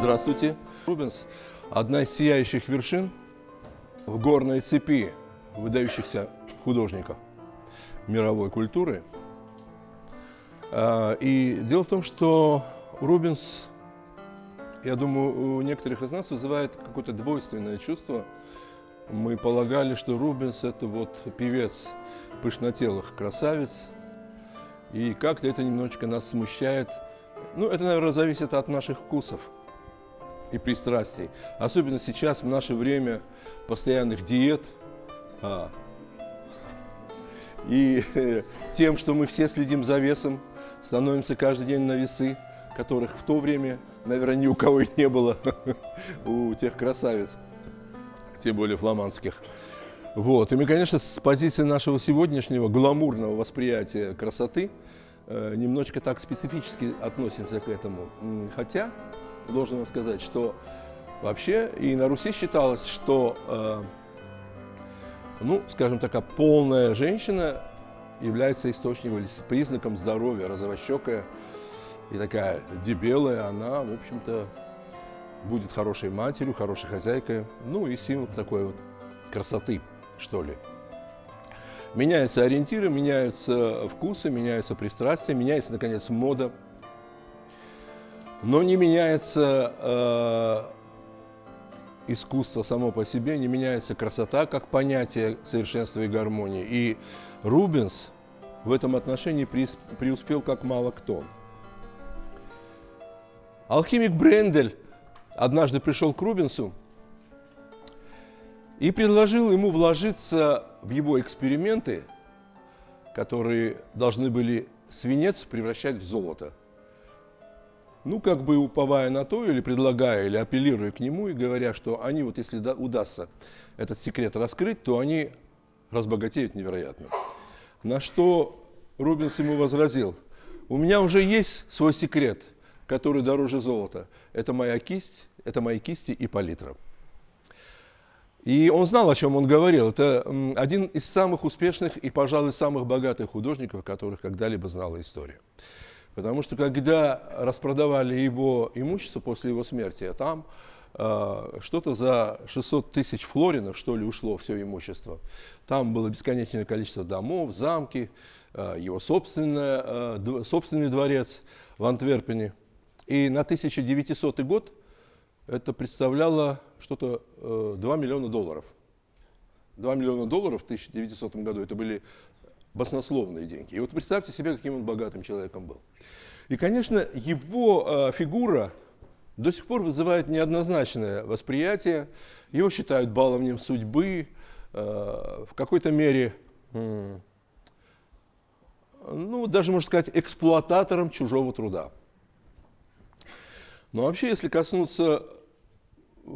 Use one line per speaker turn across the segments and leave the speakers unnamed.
Здравствуйте. Рубинс – одна из сияющих вершин в горной цепи выдающихся художников мировой культуры. А, и дело в том, что Рубинс, я думаю, у некоторых из нас вызывает какое-то двойственное чувство. Мы полагали, что Рубинс – это вот певец пышнотелых красавец, и как-то это немножечко нас смущает. Ну, это, наверное, зависит от наших вкусов – и пристрастий. Особенно сейчас, в наше время постоянных диет а, и э, тем, что мы все следим за весом, становимся каждый день на весы, которых в то время, наверное, ни у кого и не было, у тех красавиц, тем более фламандских. Вот. И мы, конечно, с позиции нашего сегодняшнего гламурного восприятия красоты э, немножечко так специфически относимся к этому. Хотя должен вам сказать, что вообще и на Руси считалось, что, э, ну, скажем так, а полная женщина является источником или признаком здоровья, розовощекая и такая дебелая, она, в общем-то, будет хорошей матерью, хорошей хозяйкой, ну и символ такой вот красоты, что ли. Меняются ориентиры, меняются вкусы, меняются пристрастия, меняется, наконец, мода – но не меняется э, искусство само по себе, не меняется красота как понятие совершенства и гармонии. И Рубенс в этом отношении преуспел как мало кто. Алхимик Брендель однажды пришел к Рубенсу и предложил ему вложиться в его эксперименты, которые должны были свинец превращать в золото – ну, как бы уповая на то, или предлагая, или апеллируя к нему, и говоря, что они, вот если да, удастся этот секрет раскрыть, то они разбогатеют невероятно. На что Рубинс ему возразил, у меня уже есть свой секрет, который дороже золота. Это моя кисть, это мои кисти и палитра. И он знал, о чем он говорил. Это один из самых успешных и, пожалуй, самых богатых художников, которых когда-либо знала история. Потому что когда распродавали его имущество после его смерти, а там э, что-то за 600 тысяч флоринов, что ли, ушло все имущество. Там было бесконечное количество домов, замки, э, его собственное, э, собственный дворец в Антверпене. И на 1900 год это представляло что-то э, 2 миллиона долларов. 2 миллиона долларов в 1900 году это были баснословные деньги. И вот представьте себе, каким он богатым человеком был. И, конечно, его э, фигура до сих пор вызывает неоднозначное восприятие. Его считают баловнем судьбы, э, в какой-то мере, э, ну, даже, можно сказать, эксплуататором чужого труда. Но вообще, если коснуться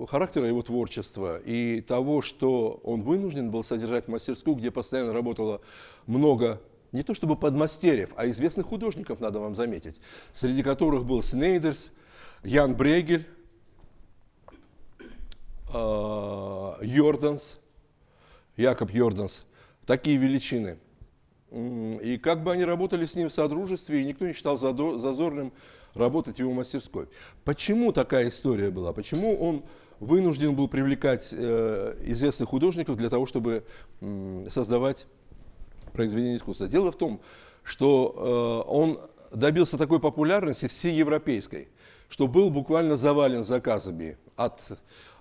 характера его творчества и того, что он вынужден был содержать мастерскую, где постоянно работало много не то чтобы подмастерьев, а известных художников, надо вам заметить, среди которых был Снейдерс, Ян Брегель, а, Йорданс, Якоб Йорданс, такие величины. И как бы они работали с ним в содружестве, и никто не считал зазорным работать в его мастерской. Почему такая история была? Почему он вынужден был привлекать э, известных художников для того, чтобы создавать произведения искусства. Дело в том, что э, он добился такой популярности всеевропейской, что был буквально завален заказами от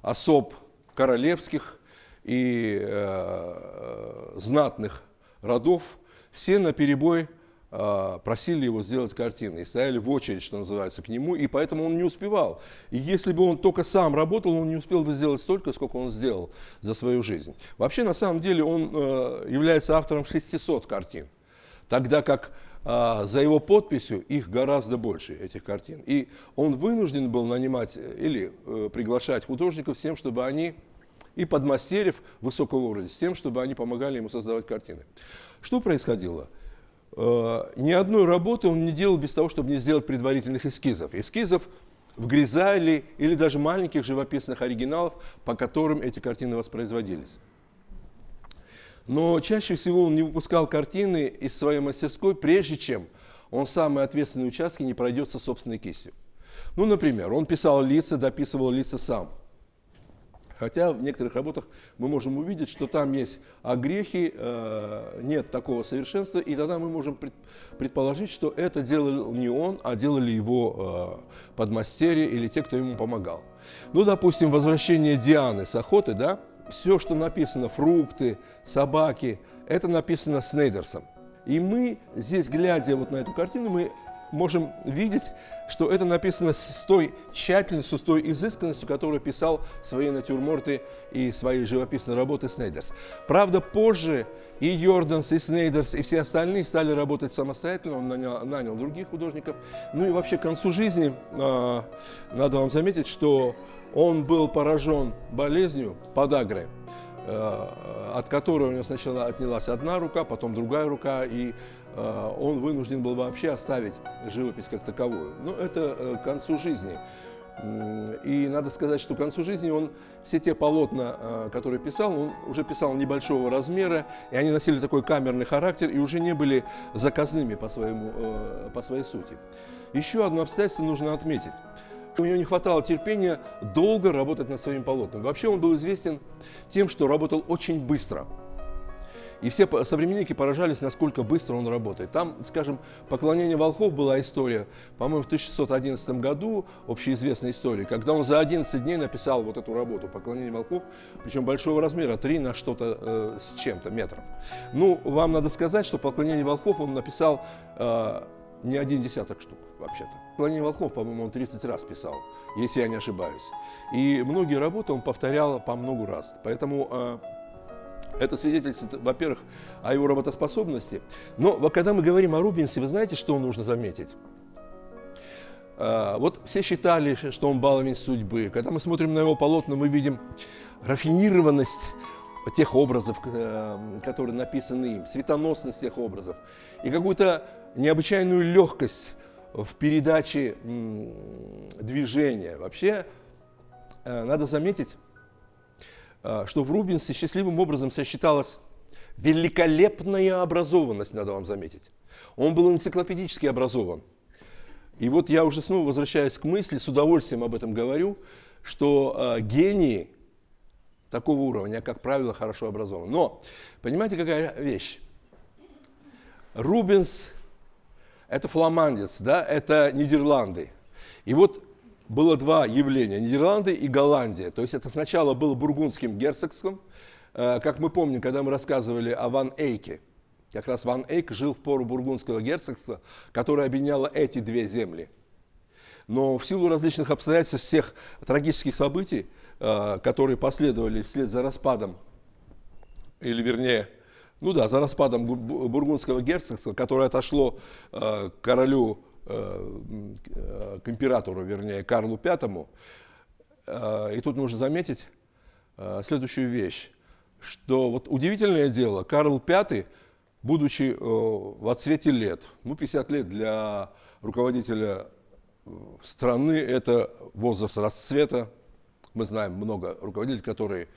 особ королевских и э, знатных родов, все на перебой а, просили его сделать картины и стояли в очередь, что называется, к нему, и поэтому он не успевал. И если бы он только сам работал, он не успел бы сделать столько, сколько он сделал за свою жизнь. Вообще, на самом деле, он э, является автором 600 картин, тогда как а, за его подписью их гораздо больше, этих картин. И он вынужден был нанимать э, или э, приглашать художников с тем, чтобы они и подмастерев высокого уровня, с тем, чтобы они помогали ему создавать картины. Что происходило? Э, ни одной работы он не делал без того, чтобы не сделать предварительных эскизов. Эскизов в Гризали или даже маленьких живописных оригиналов, по которым эти картины воспроизводились. Но чаще всего он не выпускал картины из своей мастерской, прежде чем он самые ответственные участки не пройдет со собственной кистью. Ну, например, он писал лица, дописывал лица сам – Хотя в некоторых работах мы можем увидеть, что там есть огрехи, а э, нет такого совершенства, и тогда мы можем предположить, что это делал не он, а делали его э, подмастерье или те, кто ему помогал. Ну, допустим, возвращение Дианы с охоты, да, все, что написано, фрукты, собаки, это написано Снейдерсом. И мы здесь, глядя вот на эту картину, мы можем видеть, что это написано с той тщательностью, с той изысканностью, которую писал свои натюрморты и свои живописные работы Снейдерс. Правда, позже и Йорданс, и Снейдерс, и все остальные стали работать самостоятельно, он нанял, нанял других художников. Ну и вообще к концу жизни, э, надо вам заметить, что он был поражен болезнью подагры а, от которой у него сначала отнялась одна рука, потом другая рука, и Э, он вынужден был вообще оставить живопись как таковую. Но это э, к концу жизни. И надо сказать, что к концу жизни он все те полотна, э, которые писал, он уже писал небольшого размера, и они носили такой камерный характер и уже не были заказными по, своему, по своей сути. Еще одно обстоятельство нужно отметить. У него не хватало терпения долго работать над своим полотном. Вообще он был известен тем, что работал очень быстро – и все современники поражались, насколько быстро он работает. Там, скажем, поклонение волхов была история, по-моему, в 1611 году, общеизвестная история, когда он за 11 дней написал вот эту работу «Поклонение волхов», причем большого размера, 3 на что-то э, с чем-то метров. Ну, вам надо сказать, что «Поклонение волхов» он написал э, не один десяток штук вообще-то. Поклонение волхов», по-моему, он 30 раз писал, если я не ошибаюсь. И многие работы он повторял по многу раз. Поэтому э, это свидетельствует, во-первых, о его работоспособности. Но когда мы говорим о Рубинсе, вы знаете, что нужно заметить? А, вот все считали, что он баловень судьбы. Когда мы смотрим на его полотна, мы видим рафинированность тех образов, э, которые написаны им, светоносность тех образов и какую-то необычайную легкость в передаче движения. Вообще, э, надо заметить, Э, что в Рубинсе счастливым образом сочеталась великолепная образованность, надо вам заметить. Он был энциклопедически образован. И вот я уже снова возвращаюсь к мысли, с удовольствием об этом говорю, что э, гении такого уровня, как правило, хорошо образованы. Но, понимаете, какая вещь? Рубинс – это фламандец, да, это Нидерланды. И вот было два явления – Нидерланды и Голландия. То есть это сначала было бургундским герцогством, э, как мы помним, когда мы рассказывали о Ван Эйке. Как раз Ван Эйк жил в пору бургундского герцогства, которое объединяло эти две земли. Но в силу различных обстоятельств всех трагических событий, э, которые последовали вслед за распадом, или вернее, ну да, за распадом бургундского герцогства, которое отошло э, королю Э, э, к императору, вернее, Карлу V. Э, и тут нужно заметить следующую вещь, что вот удивительное дело, Карл V, будучи в отсвете лет, ну 50 лет для руководителя страны – это возраст расцвета. Мы знаем много руководителей, которые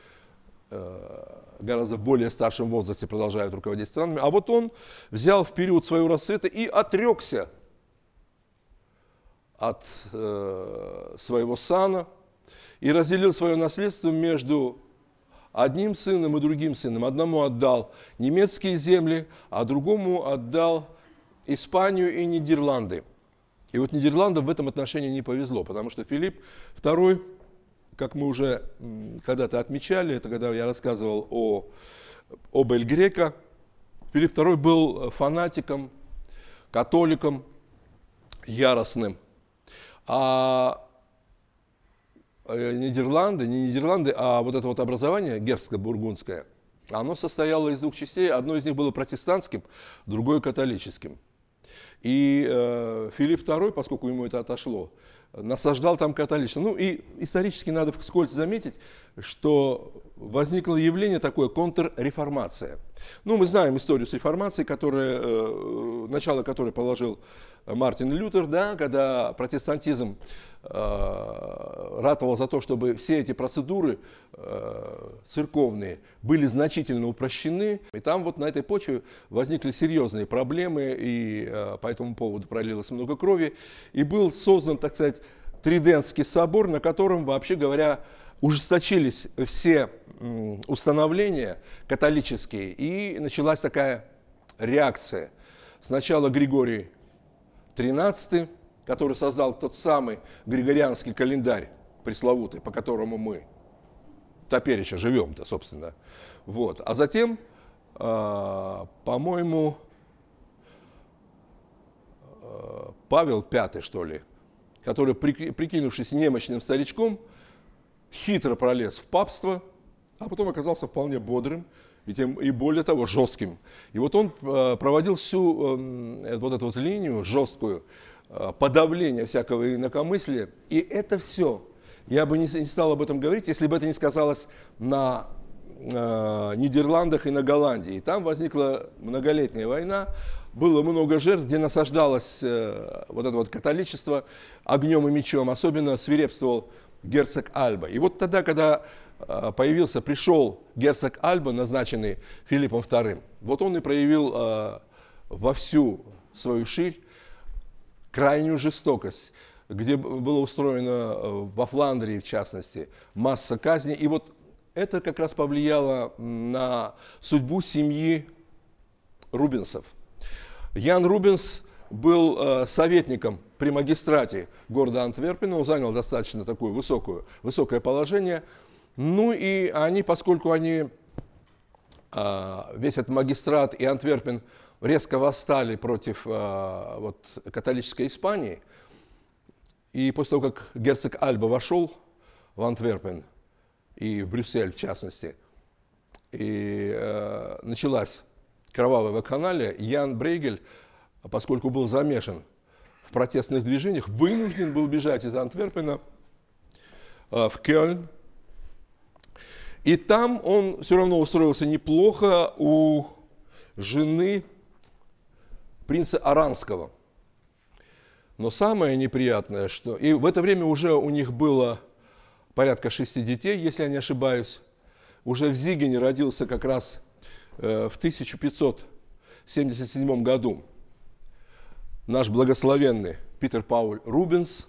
гораздо более старшем возрасте продолжают руководить странами. А вот он взял в период своего расцвета и отрекся от э, своего сана и разделил свое наследство между одним сыном и другим сыном. Одному отдал немецкие земли, а другому отдал Испанию и Нидерланды. И вот Нидерландам в этом отношении не повезло, потому что Филипп II, как мы уже когда-то отмечали, это когда я рассказывал о, об Эль Филипп II был фанатиком, католиком, яростным – а э, Нидерланды, не Нидерланды, а вот это вот образование герцко-бургундское, оно состояло из двух частей. Одно из них было протестантским, другое католическим. И э, Филипп II, поскольку ему это отошло, насаждал там католичество. Ну и исторически надо вскользь заметить, что возникло явление такое контрреформация. Ну, мы знаем историю с реформацией, которая, э, начало которой положил Мартин Лютер, да, когда протестантизм Э, ратовал за то, чтобы все эти процедуры э, церковные были значительно упрощены. И там вот на этой почве возникли серьезные проблемы, и э, по этому поводу пролилось много крови. И был создан, так сказать, Триденский собор, на котором, вообще говоря, ужесточились все установления католические, и началась такая реакция. Сначала Григорий XIII, который создал тот самый григорианский календарь пресловутый, по которому мы топереча живем-то, собственно. Вот. А затем, а, по-моему, а, Павел V, что ли, который, прикинувшись немощным старичком, хитро пролез в папство, а потом оказался вполне бодрым и, тем, и более того, жестким. И вот он а, проводил всю эм, вот эту вот линию жесткую, Э, подавления всякого инакомыслия. И это все. Я бы не, стал об этом говорить, если бы это не сказалось на э, Нидерландах и на Голландии. И там возникла многолетняя война, было много жертв, где насаждалось э, вот это вот католичество огнем и мечом. Особенно свирепствовал герцог Альба. И вот тогда, когда э, появился, пришел герцог Альба, назначенный Филиппом II, вот он и проявил э, во всю свою ширь крайнюю жестокость, где было устроено э, во Фландрии, в частности, масса казней. И вот это как раз повлияло на судьбу семьи Рубинсов. Ян Рубинс был э, советником при магистрате города Антверпена, он занял достаточно такое высокое, высокое положение. Ну и они, поскольку они, а, весь этот магистрат и Антверпен – резко восстали против э, вот, католической Испании. И после того, как герцог Альба вошел в Антверпен и в Брюссель, в частности, и э, началась кровавая вакханалия, Ян Брейгель, поскольку был замешан в протестных движениях, вынужден был бежать из Антверпена э, в Кёльн. И там он все равно устроился неплохо у жены принца Аранского. Но самое неприятное, что... И в это время уже у них было порядка шести детей, если я не ошибаюсь. Уже в Зигене родился как раз э, в 1577 году наш благословенный Питер Пауль Рубинс.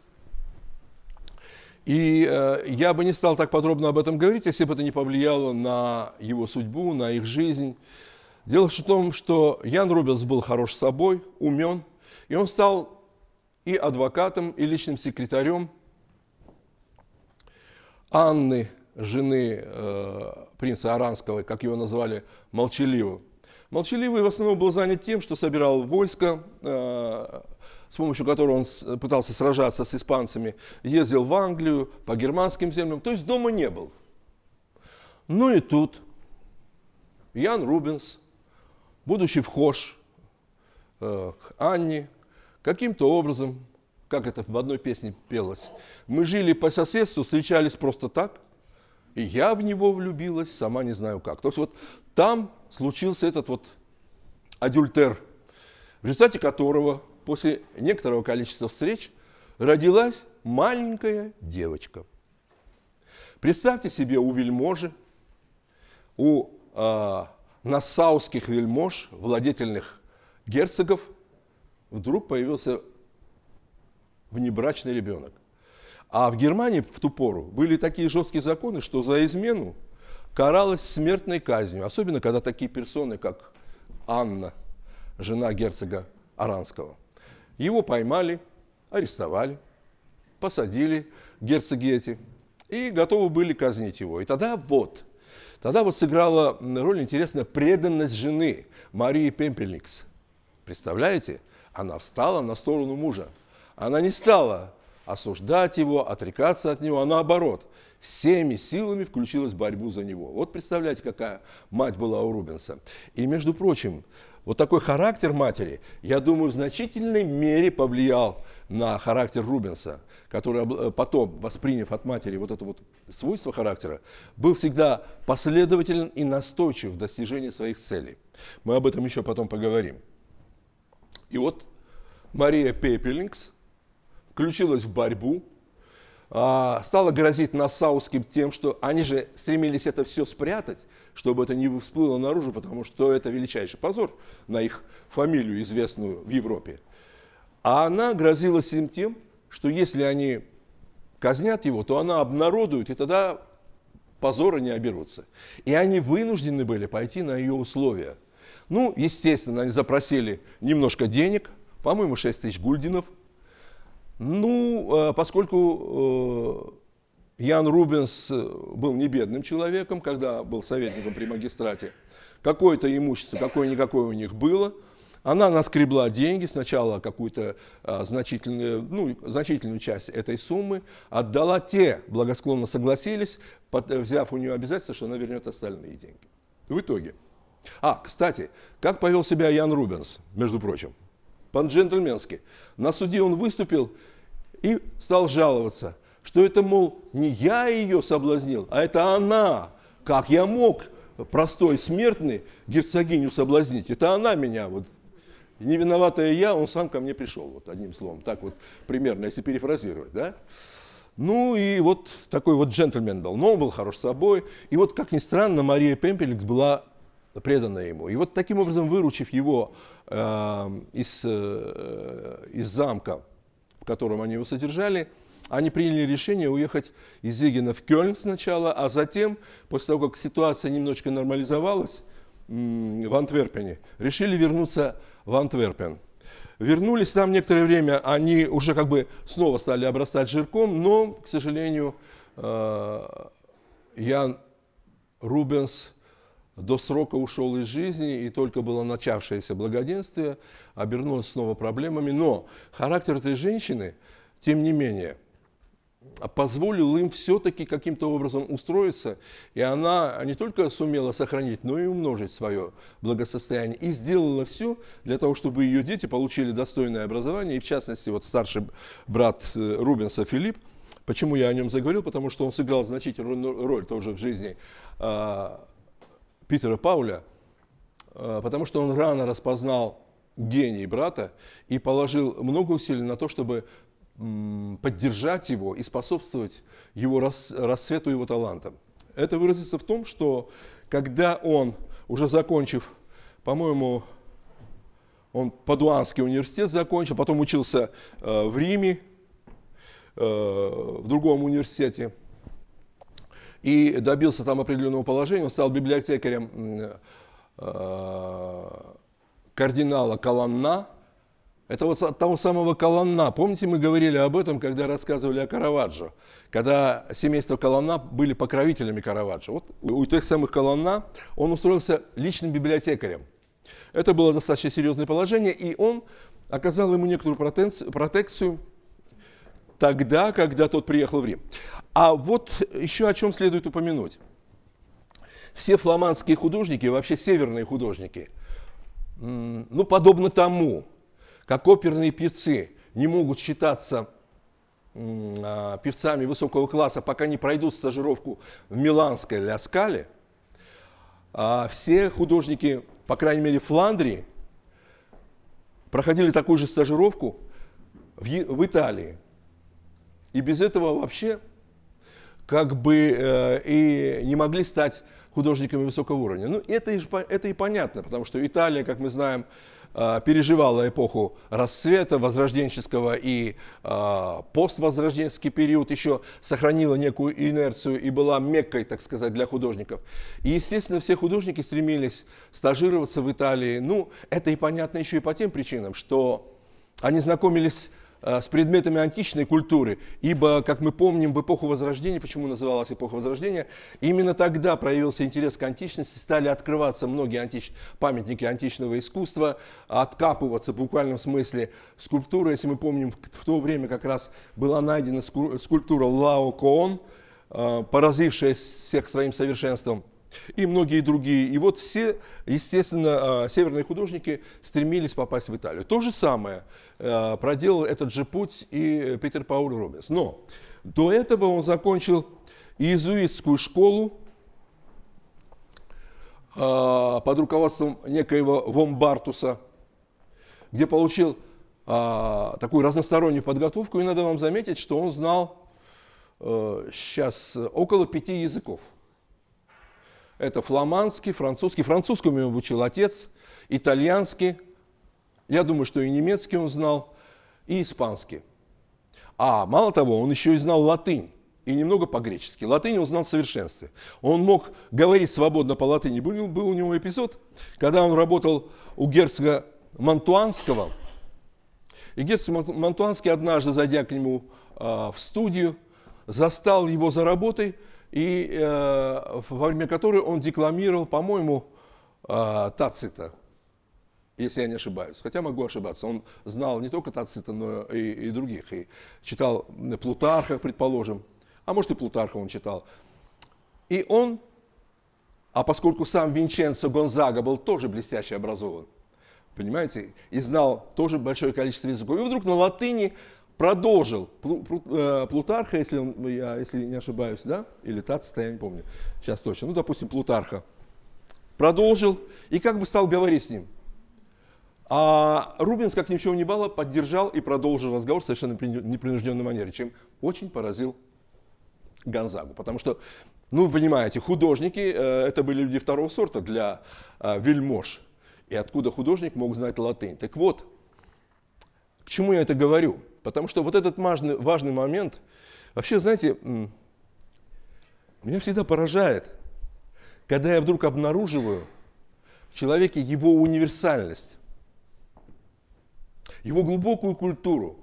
И э, я бы не стал так подробно об этом говорить, если бы это не повлияло на его судьбу, на их жизнь. Дело в том, что Ян Рубинс был хорош собой, умен, и он стал и адвокатом, и личным секретарем Анны, жены э, принца Аранского, как его назвали, молчаливым. Молчаливый в основном был занят тем, что собирал войско, э, с помощью которого он пытался сражаться с испанцами, ездил в Англию, по германским землям, то есть дома не был. Ну и тут Ян Рубинс будучи вхож э, к Анне, каким-то образом, как это в одной песне пелось, мы жили по соседству, встречались просто так, и я в него влюбилась, сама не знаю как. То есть вот там случился этот вот адюльтер, в результате которого после некоторого количества встреч родилась маленькая девочка. Представьте себе у вельможи, у а, нассауских вельмож, владетельных герцогов, вдруг появился внебрачный ребенок. А в Германии в ту пору были такие жесткие законы, что за измену каралась смертной казнью. Особенно, когда такие персоны, как Анна, жена герцога Аранского. Его поймали, арестовали, посадили герцоги эти и готовы были казнить его. И тогда вот Тогда вот сыграла роль интересная преданность жены Марии Пемпельникс. Представляете? Она встала на сторону мужа. Она не стала осуждать его, отрекаться от него, а наоборот, всеми силами включилась в борьбу за него. Вот представляете, какая мать была у Рубенса. И, между прочим, вот такой характер матери, я думаю, в значительной мере повлиял на характер Рубенса, который э, потом, восприняв от матери вот это вот свойство характера, был всегда последователен и настойчив в достижении своих целей. Мы об этом еще потом поговорим. И вот Мария Пепелингс включилась в борьбу, а, стала грозить Нассауским тем, что они же стремились это все спрятать, чтобы это не всплыло наружу, потому что это величайший позор на их фамилию, известную в Европе. А она грозилась им тем, что если они казнят его, то она обнародует, и тогда позоры не оберутся. И они вынуждены были пойти на ее условия. Ну, естественно, они запросили немножко денег, по-моему, 6 тысяч гульдинов. Ну, э, поскольку э, Ян Рубенс э, был не бедным человеком, когда был советником при магистрате. Какое-то имущество, какое-никакое у них было. Она наскребла деньги, сначала какую-то а, значительную, ну, значительную часть этой суммы, отдала те, благосклонно согласились, под, э, взяв у нее обязательство, что она вернет остальные деньги. В итоге. А, кстати, как повел себя Ян Рубенс, между прочим, по-джентльменски. На суде он выступил и стал жаловаться – что это, мол, не я ее соблазнил, а это она. Как я мог, простой смертный, герцогиню соблазнить? Это она меня вот не виноватая я, он сам ко мне пришел, вот одним словом, так вот примерно, если перефразировать, да. Ну и вот такой вот джентльмен был, но он был хорош собой, и вот, как ни странно, Мария Пемпеликс была предана ему. И вот таким образом, выручив его э, из, э, из замка, в котором они его содержали, они приняли решение уехать из Зигина в Кёльн сначала, а затем, после того, как ситуация немножечко нормализовалась в Антверпене, решили вернуться в Антверпен. Вернулись там некоторое время, они уже как бы снова стали обрастать жирком, но, к сожалению, э, Ян Рубенс до срока ушел из жизни, и только было начавшееся благоденствие обернулось снова проблемами. Но характер этой женщины, тем не менее – позволил им все-таки каким-то образом устроиться, и она не только сумела сохранить, но и умножить свое благосостояние, и сделала все для того, чтобы ее дети получили достойное образование, и в частности вот старший брат э, Рубенса Филипп, почему я о нем заговорил, потому что он сыграл значительную роль тоже в жизни а, Питера Пауля, а, потому что он рано распознал гений брата и положил много усилий на то, чтобы поддержать его и способствовать его рас, расцвету его таланта. Это выразится в том, что когда он, уже закончив, по-моему, он Падуанский университет закончил, потом учился э, в Риме, э, в другом университете, и добился там определенного положения, он стал библиотекарем э, кардинала Каланна, это вот от того самого Колонна. Помните, мы говорили об этом, когда рассказывали о Караваджо, когда семейство Колонна были покровителями Караваджо. Вот у тех самых Колонна он устроился личным библиотекарем. Это было достаточно серьезное положение, и он оказал ему некоторую протекцию тогда, когда тот приехал в Рим. А вот еще о чем следует упомянуть. Все фламандские художники, вообще северные художники, ну, подобно тому, как оперные певцы не могут считаться а, певцами высокого класса, пока не пройдут стажировку в Миланской Ляскале, а все художники, по крайней мере, Фландрии, проходили такую же стажировку в, Италии. И без этого вообще как бы э, и не могли стать художниками высокого уровня. Ну, это, и, это и понятно, потому что Италия, как мы знаем, Э, переживала эпоху расцвета возрожденческого и э, поствозрожденческий период, еще сохранила некую инерцию и была меккой, так сказать, для художников. И, естественно, все художники стремились стажироваться в Италии. Ну, это и понятно еще и по тем причинам, что они знакомились Э, с предметами античной культуры, ибо, как мы помним, в эпоху Возрождения, почему называлась эпоха Возрождения, именно тогда проявился интерес к античности, стали открываться многие антич... памятники античного искусства, откапываться в буквальном смысле скульптуры. Если мы помним, в то время как раз была найдена скульптура Лао Коон, э, поразившая всех своим совершенством – и многие другие. И вот все, естественно, а, северные художники стремились попасть в Италию. То же самое а, проделал этот же путь и Питер Пауль Робинс. Но до этого он закончил иезуитскую школу а, под руководством некоего Вомбартуса, где получил такую разностороннюю подготовку. И надо вам заметить, что он знал сейчас э, около пяти языков – это фламандский, французский. Французскому его обучил отец, итальянский. Я думаю, что и немецкий он знал, и испанский. А мало того, он еще и знал латынь и немного по-гречески. Латынь он знал в совершенстве. Он мог говорить свободно по латыни. Был, был у него эпизод, когда он работал у герцога Монтуанского. И герцог Мантуанский, однажды зайдя к нему э, в студию, застал его за работой – и э, во время которой он декламировал, по-моему, э, Тацита, если я не ошибаюсь, хотя могу ошибаться. Он знал не только Тацита, но и, и других, и читал Плутарха, предположим, а может и Плутарха он читал. И он, а поскольку сам Винченцо Гонзага был тоже блестяще образован, понимаете, и знал тоже большое количество языков, и вдруг на латыни продолжил э, Плутарха, если, он, я, если не ошибаюсь, да, или Тацита, я не помню сейчас точно, ну, допустим, Плутарха, продолжил и как бы стал говорить с ним. А Рубинс, как ни в чем не бало, поддержал и продолжил разговор в совершенно непринужденной манере, чем очень поразил Гонзагу. Потому что, ну, вы понимаете, художники э, это были люди второго сорта для э, вельмож. И откуда художник мог знать латынь? Так вот, к чему я это говорю? Потому что вот этот важный, важный момент, вообще, знаете, меня всегда поражает, когда я вдруг обнаруживаю в человеке его универсальность, его глубокую культуру,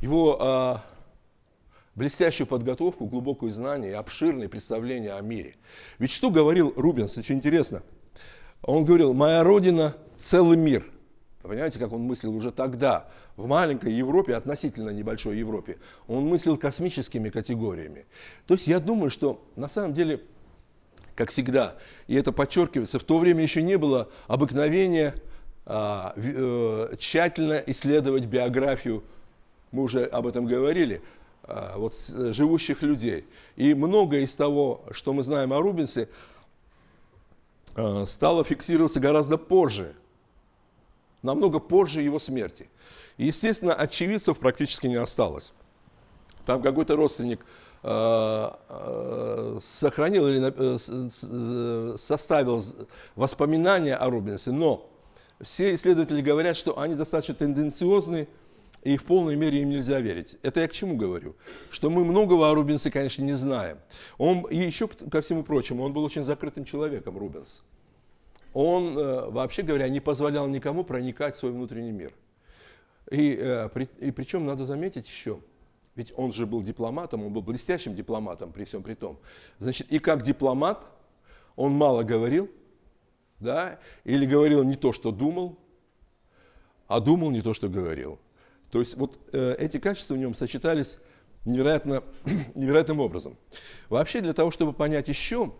его а, блестящую подготовку, глубокое знание и обширные представления о мире. Ведь что говорил Рубинс, очень интересно. Он говорил, моя родина – целый мир – Понимаете, как он мыслил уже тогда, в маленькой Европе, относительно небольшой Европе. Он мыслил космическими категориями. То есть я думаю, что на самом деле, как всегда, и это подчеркивается, в то время еще не было обыкновения а, э, тщательно исследовать биографию, мы уже об этом говорили, а, вот, э, живущих людей. И многое из того, что мы знаем о Рубинсе, а, стало фиксироваться гораздо позже, намного позже его смерти. И, естественно, очевидцев практически не осталось. Там какой-то родственник э, э, сохранил или э, составил воспоминания о Рубинсе, но все исследователи говорят, что они достаточно тенденциозны и в полной мере им нельзя верить. Это я к чему говорю? Что мы многого о Рубинсе, конечно, не знаем. Он, и еще ко всему прочему, он был очень закрытым человеком, Рубинс он, э, вообще говоря, не позволял никому проникать в свой внутренний мир. И, э, и причем надо заметить еще, ведь он же был дипломатом, он был блестящим дипломатом при всем при том. Значит, и как дипломат он мало говорил, да, или говорил не то, что думал, а думал не то, что говорил. То есть вот э, эти качества в нем сочетались невероятно, невероятным образом. Вообще для того, чтобы понять еще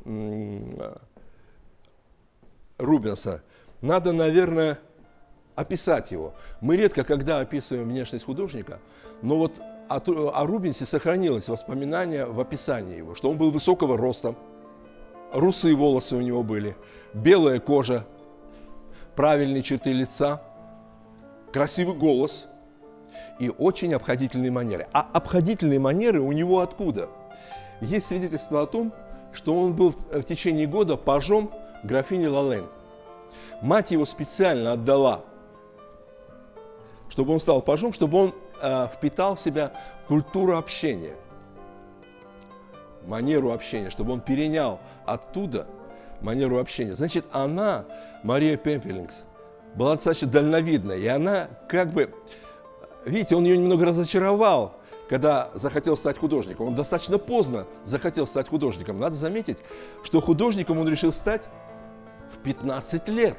Рубенса, надо, наверное, описать его. Мы редко когда описываем внешность художника, но вот о, о Рубенсе сохранилось воспоминание в описании его, что он был высокого роста, русые волосы у него были, белая кожа, правильные черты лица, красивый голос и очень обходительные манеры. А обходительные манеры у него откуда? Есть свидетельство о том, что он был в течение года пажом графине Лален. Мать его специально отдала, чтобы он стал пажом, чтобы он э, впитал в себя культуру общения, манеру общения, чтобы он перенял оттуда манеру общения. Значит, она, Мария Пемпелингс, была достаточно дальновидна, и она как бы, видите, он ее немного разочаровал, когда захотел стать художником. Он достаточно поздно захотел стать художником. Надо заметить, что художником он решил стать в 15 лет.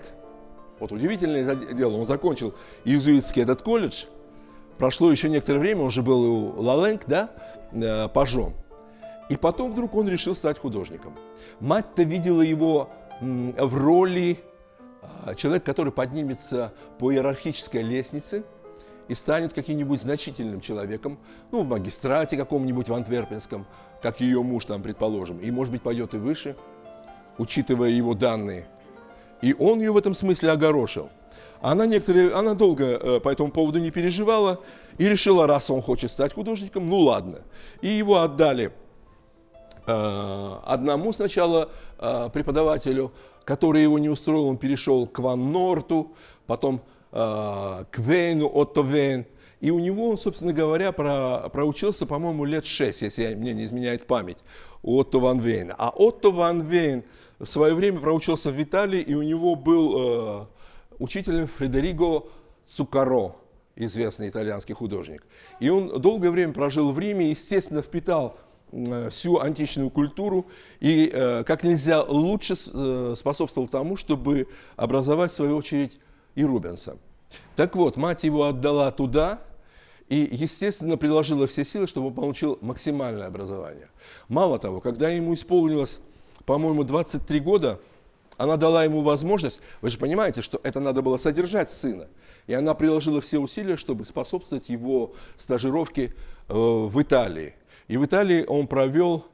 Вот удивительное дело, он закончил иезуитский этот колледж, прошло еще некоторое время, он уже был у Лаленг, да, э, пажом. И потом вдруг он решил стать художником. Мать-то видела его в роли а, человека, который поднимется по иерархической лестнице и станет каким-нибудь значительным человеком, ну, в магистрате каком-нибудь в Антверпенском, как ее муж там, предположим, и, может быть, пойдет и выше, учитывая его данные – и он ее в этом смысле огорошил. Она, некоторые, она долго э, по этому поводу не переживала и решила, раз он хочет стать художником, ну ладно. И его отдали э, одному сначала э, преподавателю, который его не устроил, он перешел к Ван Норту, потом к Вейну Отто Вейн. И у него он, собственно говоря, про, проучился, по-моему, лет шесть, если я, мне не изменяет память, у Отто Ван Вейна. А Отто Ван Вейн в свое время проучился в Италии, и у него был э, учителем Фредериго Цукаро, известный итальянский художник. И он долгое время прожил в Риме, естественно, впитал э, всю античную культуру и э, как нельзя лучше э, способствовал тому, чтобы образовать, в свою очередь, и Рубенса. Так вот, мать его отдала туда, и, естественно, приложила все силы, чтобы он получил максимальное образование. Мало того, когда ему исполнилось по-моему, 23 года, она дала ему возможность, вы же понимаете, что это надо было содержать сына. И она приложила все усилия, чтобы способствовать его стажировке э, в Италии. И в Италии он провел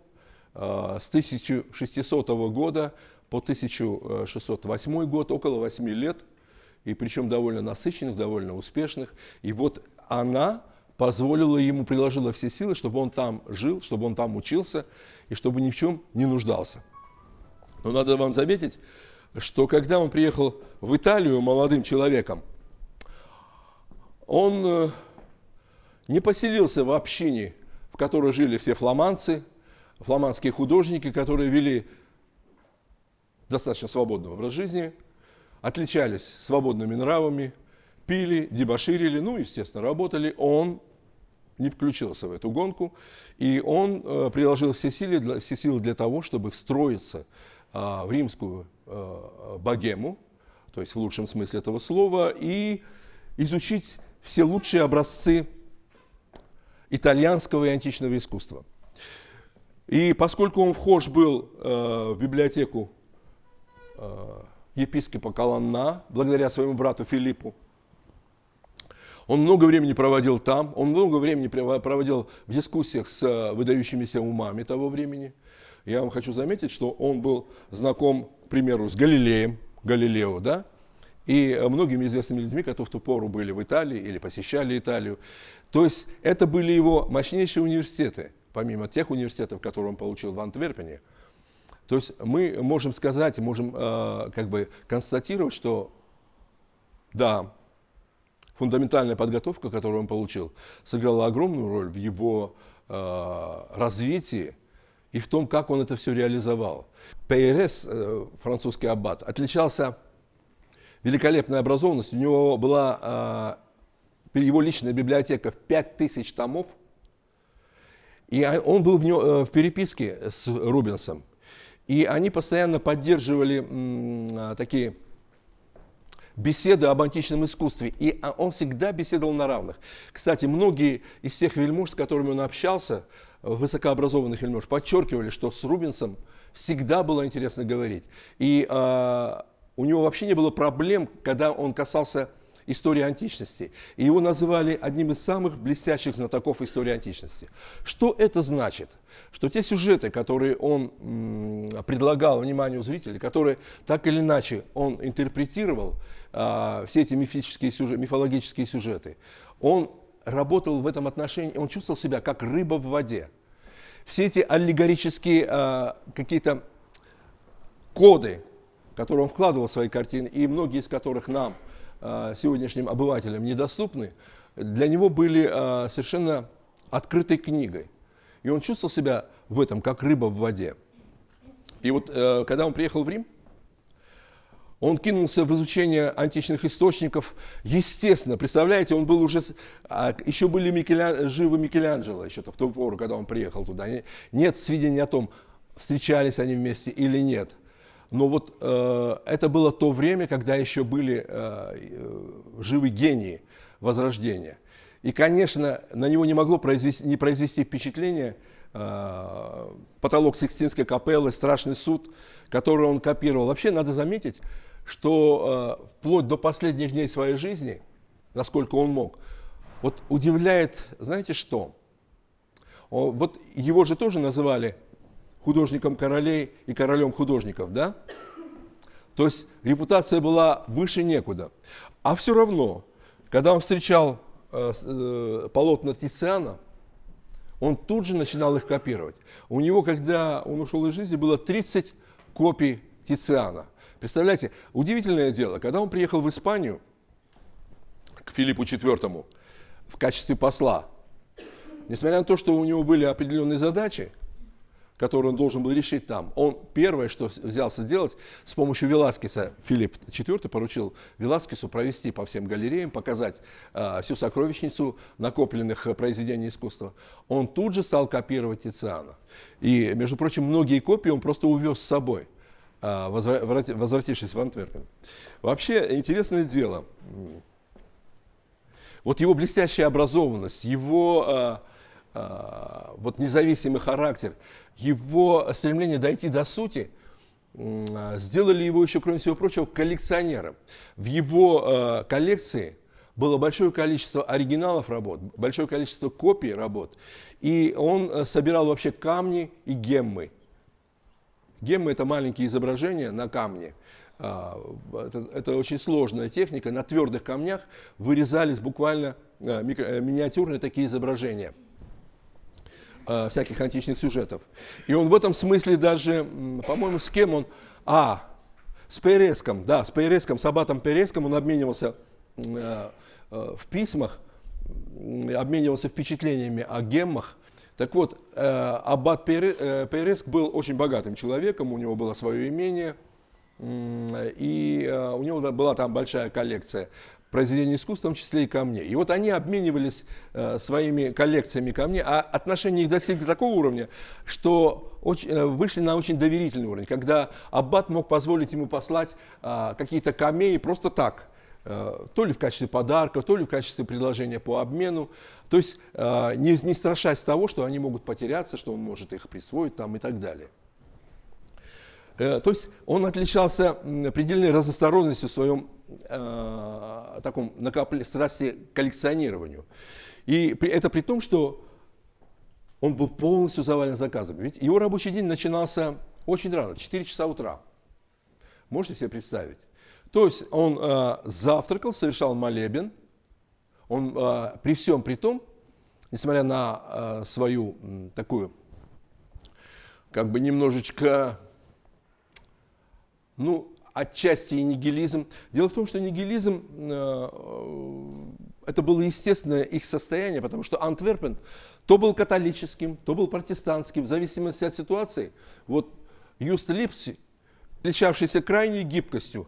э, с 1600 года по 1608 год, около 8 лет, и причем довольно насыщенных, довольно успешных. И вот она позволила ему, приложила все силы, чтобы он там жил, чтобы он там учился и чтобы ни в чем не нуждался. Но ну, надо вам заметить, что когда он приехал в Италию молодым человеком, он э, не поселился в общине, в которой жили все фламандцы, фламандские художники, которые вели достаточно свободный образ жизни, отличались свободными нравами, пили, дебоширили, ну, естественно, работали. Он не включился в эту гонку, и он э, приложил все силы для, все силы для того, чтобы встроиться а, в римскую а, богему, то есть в лучшем смысле этого слова, и изучить все лучшие образцы итальянского и античного искусства. И поскольку он вхож был а, в библиотеку епископа Каланна, благодаря своему брату Филиппу, он много времени проводил там, он много времени проводил в дискуссиях с выдающимися умами того времени – я вам хочу заметить, что он был знаком, к примеру, с Галилеем, Галилео, да, и э, многими известными людьми, которые в ту пору были в Италии или посещали Италию. То есть это были его мощнейшие университеты, помимо тех университетов, которые он получил в Антверпене. То есть мы можем сказать, можем э, как бы констатировать, что да, фундаментальная подготовка, которую он получил, сыграла огромную роль в его э, развитии, и в том, как он это все реализовал. Пейрес, э, французский аббат, отличался великолепной образованностью. У него была а, его личная библиотека в 5000 томов, и а, он был в, него, э, в переписке с Рубинсом. И они постоянно поддерживали а, такие беседы об античном искусстве. И он всегда беседовал на равных. Кстати, многие из тех вельмуж, с которыми он общался, высокообразованных вельмож подчеркивали, что с Рубинсом всегда было интересно говорить. И э, у него вообще не было проблем, когда он касался истории античности. И его называли одним из самых блестящих знатоков истории античности. Что это значит? Что те сюжеты, которые он м, предлагал вниманию зрителей, которые так или иначе он интерпретировал, э, все эти мифические сюжеты, мифологические сюжеты, он работал в этом отношении, он чувствовал себя как рыба в воде. Все эти аллегорические э, какие-то коды, которые он вкладывал в свои картины, и многие из которых нам, э, сегодняшним обывателям, недоступны, для него были э, совершенно открытой книгой. И он чувствовал себя в этом, как рыба в воде. И вот э, когда он приехал в Рим, он кинулся в изучение античных источников. Естественно, представляете, он был уже... А, еще были Микеля, живы Микеланджело еще -то, в ту пору, когда он приехал туда. Нет сведений о том, встречались они вместе или нет. Но вот э, это было то время, когда еще были э, э, живы гении Возрождения. И, конечно, на него не могло произвести, не произвести впечатление э, потолок Сикстинской капеллы, страшный суд, который он копировал. Вообще, надо заметить, что э, вплоть до последних дней своей жизни, насколько он мог, вот удивляет, знаете что? Вот его же тоже называли художником королей и королем художников, да? То есть репутация была выше некуда. А все равно, когда он встречал э, э, полотна Тициана, он тут же начинал их копировать. У него, когда он ушел из жизни, было 30 копий Тициана. Представляете, удивительное дело, когда он приехал в Испанию к Филиппу IV в качестве посла, несмотря на то, что у него были определенные задачи, которые он должен был решить там. Он первое, что взялся делать, с помощью Веласкеса, Филипп IV поручил Веласкесу провести по всем галереям, показать э, всю сокровищницу накопленных э, произведений искусства. Он тут же стал копировать Тициана. И, между прочим, многие копии он просто увез с собой – а, возвратившись в Антверпен. Вообще, интересное дело, вот его блестящая образованность, его а, а, вот независимый характер, его стремление дойти до сути – сделали его еще, кроме всего прочего, коллекционером. В его коллекции было большое количество оригиналов работ, большое количество копий работ. И он собирал вообще камни и геммы, Геммы – это маленькие изображения на камне. А, это, это очень сложная техника. На твердых камнях вырезались буквально а, микро, э, миниатюрные такие изображения а, всяких античных сюжетов. И он в этом смысле даже, по-моему, с кем он? А, с Переском, да, с Переском, с Абатом Переском он обменивался в письмах, обменивался впечатлениями о геммах, так вот, э, аббат э, Переск был очень богатым человеком, у него было свое имение, и э, у него была там большая коллекция произведений искусства, в том числе и камней. И вот они обменивались своими коллекциями камней, а отношения их достигли такого уровня, что вышли на очень доверительный уровень, когда аббат мог позволить ему послать какие-то камеи просто так – Э, то ли в качестве подарка, то ли в качестве предложения по обмену. То есть э, не, не страшась того, что они могут потеряться, что он может их присвоить там и так далее. Э, то есть он отличался предельной разносторонностью в своем э, таком накопле, страсти к коллекционированию. И это при том, что он был полностью завален заказами. Ведь его рабочий день начинался очень рано, в 4 часа утра. Можете себе представить? То есть он э, завтракал, совершал молебен, он э, при всем при том, несмотря на э, свою м, такую, как бы немножечко, ну, отчасти и нигилизм. Дело в том, что нигилизм, э, это было естественное их состояние, потому что Антверпен то был католическим, то был протестантским, в зависимости от ситуации. Вот Юст Липси, отличавшийся крайней гибкостью,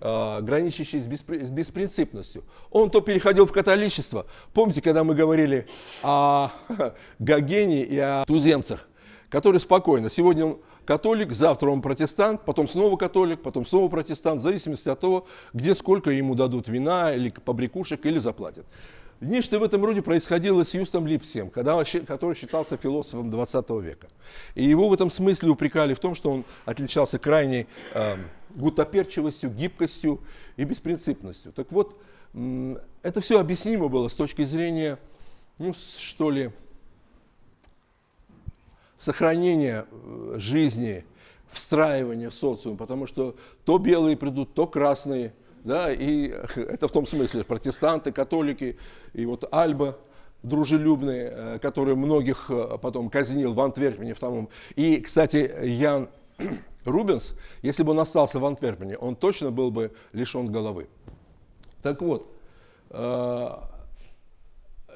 а, граничащий с, беспринципностью. Он то переходил в католичество. Помните, когда мы говорили о Гогене и о туземцах, которые спокойно, сегодня он католик, завтра он протестант, потом снова католик, потом снова протестант, в зависимости от того, где сколько ему дадут вина или побрякушек, или заплатят. Нечто в этом роде происходило с Юстом Липсием, когда, который считался философом 20 века. И его в этом смысле упрекали в том, что он отличался крайней э, гутоперчивостью, гибкостью и беспринципностью. Так вот, это все объяснимо было с точки зрения, ну, что ли, сохранения э, жизни, встраивания в социум, потому что то белые придут, то красные, да, и это в том смысле протестанты, католики, и вот Альба, дружелюбный, э, который многих э, потом казнил в Антверпене в самом. И, кстати, Ян Рубенс, если бы он остался в Антверпене, он точно был бы лишен головы. Так вот, э,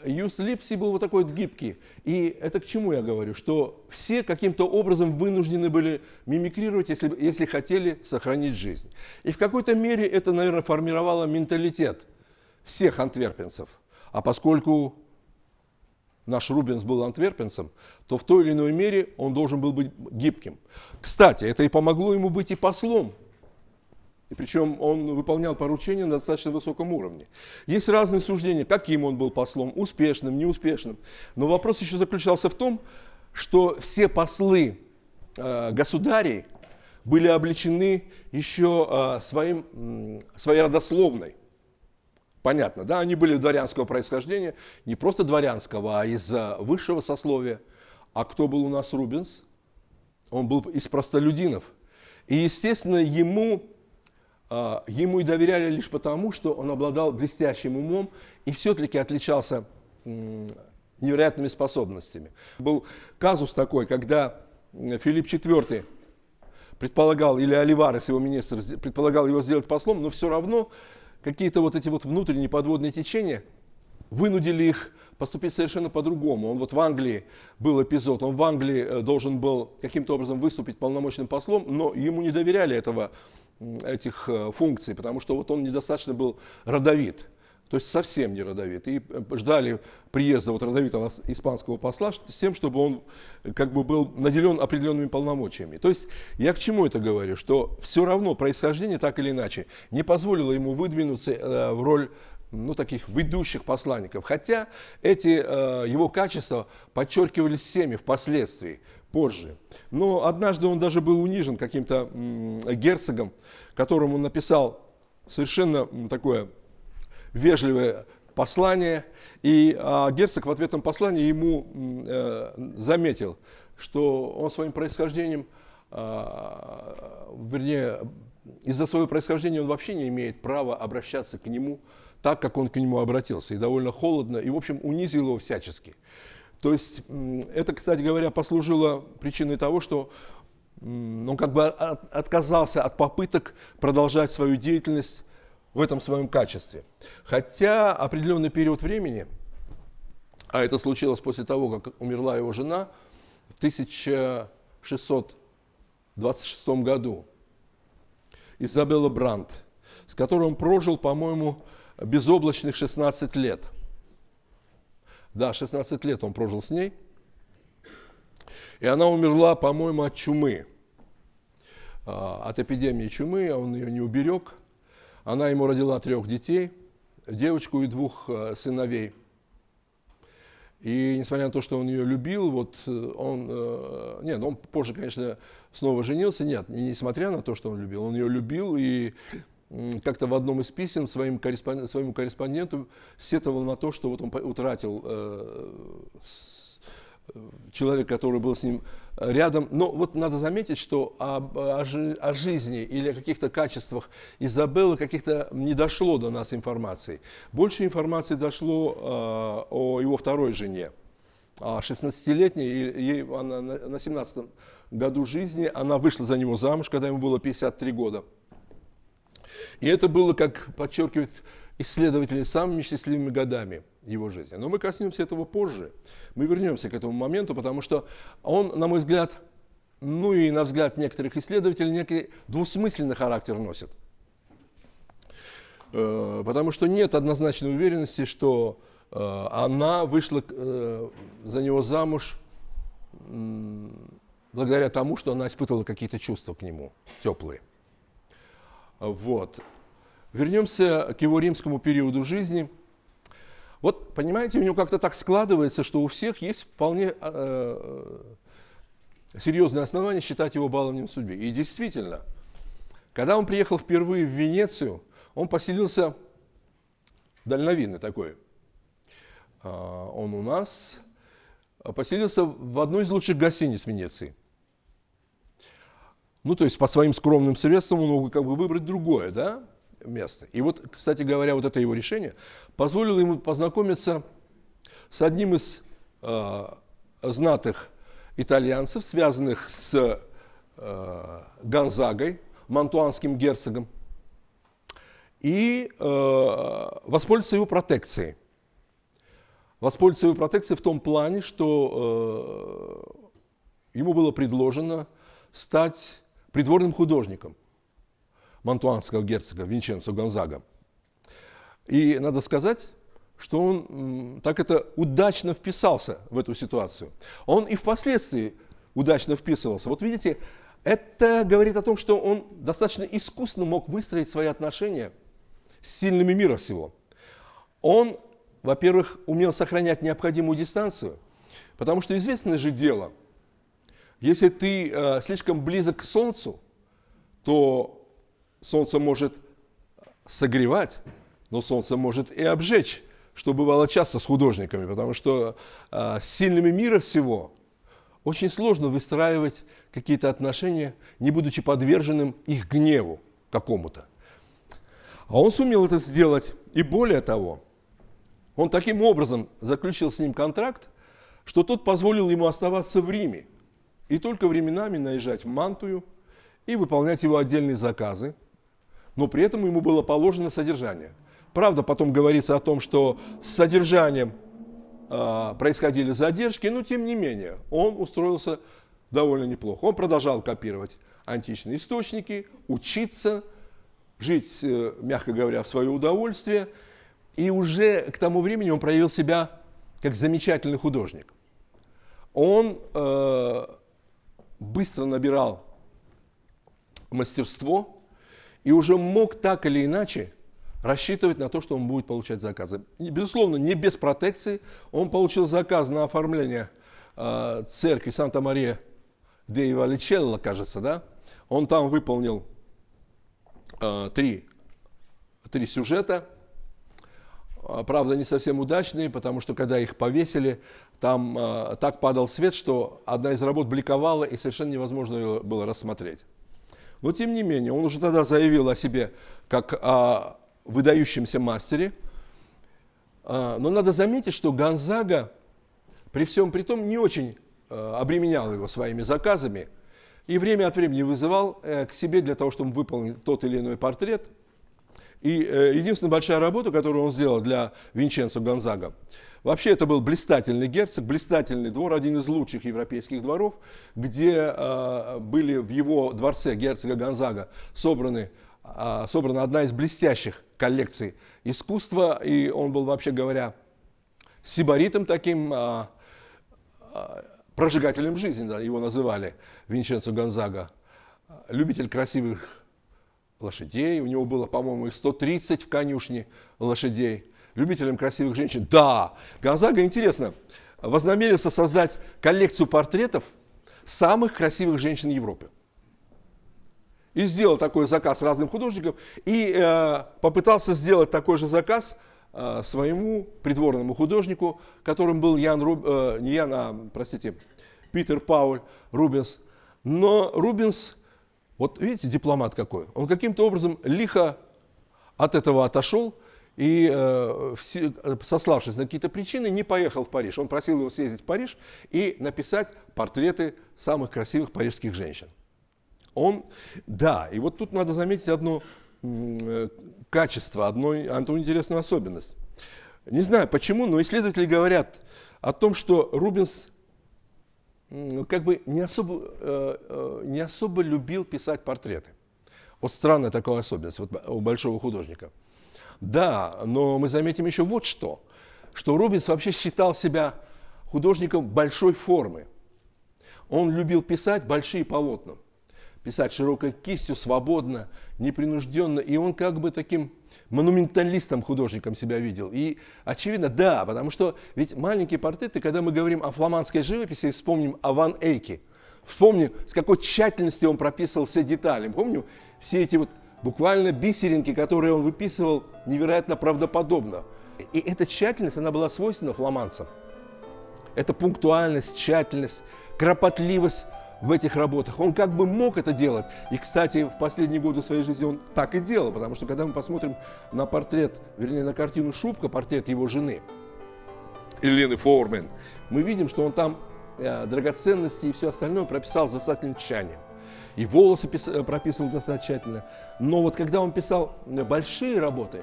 Юс Липси был вот такой гибкий. И это к чему я говорю? Что все каким-то образом вынуждены были мимикрировать, если, если хотели сохранить жизнь. И в какой-то мере это, наверное, формировало менталитет всех антверпенцев. А поскольку наш Рубинс был антверпенцем, то в той или иной мере он должен был быть гибким. Кстати, это и помогло ему быть и послом. И причем он выполнял поручения на достаточно высоком уровне. Есть разные суждения, каким он был послом, успешным, неуспешным. Но вопрос еще заключался в том, что все послы э, государей были обличены еще э, своим, э, своей родословной понятно, да, они были дворянского происхождения, не просто дворянского, а из э, высшего сословия. А кто был у нас Рубинс? Он был из простолюдинов. И, естественно, ему, э, ему и доверяли лишь потому, что он обладал блестящим умом и все-таки отличался невероятными способностями. Был казус такой, когда Филипп IV предполагал, или Оливарес, его министр, предполагал его сделать послом, но все равно какие-то вот эти вот внутренние подводные течения вынудили их поступить совершенно по-другому. Он вот в Англии был эпизод, он в Англии э, должен был каким-то образом выступить полномочным послом, но ему не доверяли этого, этих э, функций, потому что вот он недостаточно был родовит. То есть совсем не родовит. И э, ждали приезда вот родовитого испанского посла с тем, чтобы он э, как бы был наделен определенными полномочиями. То есть я к чему это говорю? Что все равно происхождение так или иначе не позволило ему выдвинуться э, в роль ну, таких ведущих посланников. Хотя эти э, его качества подчеркивались всеми впоследствии, позже. Но однажды он даже был унижен каким-то герцогом, которому он написал совершенно такое вежливое послание. И а, герцог в ответном послании ему э, заметил, что он своим происхождением, э, вернее, из-за своего происхождения он вообще не имеет права обращаться к нему так, как он к нему обратился, и довольно холодно, и, в общем, унизил его всячески. То есть это, кстати говоря, послужило причиной того, что он как бы отказался от попыток продолжать свою деятельность в этом своем качестве. Хотя определенный период времени, а это случилось после того, как умерла его жена, в 1626 году, Изабелла Брандт, с которой он прожил, по-моему, безоблачных 16 лет. Да, 16 лет он прожил с ней. И она умерла, по-моему, от чумы, а, от эпидемии чумы, а он ее не уберег – она ему родила трех детей, девочку и двух э, сыновей. И несмотря на то, что он ее любил, вот э, он, э, нет, ну, он позже, конечно, снова женился, нет, несмотря на то, что он любил, он ее любил и как-то в одном из писем своим корреспонденту, своему корреспонденту сетовал на то, что вот он утратил человек, который был с ним э, рядом. Но вот надо заметить, что о, о, о жизни или о каких-то качествах Изабеллы каких-то не дошло до нас информации. Больше информации дошло э, о его второй жене. 16-летней, ей она на 17 году жизни, она вышла за него замуж, когда ему было 53 года. И это было, как подчеркивают исследователи, самыми счастливыми годами – его жизни. Но мы коснемся этого позже. Мы вернемся к этому моменту, потому что он, на мой взгляд, ну и на взгляд некоторых исследователей, некий двусмысленный характер носит. Э, потому что нет однозначной уверенности, что э, она вышла э, за него замуж благодаря тому, что она испытывала какие-то чувства к нему, теплые. Вот. Вернемся к его римскому периоду жизни – вот, понимаете, у него как-то так складывается, что у всех есть вполне э, э, серьезные основания считать его баловнем судьбы. И действительно, когда он приехал впервые в Венецию, он поселился дальновидный такой. А, он у нас поселился в одной из лучших гостиниц Венеции. Ну, то есть по своим скромным средствам он мог как бы выбрать другое, да? место. И вот, кстати говоря, вот это его решение позволило ему познакомиться с одним из э, знатых итальянцев, связанных с э, Гонзагой, мантуанским герцогом, и э, воспользоваться его протекцией. Воспользоваться его протекцией в том плане, что э, ему было предложено стать придворным художником мантуанского герцога Винченцо Гонзага. И надо сказать, что он так это удачно вписался в эту ситуацию. Он и впоследствии удачно вписывался. Вот видите, это говорит о том, что он достаточно искусно мог выстроить свои отношения с сильными мира всего. Он, во-первых, умел сохранять необходимую дистанцию, потому что известное же дело, если ты э, слишком близок к Солнцу, то солнце может согревать, но солнце может и обжечь, что бывало часто с художниками, потому что а, с сильными мира всего очень сложно выстраивать какие-то отношения, не будучи подверженным их гневу какому-то. А он сумел это сделать, и более того, он таким образом заключил с ним контракт, что тот позволил ему оставаться в Риме и только временами наезжать в Мантую и выполнять его отдельные заказы – но при этом ему было положено содержание. Правда, потом говорится о том, что с содержанием э, происходили задержки, но тем не менее он устроился довольно неплохо. Он продолжал копировать античные источники, учиться, жить, э, мягко говоря, в свое удовольствие. И уже к тому времени он проявил себя как замечательный художник. Он э, быстро набирал мастерство, и уже мог так или иначе рассчитывать на то, что он будет получать заказы. Безусловно, не без протекции. Он получил заказ на оформление э, церкви Санта-Мария де Иваличелла, кажется, да? Он там выполнил э, три, три сюжета. Э, правда, не совсем удачные, потому что когда их повесили, там э, так падал свет, что одна из работ бликовала, и совершенно невозможно ее было рассмотреть. Но тем не менее, он уже тогда заявил о себе как о выдающемся мастере. А, но надо заметить, что Гонзага при всем при том не очень э, обременял его своими заказами и время от времени вызывал э, к себе для того, чтобы выполнить тот или иной портрет. И э, единственная большая работа, которую он сделал для Винченцо Гонзага, Вообще это был блистательный герцог, блистательный двор, один из лучших европейских дворов, где э, были в его дворце герцога Гонзага собраны э, собрана одна из блестящих коллекций искусства, и он был, вообще говоря, сибаритом таким, э, прожигателем жизни, да, его называли, Винченцо Гонзага, любитель красивых лошадей, у него было, по-моему, их 130 в конюшне лошадей, любителям красивых женщин. Да, Гонзага, интересно, вознамерился создать коллекцию портретов самых красивых женщин Европы. И сделал такой заказ разным художникам, и э, попытался сделать такой же заказ э, своему придворному художнику, которым был Ян Руб, э, не Ян, а, простите, Питер Пауль Рубинс. Но Рубинс, вот видите, дипломат какой, он каким-то образом лихо от этого отошел и, э, сославшись на какие-то причины, не поехал в Париж. Он просил его съездить в Париж и написать портреты самых красивых парижских женщин. Он, да, и вот тут надо заметить одно э, качество, одну, одну интересную особенность. Не знаю почему, но исследователи говорят о том, что Рубинс как бы не особо, э, не особо любил писать портреты. Вот странная такая особенность вот, у большого художника – да, но мы заметим еще вот что, что Рубинс вообще считал себя художником большой формы. Он любил писать большие полотна, писать широкой кистью, свободно, непринужденно, и он как бы таким монументалистом художником себя видел. И очевидно, да, потому что ведь маленькие портреты, когда мы говорим о фламандской живописи, вспомним о Ван Эйке, вспомним, с какой тщательностью он прописывал все детали. Помню, все эти вот буквально бисеринки, которые он выписывал невероятно правдоподобно. И эта тщательность, она была свойственна фламандцам. Это пунктуальность, тщательность, кропотливость в этих работах. Он как бы мог это делать. И, кстати, в последние годы своей жизни он так и делал, потому что когда мы посмотрим на портрет, вернее, на картину «Шубка», портрет его жены, Елены Фоурмен, мы видим, что он там э, драгоценности и все остальное прописал с достаточным тщанием и волосы писал, э, прописывал достаточно тщательно. Но вот когда он писал э, большие работы,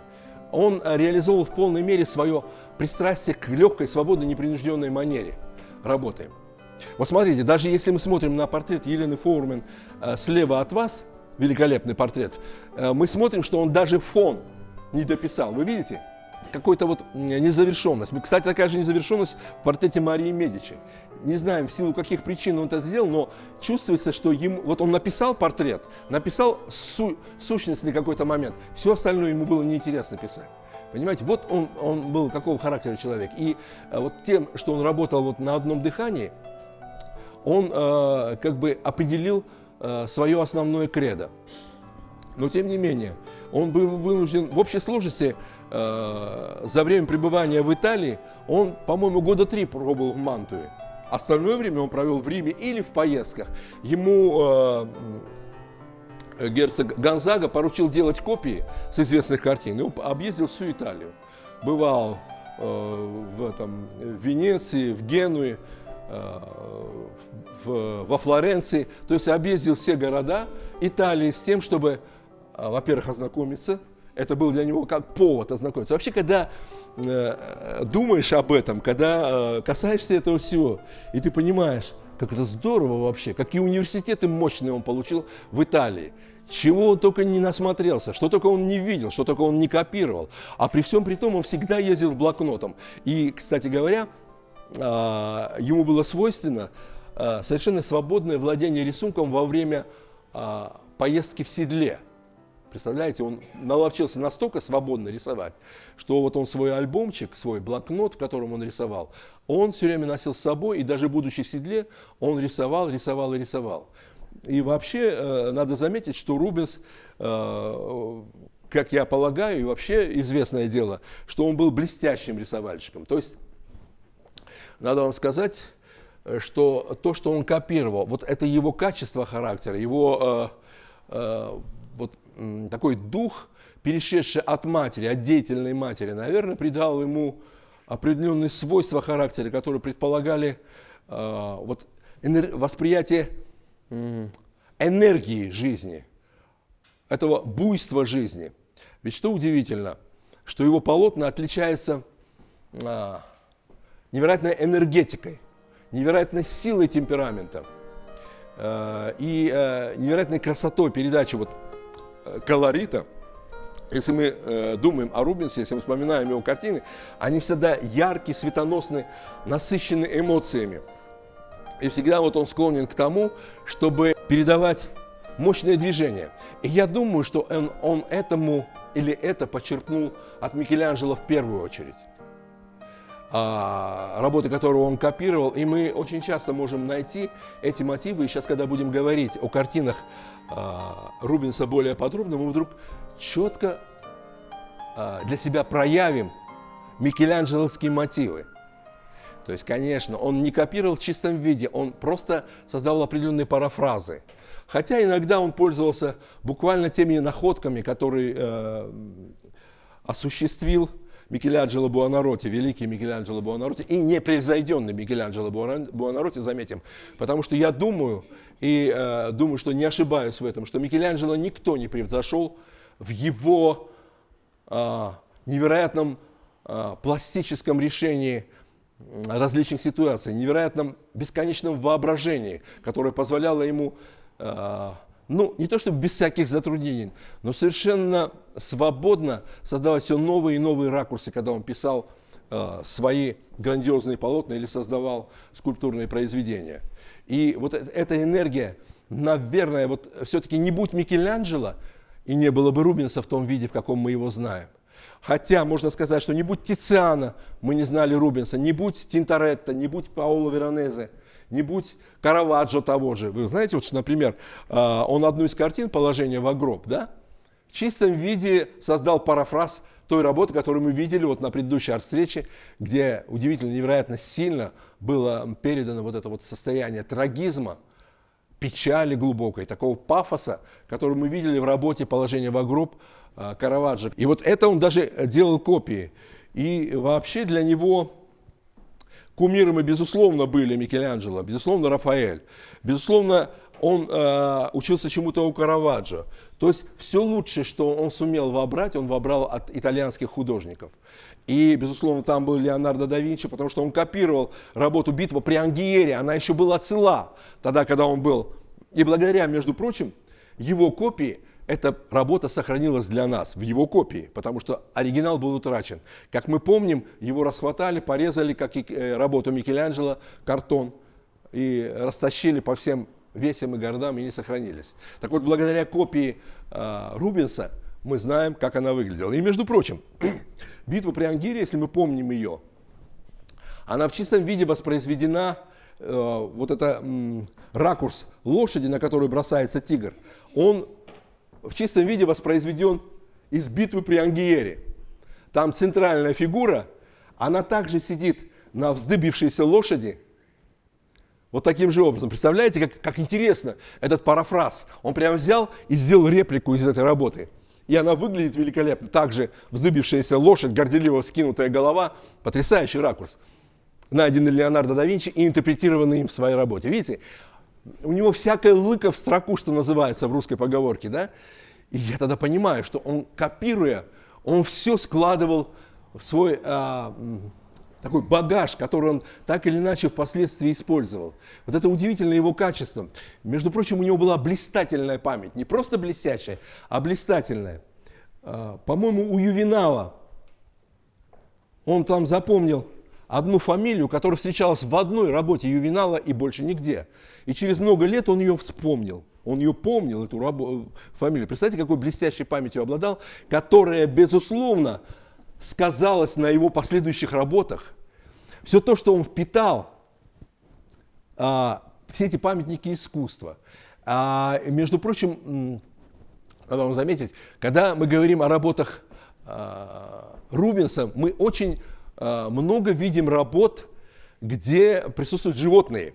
он э, реализовал в полной мере свое пристрастие к легкой, свободной, непринужденной манере работы. Вот смотрите, даже если мы смотрим на портрет Елены Фоурмен слева от вас, великолепный портрет, мы смотрим, что он даже фон не дописал. Вы видите? какой-то вот незавершенность. Кстати, такая же незавершенность в портрете Марии Медичи не знаем в силу каких причин он это сделал, но чувствуется, что ему, вот он написал портрет, написал су, сущностный какой-то момент, все остальное ему было неинтересно писать. Понимаете, вот он, он был какого характера человек. И э, вот тем, что он работал вот на одном дыхании, он э, как бы определил э, свое основное кредо. Но тем не менее, он был вынужден в общей сложности э, за время пребывания в Италии, он, по-моему, года три пробовал в Мантуе. Остальное время он провел в Риме или в поездках. Ему э, герцог Гонзага поручил делать копии с известных картин. И он объездил всю Италию. Бывал э, в, этом, в Венеции, в Генуе, э, в, во Флоренции. То есть объездил все города Италии с тем, чтобы, э, во-первых, ознакомиться. Это был для него как повод ознакомиться. Вообще, когда Э, думаешь об этом, когда э, касаешься этого всего, и ты понимаешь, как это здорово вообще, какие университеты мощные он получил в Италии, чего он только не насмотрелся, что только он не видел, что только он не копировал. А при всем при том он всегда ездил блокнотом. И, кстати говоря, э, ему было свойственно совершенно свободное владение рисунком во время поездки в седле – Представляете, он наловчился настолько свободно рисовать, что вот он свой альбомчик, свой блокнот, в котором он рисовал, он все время носил с собой, и даже будучи в седле, он рисовал, рисовал и рисовал. И вообще, э, надо заметить, что Рубенс, э, как я полагаю, и вообще известное дело, что он был блестящим рисовальщиком. То есть, надо вам сказать, э, что то, что он копировал, вот это его качество характера, его вот такой дух, перешедший от матери, от деятельной матери, наверное, придал ему определенные свойства характера, которые предполагали э, вот, энер- восприятие энергии жизни, этого буйства жизни. Ведь что удивительно, что его полотна отличаются э, невероятной энергетикой, невероятной силой темперамента э, и э, невероятной красотой передачи вот Э, колорита, если мы э, думаем о Рубинсе, если мы вспоминаем его картины, они всегда яркие, светоносные, насыщены эмоциями. И всегда вот он склонен к тому, чтобы передавать мощное движение. И я думаю, что он, он этому или это почерпнул от Микеланджело в первую очередь а, работы которого он копировал. И мы очень часто можем найти эти мотивы. И сейчас, когда будем говорить о картинах а, Рубинса более подробно, мы вдруг четко а, для себя проявим Микеланджелоские мотивы. То есть, конечно, он не копировал в чистом виде, он просто создавал определенные парафразы. Хотя иногда он пользовался буквально теми находками, которые э, осуществил Микеланджело Буонаротти, великий Микеланджело Буонаротти и непревзойденный Микеланджело Буонаротти, заметим. Потому что я думаю, и э, думаю, что не ошибаюсь в этом, что Микеланджело никто не превзошел в его э, невероятном э, пластическом решении различных ситуаций, невероятном бесконечном воображении, которое позволяло ему, э, ну, не то чтобы без всяких затруднений, но совершенно свободно создавать все новые и новые ракурсы, когда он писал э, свои грандиозные полотна или создавал скульптурные произведения – и вот эта энергия, наверное, вот все-таки не будь Микеланджело, и не было бы Рубинса в том виде, в каком мы его знаем. Хотя можно сказать, что не будь Тициана, мы не знали Рубинса, не будь Тинторетто, не будь Паоло Веронезе, не будь Караваджо того же. Вы знаете, вот, что, например, а, он одну из картин «Положение в гроб», да? в чистом виде создал парафраз той работы, которую мы видели вот на предыдущей арт-встрече, где удивительно, невероятно сильно было передано вот это вот состояние трагизма, печали глубокой, такого пафоса, который мы видели в работе «Положение вокруг» э, Караваджо. И вот это он даже делал копии. И вообще для него кумирами, безусловно, были Микеланджело, безусловно, Рафаэль, безусловно, он э, учился чему-то у Караваджо. То есть все лучшее, что он сумел вобрать, он вобрал от итальянских художников. И, безусловно, там был Леонардо да Винчи, потому что он копировал работу «Битва при Ангиере», она еще была цела тогда, когда он был. И благодаря, между прочим, его копии эта работа сохранилась для нас в его копии, потому что оригинал был утрачен. Как мы помним, его расхватали, порезали, как и э, работу Микеланджело, картон, и растащили по всем весям и городам и не сохранились. Так вот, благодаря копии э, Рубенса мы знаем, как она выглядела. И, между прочим, битва при Ангире, если мы помним ее, она в чистом виде воспроизведена, э, вот это м, ракурс лошади, на которую бросается тигр, он в чистом виде воспроизведен из битвы при Ангиере. Там центральная фигура, она также сидит на вздыбившейся лошади – вот таким же образом. Представляете, как, как интересно этот парафраз. Он прямо взял и сделал реплику из этой работы. И она выглядит великолепно. Также вздыбившаяся лошадь, горделиво скинутая голова. Потрясающий ракурс. Найденный Леонардо да Винчи и интерпретированный им в своей работе. Видите, у него всякая лыка в строку, что называется в русской поговорке. Да? И я тогда понимаю, что он, копируя, он все складывал в свой... А, такой багаж, который он так или иначе впоследствии использовал. Вот это удивительно его качество. Между прочим, у него была блистательная память, не просто блестящая, а блистательная. А, по-моему, у Ювенала он там запомнил одну фамилию, которая встречалась в одной работе Ювенала и больше нигде. И через много лет он ее вспомнил. Он ее помнил, эту рабо- э, фамилию. Представьте, какой блестящей памятью обладал, которая, безусловно, сказалось на его последующих работах. Все то, что он впитал, а, все эти памятники искусства. А, между прочим, надо вам заметить, когда мы говорим о работах а, Рубенса, мы очень много видим работ, где присутствуют животные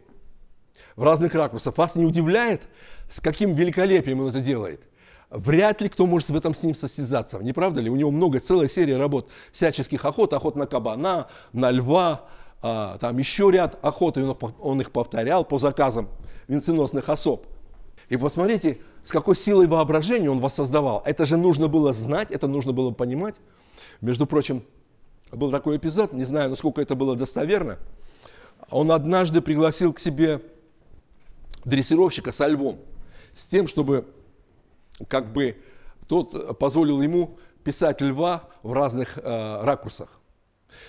в разных ракурсах. Вас не удивляет, с каким великолепием он это делает – вряд ли кто может в этом с ним состязаться. Не правда ли? У него много, целая серия работ, всяческих охот, охот на кабана, на льва, а, там еще ряд охот, и он, он их повторял по заказам венценосных особ. И посмотрите, с какой силой воображения он воссоздавал. Это же нужно было знать, это нужно было понимать. Между прочим, был такой эпизод, не знаю, насколько это было достоверно. Он однажды пригласил к себе дрессировщика со львом, с тем, чтобы как бы тот позволил ему писать льва в разных э, ракурсах.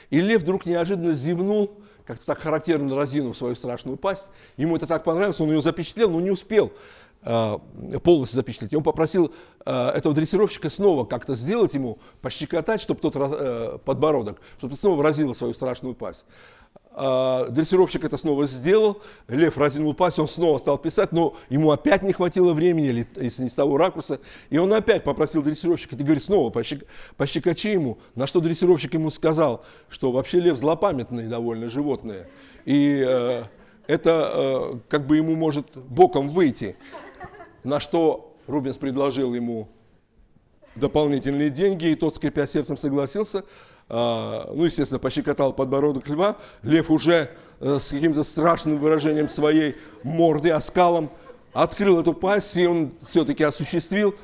И лев вдруг неожиданно зевнул, как-то так характерно разинув свою страшную пасть. Ему это так понравилось, он ее запечатлел, но не успел э, полностью запечатлеть. И он попросил э, этого дрессировщика снова как-то сделать ему, пощекотать, чтобы тот э, подбородок, чтобы снова разил свою страшную пасть. А, дрессировщик это снова сделал, Лев разинул пасть, он снова стал писать, но ему опять не хватило времени, если не с того ракурса, и он опять попросил дрессировщика, ты говоришь, снова пощекочи ему, на что дрессировщик ему сказал, что вообще лев злопамятное довольно животное, и э, это э, как бы ему может боком выйти, на что Рубинс предложил ему дополнительные деньги, и тот, скрипя сердцем, согласился, а, ну, естественно, пощекотал подбородок льва. Лев уже э, с каким-то страшным выражением своей морды, оскалом, открыл эту пасть, и он все-таки осуществил.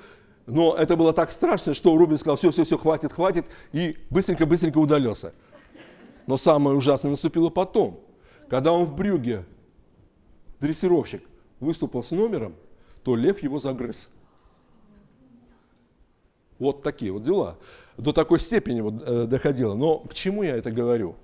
Но это было так страшно, что Рубин сказал, все, все, все, хватит, хватит, и быстренько-быстренько удалился. Но самое ужасное наступило потом, когда он в брюге, дрессировщик, выступал с номером, то лев его загрыз. Вот такие вот дела до такой степени вот э, доходило. Но к чему я это говорю?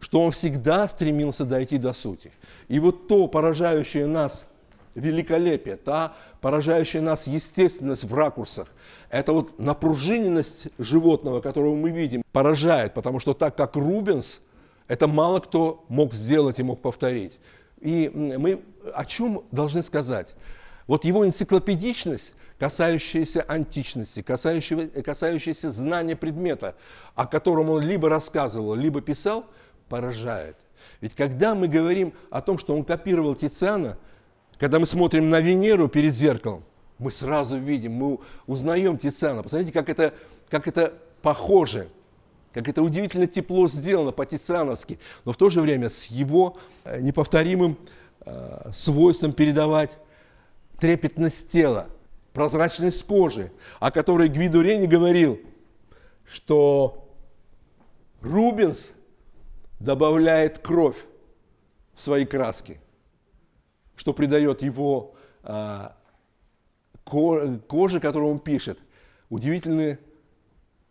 Что он всегда стремился дойти до сути. И вот то поражающее нас великолепие, та поражающая нас естественность в ракурсах, это вот напружиненность животного, которого мы видим, поражает, потому что так как Рубенс, это мало кто мог сделать и мог повторить. И мы о чем должны сказать? Вот его энциклопедичность касающиеся античности, касающиеся, касающиеся знания предмета, о котором он либо рассказывал, либо писал, поражает. Ведь когда мы говорим о том, что он копировал Тициана, когда мы смотрим на Венеру перед зеркалом, мы сразу видим, мы узнаем Тициана. Посмотрите, как это, как это похоже, как это удивительно тепло сделано по-тициановски, но в то же время с его э, неповторимым э, свойством передавать трепетность тела, прозрачность кожи, о которой Гвиду Рени говорил, что Рубенс добавляет кровь в свои краски, что придает его а, ко, коже, которую он пишет, удивительную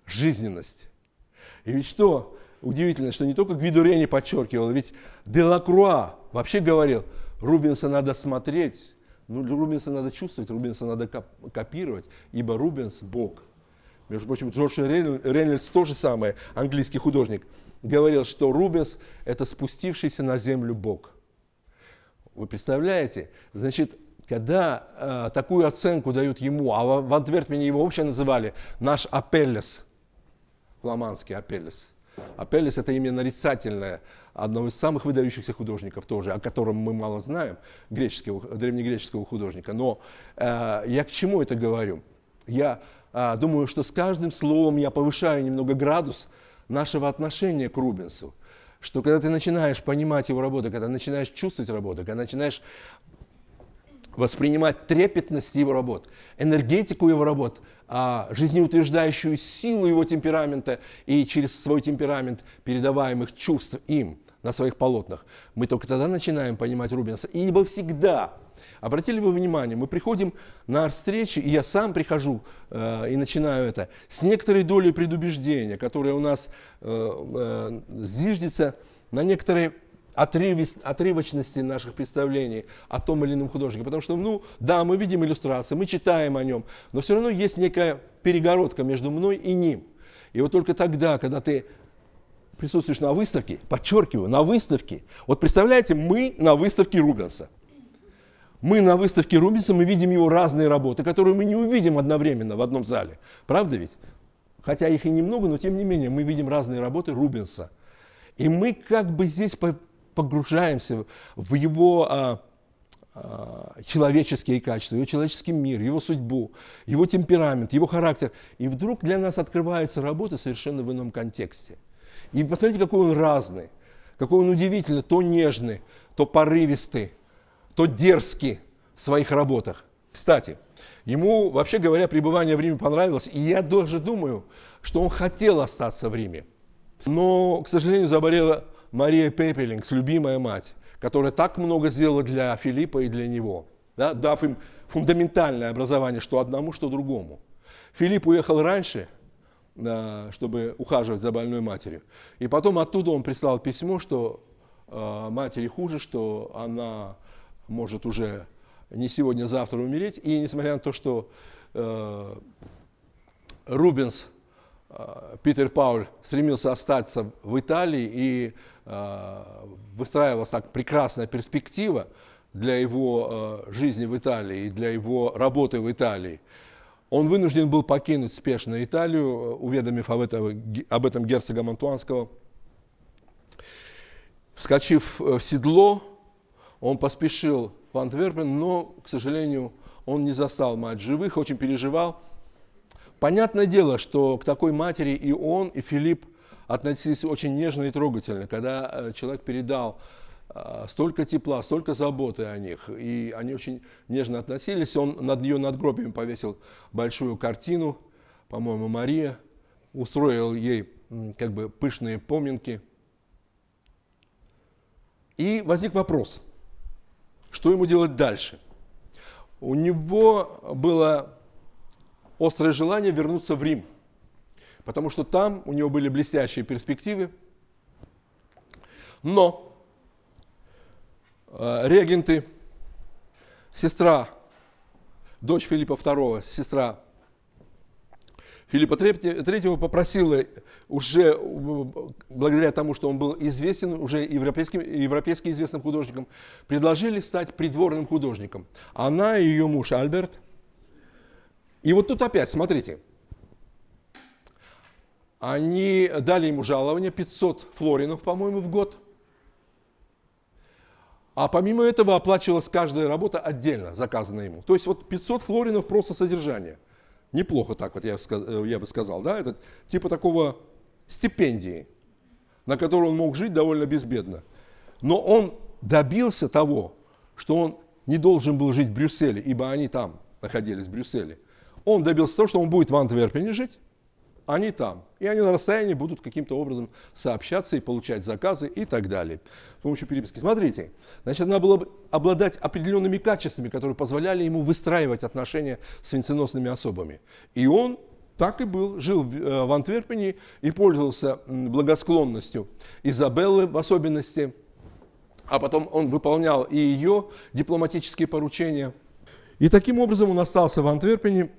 жизненность. И ведь что удивительно, что не только Гвиду Рени подчеркивал, ведь Делакруа вообще говорил, Рубенса надо смотреть, ну, Рубенса надо чувствовать, Рубенса надо копировать, ибо Рубенс – Бог. Между прочим, Джордж Рейнольдс то же самое, английский художник, говорил, что Рубенс – это спустившийся на землю Бог. Вы представляете? Значит, когда э, такую оценку дают ему, а в, в Антверпене его вообще называли наш Апеллес, фламандский Апеллес – а Пелес это имя нарицательное одного из самых выдающихся художников тоже, о котором мы мало знаем, греческого, древнегреческого художника. Но э, я к чему это говорю? Я э, думаю, что с каждым словом я повышаю немного градус нашего отношения к Рубенсу что когда ты начинаешь понимать его работу, когда начинаешь чувствовать работу, когда начинаешь воспринимать трепетность его работ, энергетику его работ, а, жизнеутверждающую силу его темперамента и через свой темперамент передаваемых чувств им на своих полотнах. Мы только тогда начинаем понимать Рубенса. Ибо всегда, обратили вы внимание, мы приходим на встречи и я сам прихожу э, и начинаю это, с некоторой долей предубеждения, которая у нас э, э, зиждется на некоторые отрывочности наших представлений о том или ином художнике. Потому что, ну, да, мы видим иллюстрации, мы читаем о нем, но все равно есть некая перегородка между мной и ним. И вот только тогда, когда ты присутствуешь на выставке, подчеркиваю, на выставке. Вот представляете, мы на выставке Рубенса. Мы на выставке Рубенса, мы видим его разные работы, которые мы не увидим одновременно в одном зале. Правда ведь? Хотя их и немного, но тем не менее мы видим разные работы Рубенса. И мы как бы здесь погружаемся в его а, а, человеческие качества, его человеческий мир, его судьбу, его темперамент, его характер. И вдруг для нас открывается работа совершенно в ином контексте. И посмотрите, какой он разный, какой он удивительно, то нежный, то порывистый, то дерзкий в своих работах. Кстати, ему, вообще говоря, пребывание в Риме понравилось, и я даже думаю, что он хотел остаться в Риме. Но, к сожалению, заболела Мария Пепелингс, любимая мать, которая так много сделала для Филиппа и для него, да, дав им фундаментальное образование, что одному, что другому. Филипп уехал раньше, чтобы ухаживать за больной матерью. И потом оттуда он прислал письмо, что а, матери хуже, что она может уже не сегодня, а завтра умереть. И несмотря на то, что э, Рубенс Э, Питер Пауль стремился остаться в Италии и э, выстраивалась так прекрасная перспектива для его э, жизни в Италии и для его работы в Италии. Он вынужден был покинуть спешно Италию, уведомив об этом, об этом герцога Монтуанского. Вскочив в седло, он поспешил в Антверпен, но, к сожалению, он не застал мать живых, очень переживал – Понятное дело, что к такой матери и он, и Филипп относились очень нежно и трогательно, когда э, человек передал э, столько тепла, столько заботы о них. И они очень нежно относились. Он над ее надгробием повесил большую картину, по-моему, Мария, устроил ей как бы пышные поминки. И возник вопрос, что ему делать дальше? У него было острое желание вернуться в Рим, потому что там у него были блестящие перспективы. Но э, регенты, сестра, дочь Филиппа II, сестра Филиппа III попросила уже, э, благодаря тому, что он был известен, уже европейским, европейским известным художником, предложили стать придворным художником. Она и ее муж Альберт – и вот тут опять, смотрите, они дали ему жалование 500 флоринов, по-моему, в год. А помимо этого оплачивалась каждая работа отдельно, заказанная ему. То есть вот 500 флоринов просто содержание. Неплохо так вот, я, э, я бы сказал, да, это типа такого стипендии, на которую он мог жить довольно безбедно. Но он добился того, что он не должен был жить в Брюсселе, ибо они там находились, в Брюсселе. Он добился того, что он будет в Антверпене жить, а не там. И они на расстоянии будут каким-то образом сообщаться и получать заказы и так далее. С помощью переписки. Смотрите, значит, надо было обладать определенными качествами, которые позволяли ему выстраивать отношения с венценосными особами. И он так и был, жил в э, Антверпене и пользовался благосклонностью Изабеллы в особенности, а потом он выполнял и ее дипломатические поручения. И таким образом он остался в Антверпене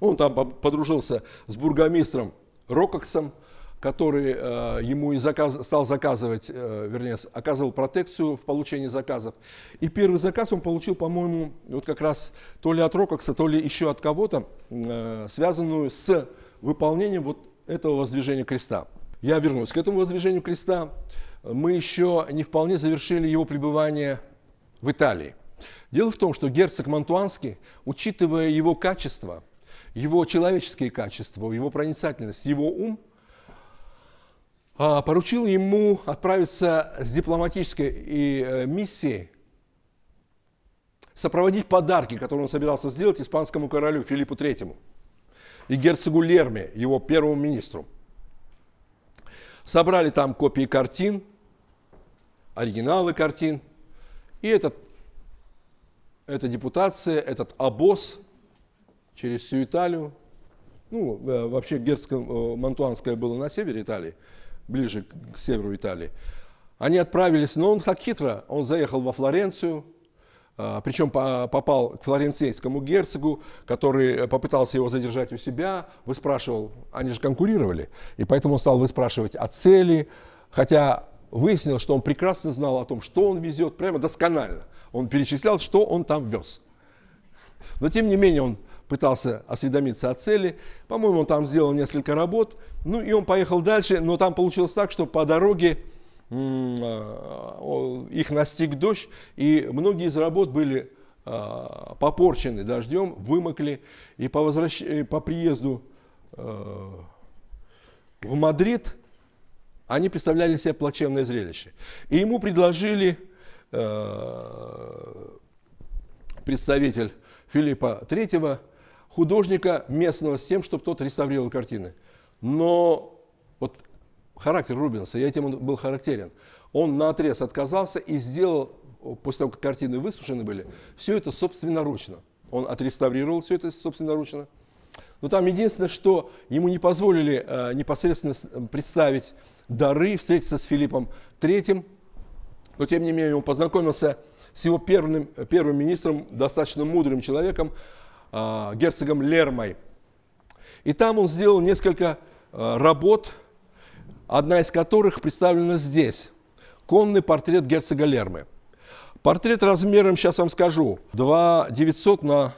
он там подружился с бургомистром Рококсом, который э, ему и заказ, стал заказывать, э, вернее, оказывал протекцию в получении заказов. И первый заказ он получил, по-моему, вот как раз то ли от Рококса, то ли еще от кого-то, э, связанную с выполнением вот этого воздвижения креста. Я вернусь к этому воздвижению креста. Мы еще не вполне завершили его пребывание в Италии. Дело в том, что герцог Монтуанский, учитывая его качество – его человеческие качества, его проницательность, его ум, а, поручил ему отправиться с дипломатической э, миссией, сопроводить подарки, которые он собирался сделать испанскому королю Филиппу III и герцогу Лерме, его первому министру. Собрали там копии картин, оригиналы картин, и этот, эта депутация, этот обоз через всю Италию. Ну, э, вообще Герцко-Мантуанское э, было на севере Италии, ближе к северу Италии. Они отправились, но он так хитро, он заехал во Флоренцию, э, причем попал к флоренцейскому герцогу, который попытался его задержать у себя, выспрашивал, они же конкурировали, и поэтому он стал выспрашивать о цели, хотя выяснил, что он прекрасно знал о том, что он везет, прямо досконально. Он перечислял, что он там вез. Но тем не менее он пытался осведомиться о цели. По-моему, он там сделал несколько работ. Ну и он поехал дальше, но там получилось так, что по дороге а, их настиг дождь, и многие из работ были а, попорчены дождем, вымокли. И по, возвращ... Э, по приезду э, в Мадрид они представляли себе плачевное зрелище. И ему предложили э, представитель Филиппа III художника местного с тем, чтобы тот реставрировал картины. Но вот характер Рубенса, я этим был характерен, он на отрез отказался и сделал, после того, как картины высушены были, все это собственноручно. Он отреставрировал все это собственноручно. Но там единственное, что ему не позволили э, непосредственно представить дары, встретиться с Филиппом III, но тем не менее он познакомился с его первым, первым министром, достаточно мудрым человеком, а, герцогом Лермой. И там он сделал несколько а, работ, одна из которых представлена здесь. Конный портрет герцога Лермы. Портрет размером, сейчас вам скажу, 2 900 на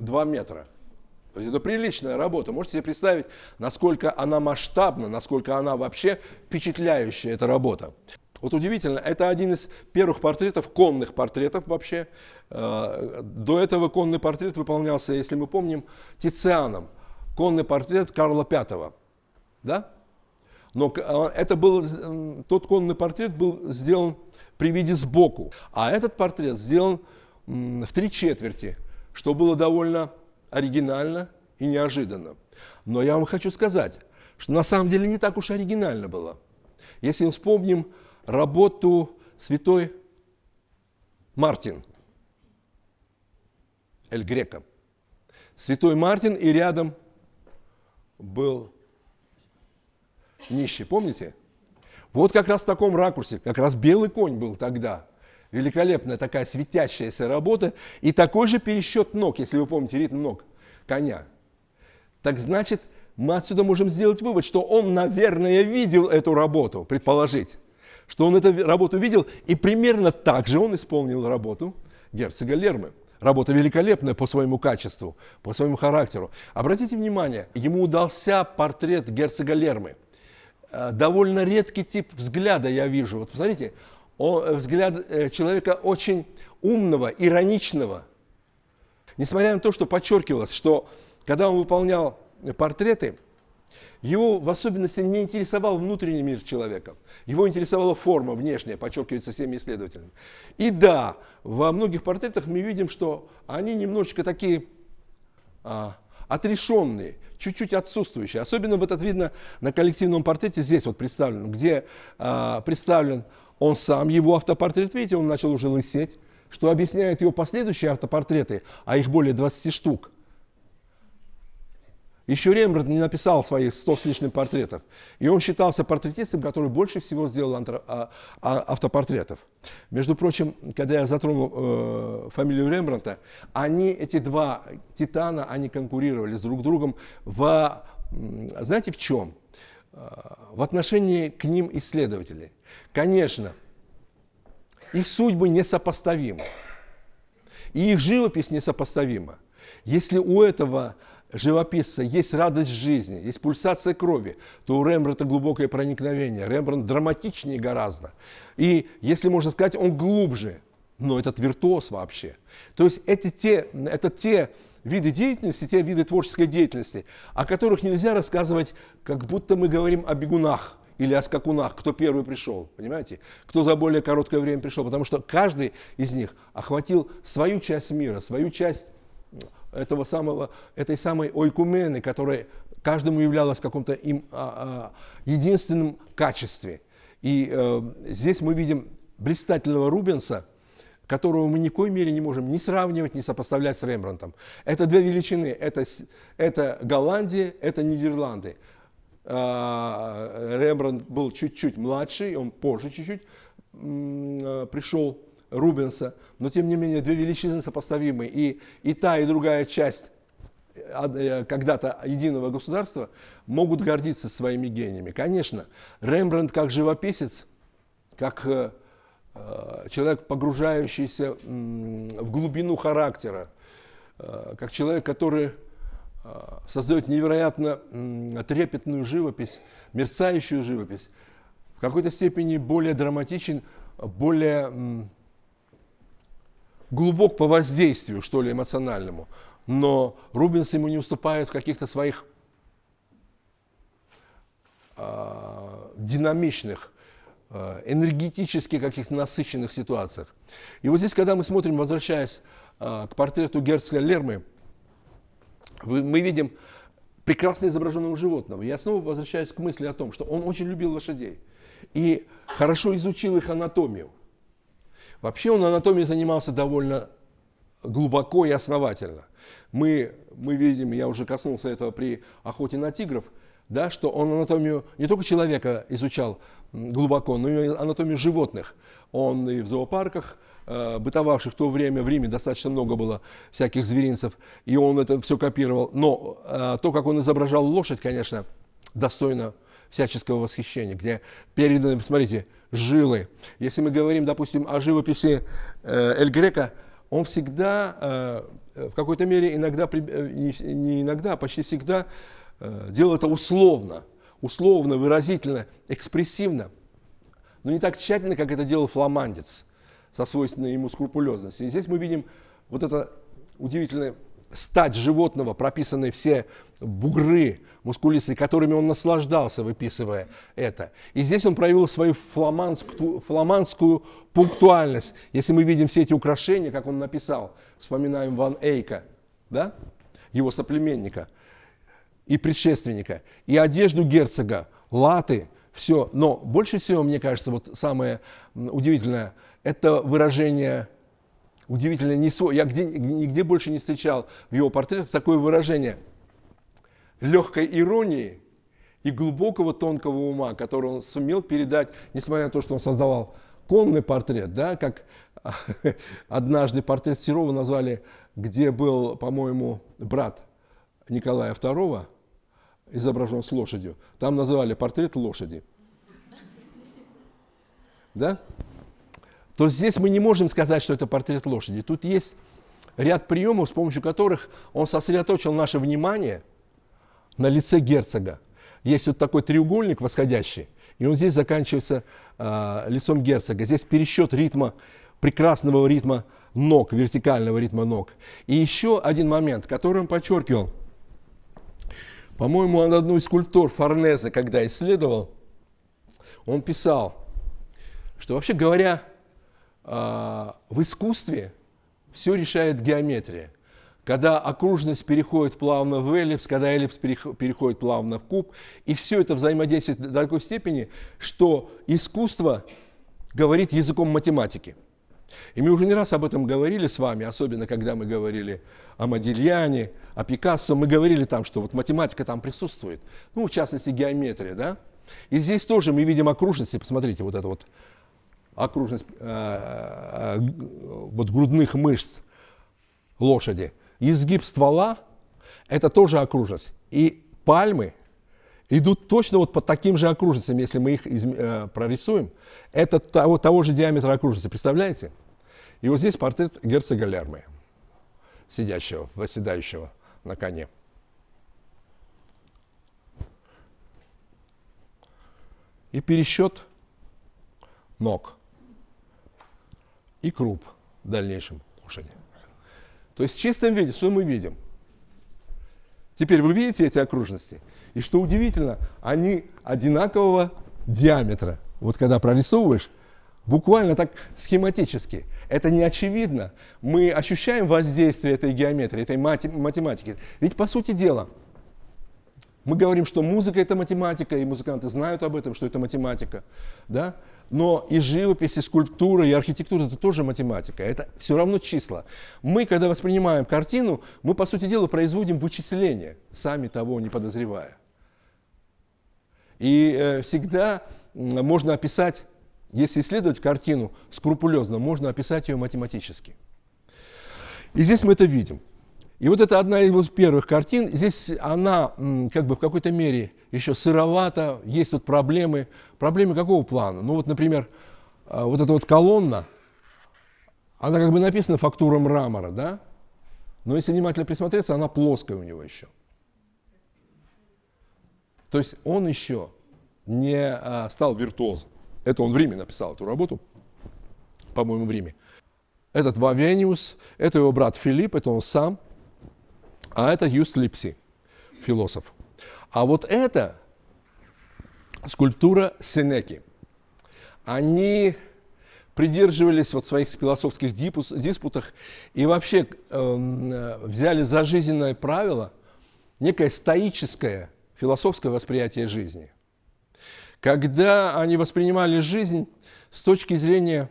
2 метра. это приличная работа. Можете себе представить, насколько она масштабна, насколько она вообще впечатляющая, эта работа. Вот удивительно, это один из первых портретов, конных портретов вообще. Э, до этого конный портрет выполнялся, если мы помним, Тицианом. Конный портрет Карла V. Да? Но э, это был, э, тот конный портрет был сделан при виде сбоку. А этот портрет сделан в три четверти, что было довольно оригинально и неожиданно. Но я вам хочу сказать, что на самом деле не так уж оригинально было. Если мы вспомним работу святой Мартин Эль Грека. Святой Мартин и рядом был нищий, помните? Вот как раз в таком ракурсе, как раз белый конь был тогда. Великолепная такая светящаяся работа и такой же пересчет ног, если вы помните ритм ног коня. Так значит, мы отсюда можем сделать вывод, что он, наверное, видел эту работу, предположить что он эту работу видел, и примерно так же он исполнил работу герцога Лермы. Работа великолепная по своему качеству, по своему характеру. Обратите внимание, ему удался портрет герцога Лермы. Э, довольно редкий тип взгляда я вижу. Вот посмотрите, он, э, взгляд э, человека очень умного, ироничного. Несмотря на то, что подчеркивалось, что когда он выполнял портреты, его в особенности не интересовал внутренний мир человека. Его интересовала форма внешняя, подчеркивается всеми исследователями. И да, во многих портретах мы видим, что они немножечко такие а, отрешенные, чуть-чуть отсутствующие. Особенно вот это видно на коллективном портрете здесь вот представлен, где а, представлен он сам, его автопортрет, видите, он начал уже лысеть, что объясняет его последующие автопортреты, а их более 20 штук – еще Рембрандт не написал своих сто с лишним портретов. И он считался портретистом, который больше всего сделал а, а, автопортретов. Между прочим, когда я затронул э, фамилию Рембранта, они, эти два титана, они конкурировали с друг другом в, знаете, в чем? Э, в отношении к ним исследователей. Конечно, их судьбы несопоставимы. И их живопись несопоставима. Если у этого живописца есть радость жизни, есть пульсация крови, то у Рембрандта глубокое проникновение. Рембрандт драматичнее гораздо. И, если можно сказать, он глубже, но этот виртуоз вообще. То есть это те, это те виды деятельности, те виды творческой деятельности, о которых нельзя рассказывать, как будто мы говорим о бегунах – или о скакунах, кто первый пришел, понимаете? Кто за более короткое время пришел, потому что каждый из них охватил свою часть мира, свою часть этого самого, этой самой ойкумены, которая каждому являлась в каком-то им а, а, единственном качестве. И а, здесь мы видим блистательного Рубенса, которого мы ни в коей мере не можем ни сравнивать, ни сопоставлять с Рембрандтом. Это две величины, это, это Голландия, это Нидерланды. А, э, Рембрандт был чуть-чуть младше, он позже чуть-чуть э, пришел Рубенса, но тем не менее две величины сопоставимы, и, и та, и другая часть э, э, когда-то единого государства могут гордиться своими гениями. Конечно, Рембрандт как живописец, как э, человек, погружающийся в глубину характера, как человек, который создает невероятно трепетную живопись, мерцающую живопись, в какой-то степени более драматичен, более глубок по воздействию, что ли, эмоциональному. Но Рубинс ему не уступает в каких-то своих э, динамичных, э, энергетически каких-то насыщенных ситуациях. И вот здесь, когда мы смотрим, возвращаясь э, к портрету герцога Лермы, вы, мы видим прекрасно изображенного животного. Я снова возвращаюсь к мысли о том, что он очень любил лошадей и хорошо изучил их анатомию – Вообще он анатомией занимался довольно глубоко и основательно. Мы, мы видим, я уже коснулся этого при охоте на тигров, да, что он анатомию не только человека изучал глубоко, но и анатомию животных. Он и в зоопарках, э, бытовавших в то время в Риме, достаточно много было всяких зверинцев, и он это все копировал. Но э, то, как он изображал лошадь, конечно, достойно всяческого восхищения, где переданы, посмотрите, жилы. Если мы говорим, допустим, о живописи э, Эль Грека, он всегда, э, в какой-то мере, иногда, э, не иногда, а почти всегда делал это условно, условно, выразительно, экспрессивно, но не так тщательно, как это делал фламандец со свойственной ему скрупулезностью. И здесь мы видим вот это удивительное стать животного, прописаны все бугры мускулистые, которыми он наслаждался, выписывая это. И здесь он проявил свою фламандскую, фламандскую пунктуальность. Если мы видим все эти украшения, как он написал, вспоминаем Ван Эйка, да? его соплеменника и предшественника, и одежду герцога, латы, все. Но больше всего, мне кажется, вот самое удивительное, это выражение – Удивительно, не свой. я где, нигде больше не встречал в его портретах такое выражение легкой иронии и глубокого тонкого ума, который он сумел передать, несмотря на то, что он создавал конный портрет, да, как а, однажды портрет Серова назвали, где был, по-моему, брат Николая II, изображен с лошадью. Там называли портрет лошади. Да? то здесь мы не можем сказать, что это портрет лошади. Тут есть ряд приемов, с помощью которых он сосредоточил наше внимание на лице герцога. Есть вот такой треугольник восходящий, и он здесь заканчивается э, лицом герцога. Здесь пересчет ритма, прекрасного ритма ног, вертикального ритма ног. И еще один момент, который он подчеркивал. По-моему, он одну из скульптур Форнезе, когда исследовал, он писал, что вообще говоря, а, в искусстве все решает геометрия. Когда окружность переходит плавно в эллипс, когда эллипс переходит плавно в куб, и все это взаимодействует до такой степени, что искусство говорит языком математики. И мы уже не раз об этом говорили с вами, особенно когда мы говорили о Модильяне, о Пикассо, мы говорили там, что вот математика там присутствует, ну, в частности, геометрия, да? И здесь тоже мы видим окружности, посмотрите, вот это вот окружность э, э, вот грудных мышц лошади, изгиб ствола – это тоже окружность. И пальмы идут точно вот по таким же окружностям, если мы их из, э, прорисуем. Это того, того же диаметра окружности, представляете? И вот здесь портрет герцога Лермы, сидящего, восседающего на коне. И пересчет ног – и круп в дальнейшем кушании. То есть в чистом виде, что мы видим? Теперь вы видите эти окружности? И что удивительно, они одинакового диаметра. Вот когда прорисовываешь, буквально так схематически. Это не очевидно. Мы ощущаем воздействие этой геометрии, этой математики. Ведь по сути дела, мы говорим, что музыка это математика, и музыканты знают об этом, что это математика. Да? Но и живопись, и скульптура, и архитектура – это тоже математика. Это все равно числа. Мы, когда воспринимаем картину, мы, по сути дела, производим вычисления сами того не подозревая. И э, всегда можно описать, если исследовать картину скрупулезно, можно описать ее математически. И здесь мы это видим. И вот это одна из его первых картин. Здесь она как бы в какой-то мере еще сыровато, есть тут проблемы. Проблемы какого плана? Ну вот, например, а, вот эта вот колонна, она как бы написана фактура мрамора, да? Но если внимательно присмотреться, она плоская у него еще. То есть он еще не а, стал виртуозом. Это он в Риме написал эту работу, по-моему, в Риме. Этот Вавениус, это его брат Филипп, это он сам, а это Юст Липси, философ. А вот это скульптура Сенеки. Они придерживались вот своих философских дипус, диспутах и вообще э, э, взяли за жизненное правило некое стоическое философское восприятие жизни. Когда они воспринимали жизнь с точки зрения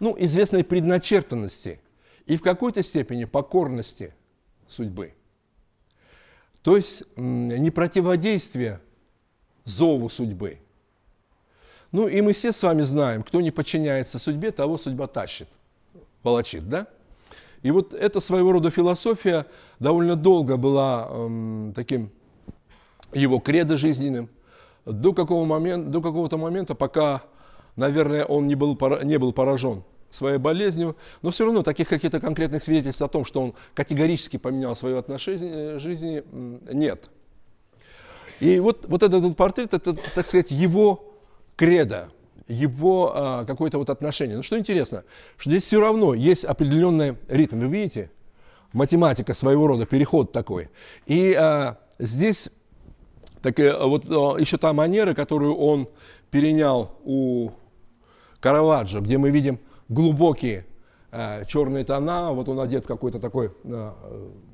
ну, известной предначертанности и в какой-то степени покорности судьбы – то есть не противодействие зову судьбы. Ну и мы все с вами знаем, кто не подчиняется судьбе, того судьба тащит, волочит, да? И вот эта своего рода философия довольно долго была эм, таким его кредо жизненным, до, какого момент, до какого-то момента, пока, наверное, он не был, не был поражен своей болезнью, но все равно таких каких-то конкретных свидетельств о том, что он категорически поменял свое отношение к э, жизни, нет. И вот, вот этот, этот портрет, это, так сказать, его кредо, его а, какое-то вот отношение. Но что интересно, что здесь все равно есть определенный ритм. Вы видите, математика своего рода, переход такой. И а, здесь так, э, вот а, еще та манера, которую он перенял у Караваджо, где мы видим глубокие э, черные тона, вот он одет в какую-то такую э,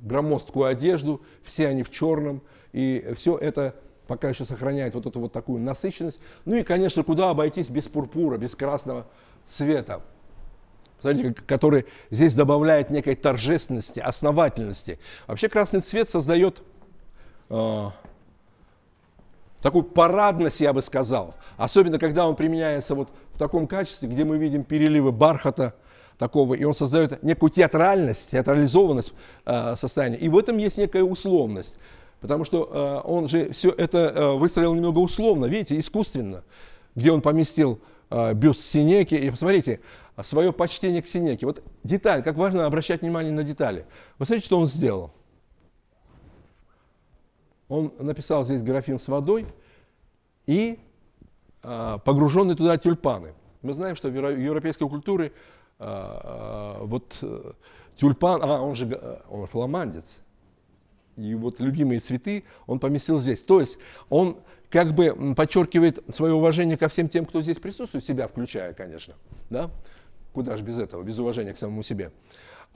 громоздкую одежду, все они в черном, и все это пока еще сохраняет вот эту вот такую насыщенность. Ну и, конечно, куда обойтись без пурпура, без красного цвета, посмотрите, который здесь добавляет некой торжественности, основательности. Вообще красный цвет создает э, такую парадность, я бы сказал. Особенно, когда он применяется вот в таком качестве, где мы видим переливы бархата такого, и он создает некую театральность, театрализованность э, состояния. И в этом есть некая условность, потому что э, он же все это э, выстроил немного условно, видите, искусственно, где он поместил э, бюст Синеки. И посмотрите, свое почтение к Синеке. Вот деталь, как важно обращать внимание на детали. Вы смотрите, что он сделал – он написал здесь графин с водой и э, погруженный туда тюльпаны. Мы знаем, что в европейской культуре э, э, вот э, тюльпан, а он же э, он фламандец, и вот любимые цветы он поместил здесь. То есть он как бы подчеркивает свое уважение ко всем тем, кто здесь присутствует, себя включая, конечно, да? Куда же без этого, без уважения к самому себе.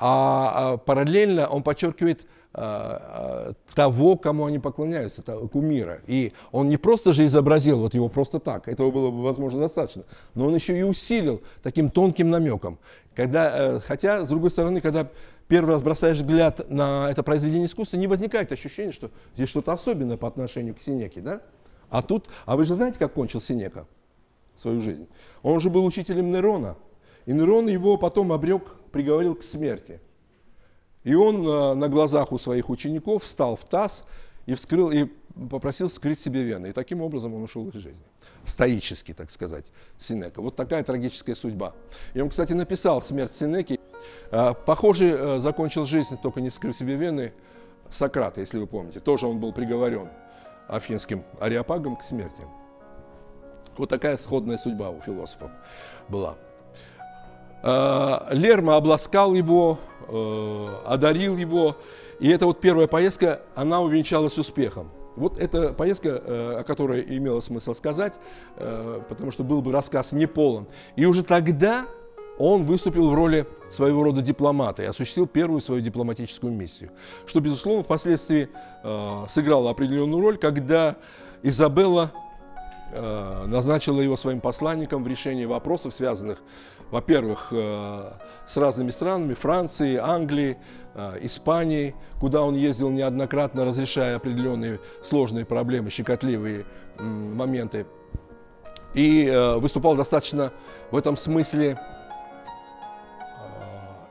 А, а параллельно он подчеркивает а, а, того, кому они поклоняются, кумира. И он не просто же изобразил вот его просто так, этого было бы, возможно, достаточно, но он еще и усилил таким тонким намеком. Когда, э, хотя, с другой стороны, когда первый раз бросаешь взгляд на это произведение искусства, не возникает ощущения, что здесь что-то особенное по отношению к Синеке, да? А тут, а вы же знаете, как кончил Синека свою жизнь? Он же был учителем Нерона, и Нерон его потом обрек приговорил к смерти. И он э, на глазах у своих учеников встал в таз и, вскрыл, и попросил вскрыть себе вены. И таким образом он ушел из жизни. Стоически, так сказать, Синека. Вот такая трагическая судьба. И он, кстати, написал «Смерть Синеки». Э, похоже, э, закончил жизнь, только не вскрыв себе вены, Сократа, если вы помните. Тоже он был приговорен афинским ареопагом к смерти. Вот такая сходная судьба у философов была. Э, Лерма обласкал его, э, одарил его. И эта вот первая поездка, она увенчалась успехом. Вот эта поездка, э, о которой имело смысл сказать, потому что был бы рассказ неполон. И уже тогда он выступил в роли своего рода дипломата и осуществил первую свою дипломатическую миссию, что, безусловно, впоследствии сыграло определенную роль, когда Изабелла назначила его своим посланником в решении вопросов, связанных во-первых, э, с разными странами, Франции, Англии, э, Испании, куда он ездил неоднократно, разрешая определенные сложные проблемы, щекотливые моменты. И э, выступал достаточно в этом смысле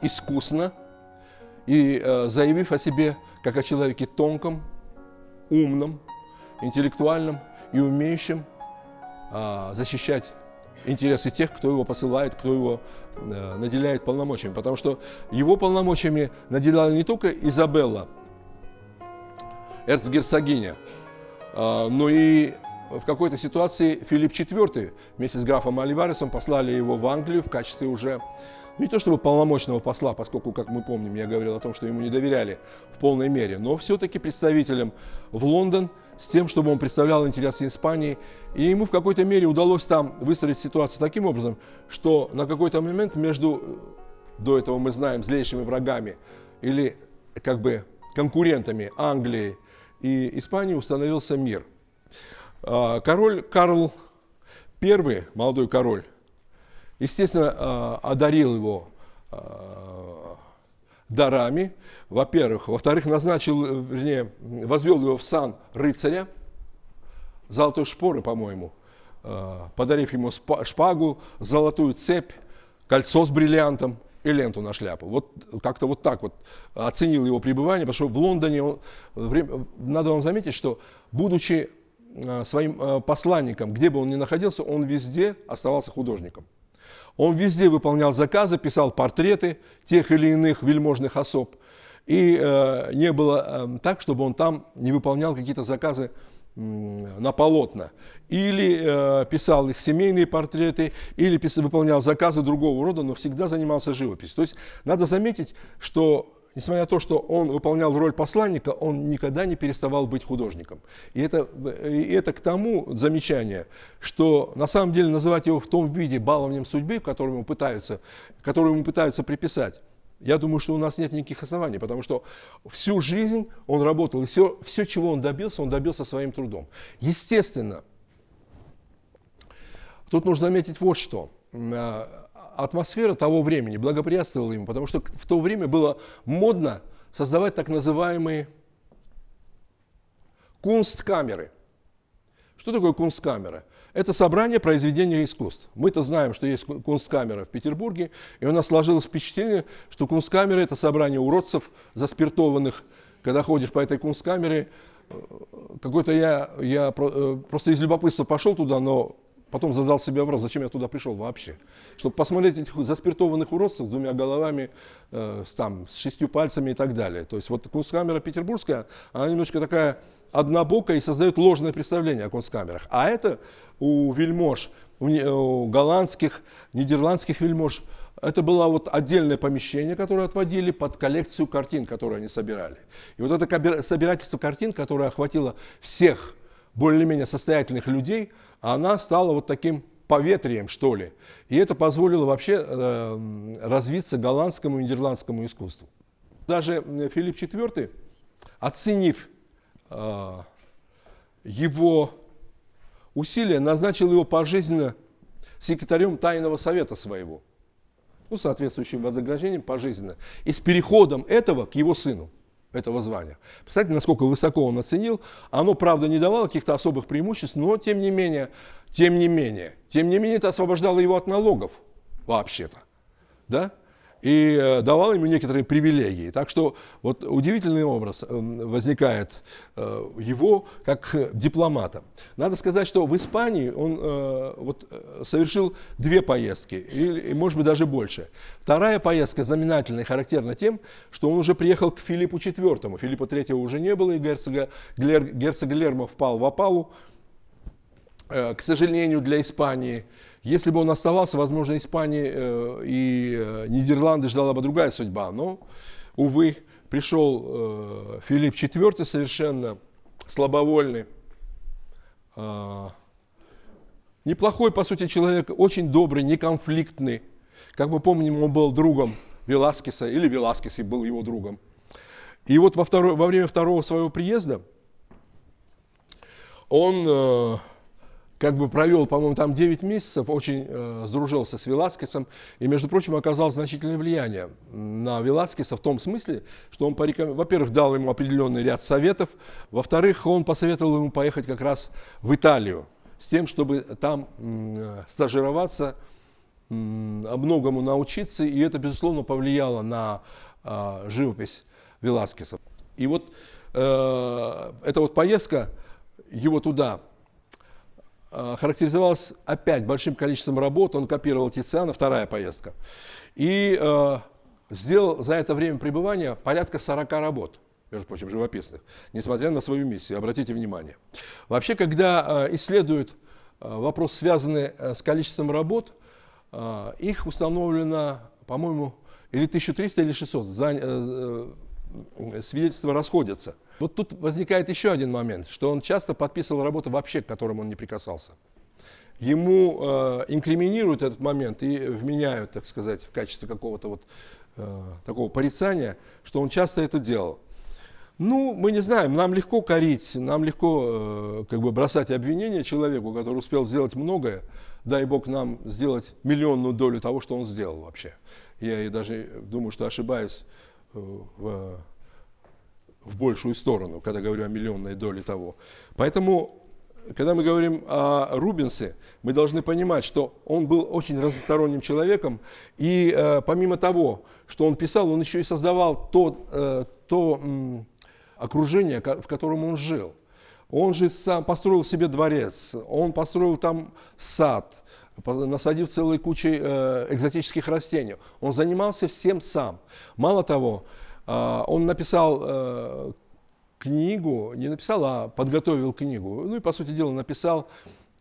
искусно и заявив о себе как о человеке тонком, умном, интеллектуальном и умеющем защищать интересы тех, кто его посылает, кто его э, наделяет полномочиями. Потому что его полномочиями наделяла не только Изабелла, эрцгерцогиня, а, но и в какой-то ситуации Филипп IV вместе с графом Оливаресом послали его в Англию в качестве уже не то чтобы полномочного посла, поскольку, как мы помним, я говорил о том, что ему не доверяли в полной мере, но все-таки представителем в Лондон – с тем, чтобы он представлял интересы Испании. И ему в какой-то мере удалось там выстроить ситуацию таким образом, что на какой-то момент между, э, до этого мы знаем, злейшими врагами или как бы конкурентами Англии и Испании установился мир. А, король Карл I, молодой король, естественно, а, одарил его а, дарами, во-первых. Во-вторых, назначил, э, вернее, возвел его в сан рыцаря, золотой шпоры, по-моему, а, подарив ему шпагу, золотую цепь, кольцо с бриллиантом и ленту на шляпу. Вот как-то вот так вот оценил его пребывание, потому что в Лондоне, надо вам заметить, что будучи а, своим а, посланником, где бы он ни находился, он везде оставался художником. Он везде выполнял заказы, писал портреты тех или иных вельможных особ. И э, не было э, так, чтобы он там не выполнял какие-то заказы э, на полотна. Или э, писал их семейные портреты, или пис- выполнял заказы другого рода, но всегда занимался живописью. То есть надо заметить, что несмотря на то, что он выполнял роль посланника, он никогда не переставал быть художником. И это, и это к тому замечание, что на самом деле называть его в том виде баловнем судьбы, которому ему пытаются, которому ему пытаются приписать, я думаю, что у нас нет никаких оснований, потому что всю жизнь он работал, и все, все чего он добился, он добился своим трудом. Естественно, тут нужно заметить вот что – а, атмосфера того времени благоприятствовала им, потому что в то время было модно создавать так называемые кунсткамеры. Что такое кунсткамера? Это собрание произведения искусств. Мы-то знаем, что есть кунсткамера в Петербурге, и у нас сложилось впечатление, что кунсткамера – это собрание уродцев, заспиртованных. Когда ходишь по этой кунсткамере, э, какой-то я, я э, просто из любопытства пошел туда, но Потом задал себе вопрос, зачем я туда пришел вообще. Чтобы посмотреть этих заспиртованных уродцев с двумя головами, э, с, там, с шестью пальцами и так далее. То есть вот кунсткамера петербургская, она немножко такая однобокая и создает ложное представление о кунсткамерах. А это у вельмож, у, не, у голландских, нидерландских вельмож, это было вот отдельное помещение, которое отводили под коллекцию картин, которые они собирали. И вот это собирательство картин, которое охватило всех более-менее состоятельных людей, а она стала вот таким поветрием, что ли. И это позволило вообще э, развиться голландскому и нидерландскому искусству. Даже э, Филипп IV, оценив э, его усилия, назначил его пожизненно секретарем тайного совета своего, ну, соответствующим вознаграждением пожизненно, и с переходом этого к его сыну этого звания. Представляете, насколько высоко он оценил. Оно, правда, не давало каких-то особых преимуществ, но тем не менее, тем не менее, тем не менее это освобождало его от налогов вообще-то. Да? и э, давал ему некоторые привилегии. Так что вот удивительный образ э, возникает э, его как дипломата. Надо сказать, что в Испании он вот, совершил две поездки, и, может быть, даже больше. Вторая поездка знаменательная, и характерна тем, что он уже приехал к Филиппу IV. Филиппа III уже не было, и герцога, герцог Лерма впал в опалу, к сожалению, для Испании – если бы он оставался, возможно, Испании э, и э, Нидерланды ждала бы другая судьба. Но, увы, пришел э, Филипп IV совершенно слабовольный, а, неплохой, по сути, человек, очень добрый, неконфликтный. Как мы помним, он был другом Веласкеса, или Веласкес был его другом. И вот во, второй, во время второго своего приезда он как бы провел, по-моему, там 9 месяцев, очень э, сдружился с Веласкесом и, между прочим, оказал значительное влияние на Веласкеса в том смысле, что он, пореком... во-первых, дал ему определенный ряд советов, во-вторых, он посоветовал ему поехать как раз в Италию с тем, чтобы там э, стажироваться, э, многому научиться, и это, безусловно, повлияло на э, живопись Веласкеса. И вот э, эта вот поездка его туда – Э, характеризовалась опять большим количеством работ. Он копировал Тициана, вторая поездка. И э, сделал за это время пребывания порядка 40 работ, между прочим, живописных, несмотря на свою миссию, обратите внимание. Вообще, когда э, исследуют э, вопрос, связанный э, с количеством работ, э, их установлено, по-моему, или 1300, или 600. За, э, э, свидетельства расходятся – вот тут возникает еще один момент, что он часто подписывал работы вообще, к которым он не прикасался. Ему э, инкриминируют этот момент и вменяют, так сказать, в качестве какого-то вот э, такого порицания, что он часто это делал. Ну, мы не знаем, нам легко корить, нам легко э, как бы бросать обвинения человеку, который успел сделать многое. Дай Бог нам сделать миллионную долю того, что он сделал вообще. Я и даже э, думаю, что ошибаюсь э, в в большую сторону, когда говорю о миллионной доле того. Поэтому, когда мы говорим о Рубинсе, мы должны понимать, что он был очень разносторонним человеком, и э, помимо того, что он писал, он еще и создавал то, э, то э, окружение, в котором он жил. Он же сам построил себе дворец, он построил там сад, насадив целой кучей э, экзотических растений. Он занимался всем сам. Мало того, а, он написал э, книгу, не написал, а подготовил книгу, ну и, по сути дела, написал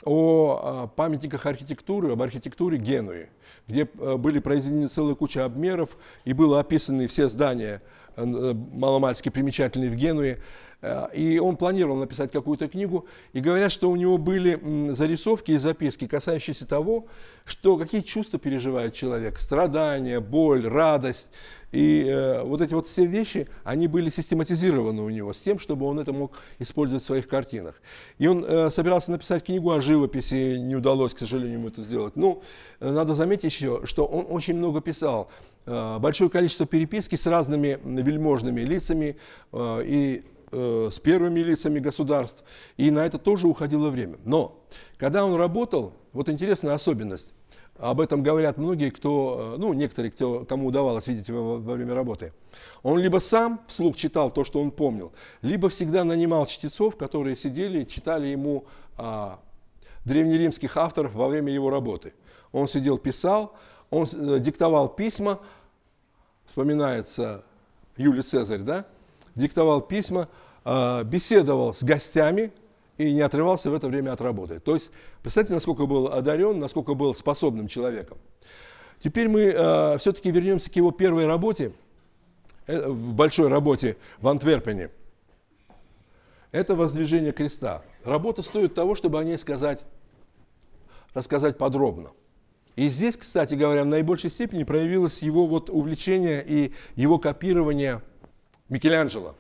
о а, памятниках архитектуры, об архитектуре Генуи, где э, были произведены целая куча обмеров и было описаны все здания э, маломальски примечательные в Генуе. Э, и он планировал написать какую-то книгу. И говорят, что у него были зарисовки и записки, касающиеся того, что какие чувства переживает человек. Страдания, боль, радость. И э, вот эти вот все вещи, они были систематизированы у него с тем, чтобы он это мог использовать в своих картинах. И он э, собирался написать книгу о живописи, не удалось, к сожалению, ему это сделать. Ну, э, надо заметить еще, что он очень много писал. Э, большое количество переписки с разными вельможными лицами. и э, с первыми лицами государств, и на это тоже уходило время. Но когда он работал, вот интересная особенность, об этом говорят многие, кто, э, ну, некоторые, кто, кому удавалось видеть его во время работы. Он либо сам вслух читал то, что он помнил, либо всегда нанимал чтецов, которые сидели и читали ему а, древнеримских авторов во время его работы. Он сидел, писал, он э, диктовал письма, вспоминается Юлий Цезарь, да, диктовал письма, а, беседовал с гостями и не отрывался в это время от работы. То есть, представьте, насколько был одарен, насколько был способным человеком. Теперь мы а, все-таки вернемся к его первой работе, э, в большой работе в Антверпене. Это воздвижение креста. Работа стоит того, чтобы о ней сказать, рассказать подробно. И здесь, кстати говоря, в наибольшей степени проявилось его вот увлечение и его копирование – Микеланджело.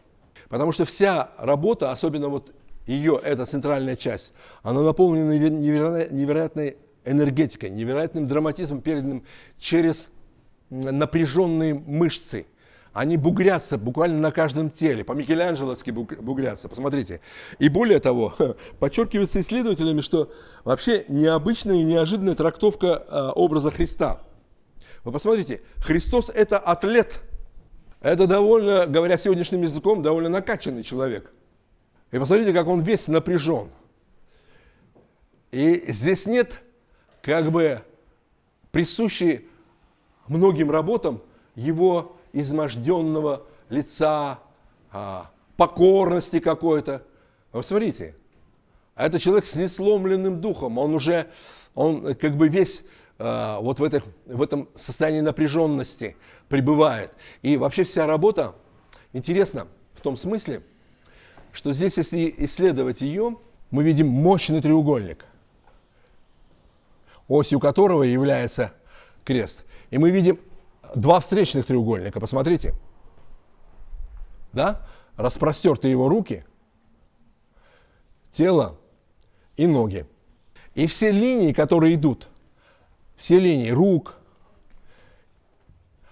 Потому что вся работа, особенно вот ее, эта центральная часть, она наполнена невероятной энергетикой, невероятным драматизмом, переданным через напряженные мышцы. Они бугрятся буквально на каждом теле, по-микеланджеловски бугрятся, посмотрите. И более того, подчеркивается исследователями, что вообще необычная и неожиданная трактовка э, образа Христа. Вы посмотрите, Христос – это атлет – это довольно, говоря сегодняшним языком, довольно накачанный человек. И посмотрите, как он весь напряжен. И здесь нет как бы присущей многим работам его изможденного лица, а, покорности какой-то. Вы смотрите, это человек с несломленным духом, он уже, он как бы весь Э, вот в, этой, в этом состоянии напряженности пребывает. И вообще вся работа интересна в том смысле, что здесь, если исследовать ее, мы видим мощный треугольник, осью которого является крест. И мы видим два встречных треугольника, посмотрите. Да? Распростерты его руки, тело и ноги. И все линии, которые идут – все линии рук,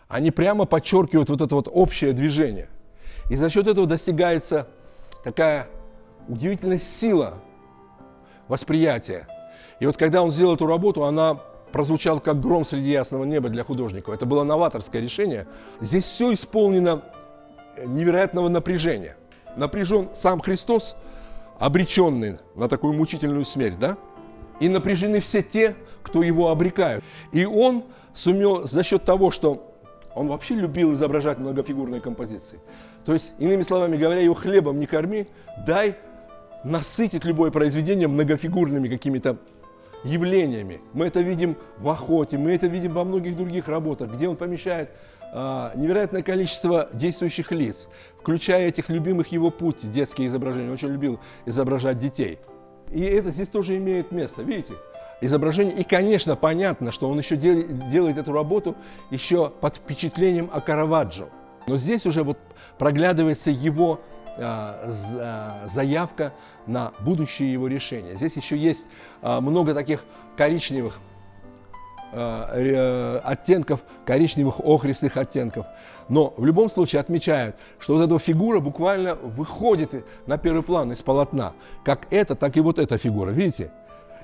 они прямо подчеркивают вот это вот общее движение. И за счет этого достигается такая удивительная сила восприятия. И вот когда он сделал эту работу, она прозвучала как гром среди ясного неба для художников. Это было новаторское решение. Здесь все исполнено э, невероятного напряжения. Напряжен сам Христос, обреченный на такую мучительную смерть, да? И напряжены все те, кто его обрекают. И он сумел за счет того, что он вообще любил изображать многофигурные композиции. То есть, иными словами говоря, его хлебом не корми, дай насытить любое произведение многофигурными какими-то явлениями. Мы это видим в охоте, мы это видим во многих других работах, где он помещает а, невероятное количество действующих лиц, включая этих любимых его пути, детские изображения. Он очень любил изображать детей. И это здесь тоже имеет место, видите? изображение. И, конечно, понятно, что он еще делает эту работу еще под впечатлением о Караваджо. Но здесь уже вот проглядывается его а, а, заявка на будущее его решение. Здесь еще есть а, много таких коричневых Э, оттенков, коричневых охристых оттенков. Но в любом случае отмечают, что вот эта фигура буквально выходит на первый план из полотна. Как эта, так и вот эта фигура, видите?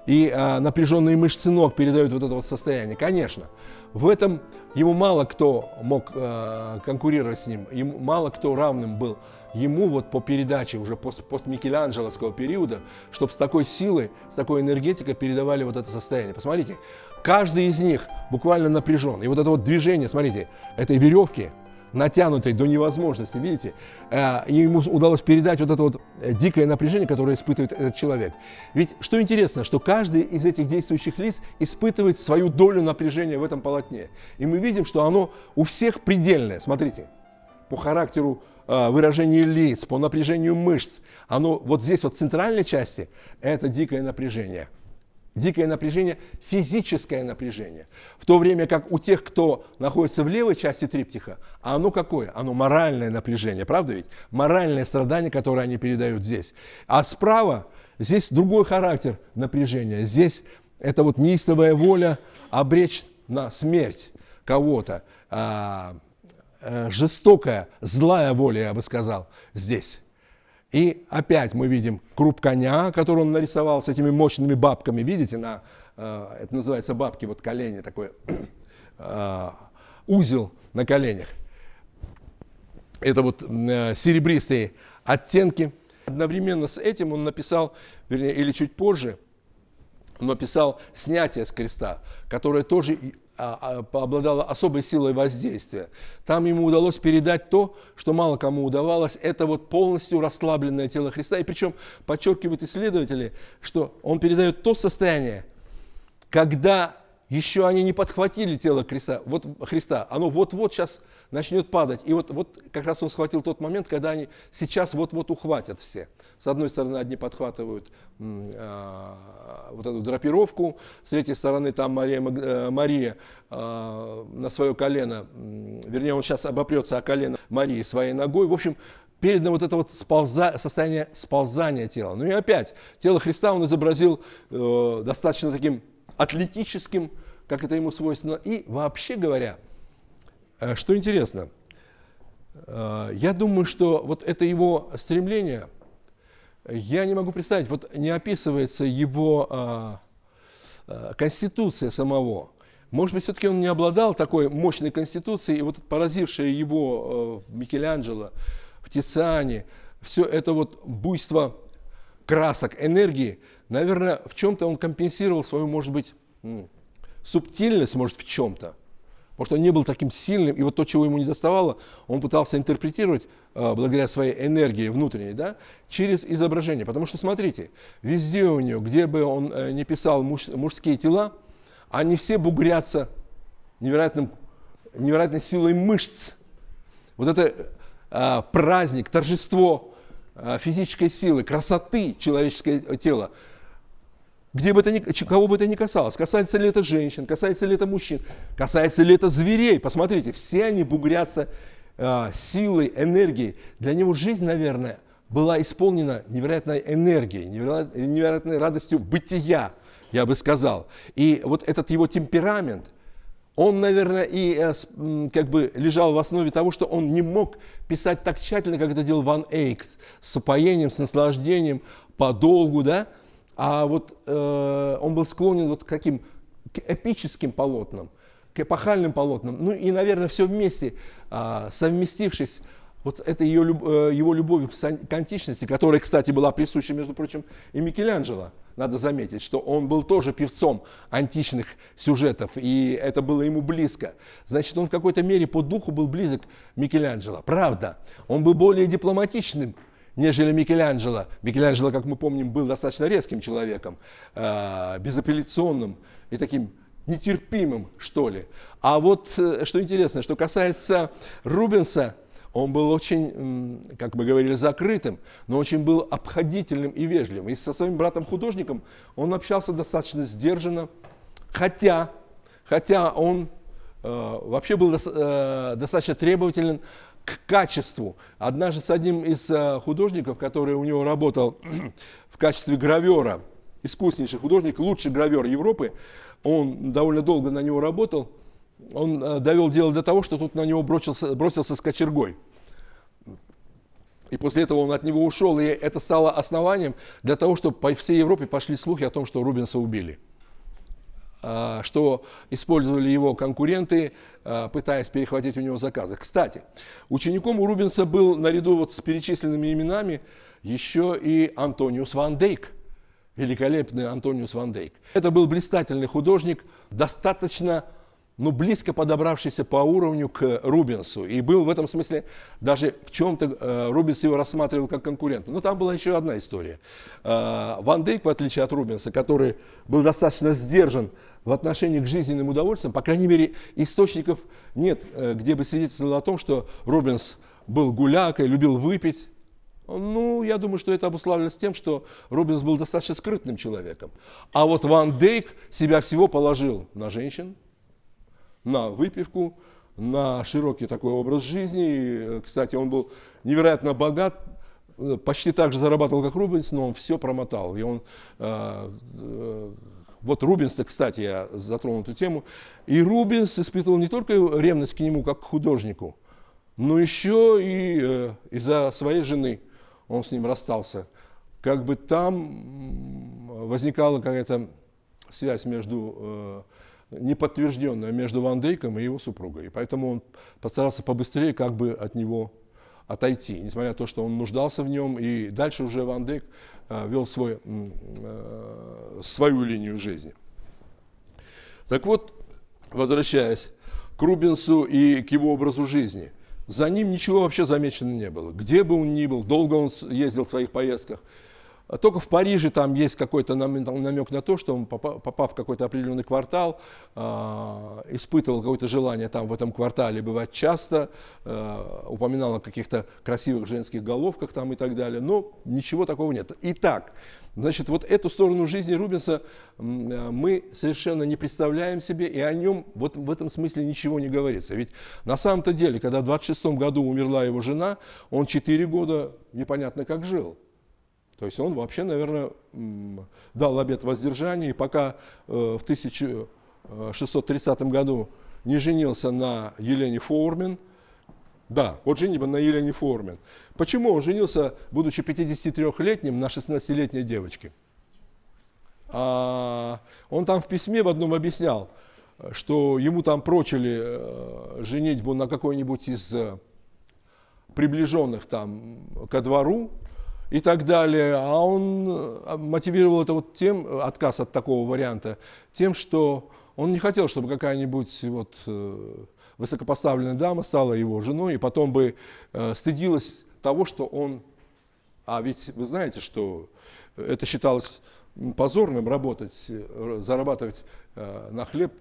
И а, напряженные мышцы ног передают вот это вот состояние. Конечно, в этом ему мало кто мог а, конкурировать с ним, ему мало кто равным был ему вот по передаче уже пост, пост Микеланджеловского периода, чтобы с такой силой, с такой энергетикой передавали вот это состояние. Посмотрите, Каждый из них буквально напряжен. И вот это вот движение, смотрите, этой веревки, натянутой до невозможности, видите, э, ему удалось передать вот это вот э, дикое напряжение, которое испытывает этот человек. Ведь что интересно, что каждый из этих действующих лиц испытывает свою долю напряжения в этом полотне. И мы видим, что оно у всех предельное. Смотрите, по характеру э, выражения лиц, по напряжению мышц. Оно вот здесь, вот в центральной части, это дикое напряжение – Дикое напряжение – физическое напряжение. В то время как у тех, кто находится в левой части триптиха, а оно какое? Оно моральное напряжение, правда ведь? Моральное страдание, которое они передают здесь. А справа здесь другой характер напряжения. Здесь это вот неистовая воля обречь на смерть кого-то. А, э, жестокая, злая воля, я бы сказал, здесь. И опять мы видим круп коня, который он нарисовал с этими мощными бабками. Видите, на, э, это называется бабки, вот колени, такой э, узел на коленях. Это вот э, серебристые оттенки. Одновременно с этим он написал, вернее, или чуть позже, он написал «Снятие с креста», которое тоже а, а, обладала особой силой воздействия. Там ему удалось передать то, что мало кому удавалось. Это вот полностью расслабленное тело Христа. И причем подчеркивают исследователи, что он передает то состояние, когда еще они не подхватили тело Христа. Вот Христа, оно вот-вот сейчас начнет падать. И вот, вот как раз он схватил тот момент, когда они сейчас вот-вот ухватят все. С одной стороны, одни подхватывают э, вот эту драпировку, с третьей стороны, там Мария, э, Мария э, на свое колено, э, вернее, он сейчас обопрется о колено Марии своей ногой. В общем, передано вот это вот сполза, состояние сползания тела. Ну и опять, тело Христа он изобразил э, достаточно таким атлетическим, как это ему свойственно. И вообще говоря, Э, что интересно, э, я думаю, что вот это его стремление, я не могу представить, вот не описывается его а, э, конституция самого. Может быть, все-таки он не обладал такой мощной конституцией, и вот поразившая его в Микеланджело, в Тициане, все это вот буйство красок, энергии, наверное, в чем-то он компенсировал свою, может быть, субтильность, может, в чем-то. Потому что он не был таким сильным, и вот то, чего ему не доставало, он пытался интерпретировать, э, благодаря своей энергии внутренней, да, через изображение. Потому что, смотрите, везде у него, где бы он э, не писал муж, мужские тела, они все бугрятся невероятным, невероятной силой мышц. Вот это э, праздник, торжество, физической силы, красоты человеческого тела – где бы это ни, кого бы это ни касалось, касается ли это женщин, касается ли это мужчин, касается ли это зверей, посмотрите, все они бугрятся э, силой, энергией. Для него жизнь, наверное, была исполнена невероятной энергией, невероятной, невероятной радостью бытия, я бы сказал. И вот этот его темперамент, он, наверное, и э, как бы лежал в основе того, что он не мог писать так тщательно, как это делал Ван Эйкс, с опоением, с наслаждением, подолгу, да, а вот э, он был склонен вот к каким к эпическим полотнам, к эпохальным полотнам. Ну и, наверное, все вместе, э, совместившись вот это ее, э, его любовь к античности, которая, кстати, была присуща, между прочим, и Микеланджело. Надо заметить, что он был тоже певцом античных сюжетов, и это было ему близко. Значит, он в какой-то мере по духу был близок Микеланджело. Правда, он был более дипломатичным нежели Микеланджело. Микеланджело, как мы помним, был достаточно резким человеком, э, безапелляционным и таким нетерпимым, что ли. А вот э, что интересно, что касается Рубенса, он был очень, как мы говорили, закрытым, но очень был обходительным и вежливым. И со своим братом-художником он общался достаточно сдержанно, хотя, хотя он э, вообще был э, достаточно требователен к качеству. Однажды с одним из э, художников, который у него работал в качестве гравера, искуснейший художник, лучший гравер Европы, он довольно долго на него работал, он э, довел дело до того, что тут на него бросился, бросился с кочергой. И после этого он от него ушел, и это стало основанием для того, чтобы по всей Европе пошли слухи о том, что Рубенса убили. А, что использовали его конкуренты, а, пытаясь перехватить у него заказы. Кстати, учеником у Рубенса был, наряду вот с перечисленными именами, еще и Антониус Ван Дейк, великолепный Антониус Ван Дейк. Это был блистательный художник, достаточно ну, близко подобравшийся по уровню к Рубенсу. И был в этом смысле даже в чем-то э, Рубенс его рассматривал как конкурента. Но там была еще одна история. Э, Ван Дейк, в отличие от Рубенса, который был достаточно сдержан в отношении к жизненным удовольствиям, по крайней мере, источников нет, э, где бы свидетельствовало о том, что Робинс был гулякой, любил выпить. Ну, я думаю, что это обуславливалось тем, что Робинс был достаточно скрытным человеком. А вот Ван Дейк себя всего положил на женщин, на выпивку, на широкий такой образ жизни. И, э, кстати, он был невероятно богат, э, почти так же зарабатывал, как Рубинс, но он все промотал. И он э, вот Рубинс, кстати, я затронул эту тему. И Рубинс испытывал не только ревность к нему как к художнику, но еще и э, из-за своей жены он с ним расстался. Как бы там возникала какая-то связь между э, неподтвержденная между Ван Дейком и его супругой. И поэтому он постарался побыстрее как бы от него отойти, несмотря на то, что он нуждался в нем. И дальше уже Ван Дейк Э, вел свой, э, свою линию жизни. Так вот, возвращаясь к Рубинсу и к его образу жизни, за ним ничего вообще замечено не было. Где бы он ни был, долго он ездил в своих поездках – а только в Париже там есть какой-то намек на то, что он, попав в какой-то определенный квартал, а, испытывал какое-то желание там в этом квартале бывать часто, а, упоминал о каких-то красивых женских головках там и так далее, но ничего такого нет. Итак, значит, вот эту сторону жизни Рубинса мы совершенно не представляем себе, и о нем вот в этом смысле ничего не говорится. Ведь на самом-то деле, когда в 26 году умерла его жена, он 4 года непонятно как жил. То есть он вообще, наверное, дал обет воздержания, и пока э, в 1630 году не женился на Елене Формин, да, вот женился на Елене Формин. Почему он женился, будучи 53-летним, на 16-летней девочке? А он там в письме в одном объяснял, что ему там прочили э, женитьбу на какой-нибудь из э, приближенных там ко двору, и так далее. А он э, мотивировал это вот тем, э, отказ от такого варианта, тем, что он не хотел, чтобы какая-нибудь вот э, высокопоставленная дама стала его женой и потом бы стыдилась того, что он... А ведь вы знаете, что это считалось позорным работать, зарабатывать на хлеб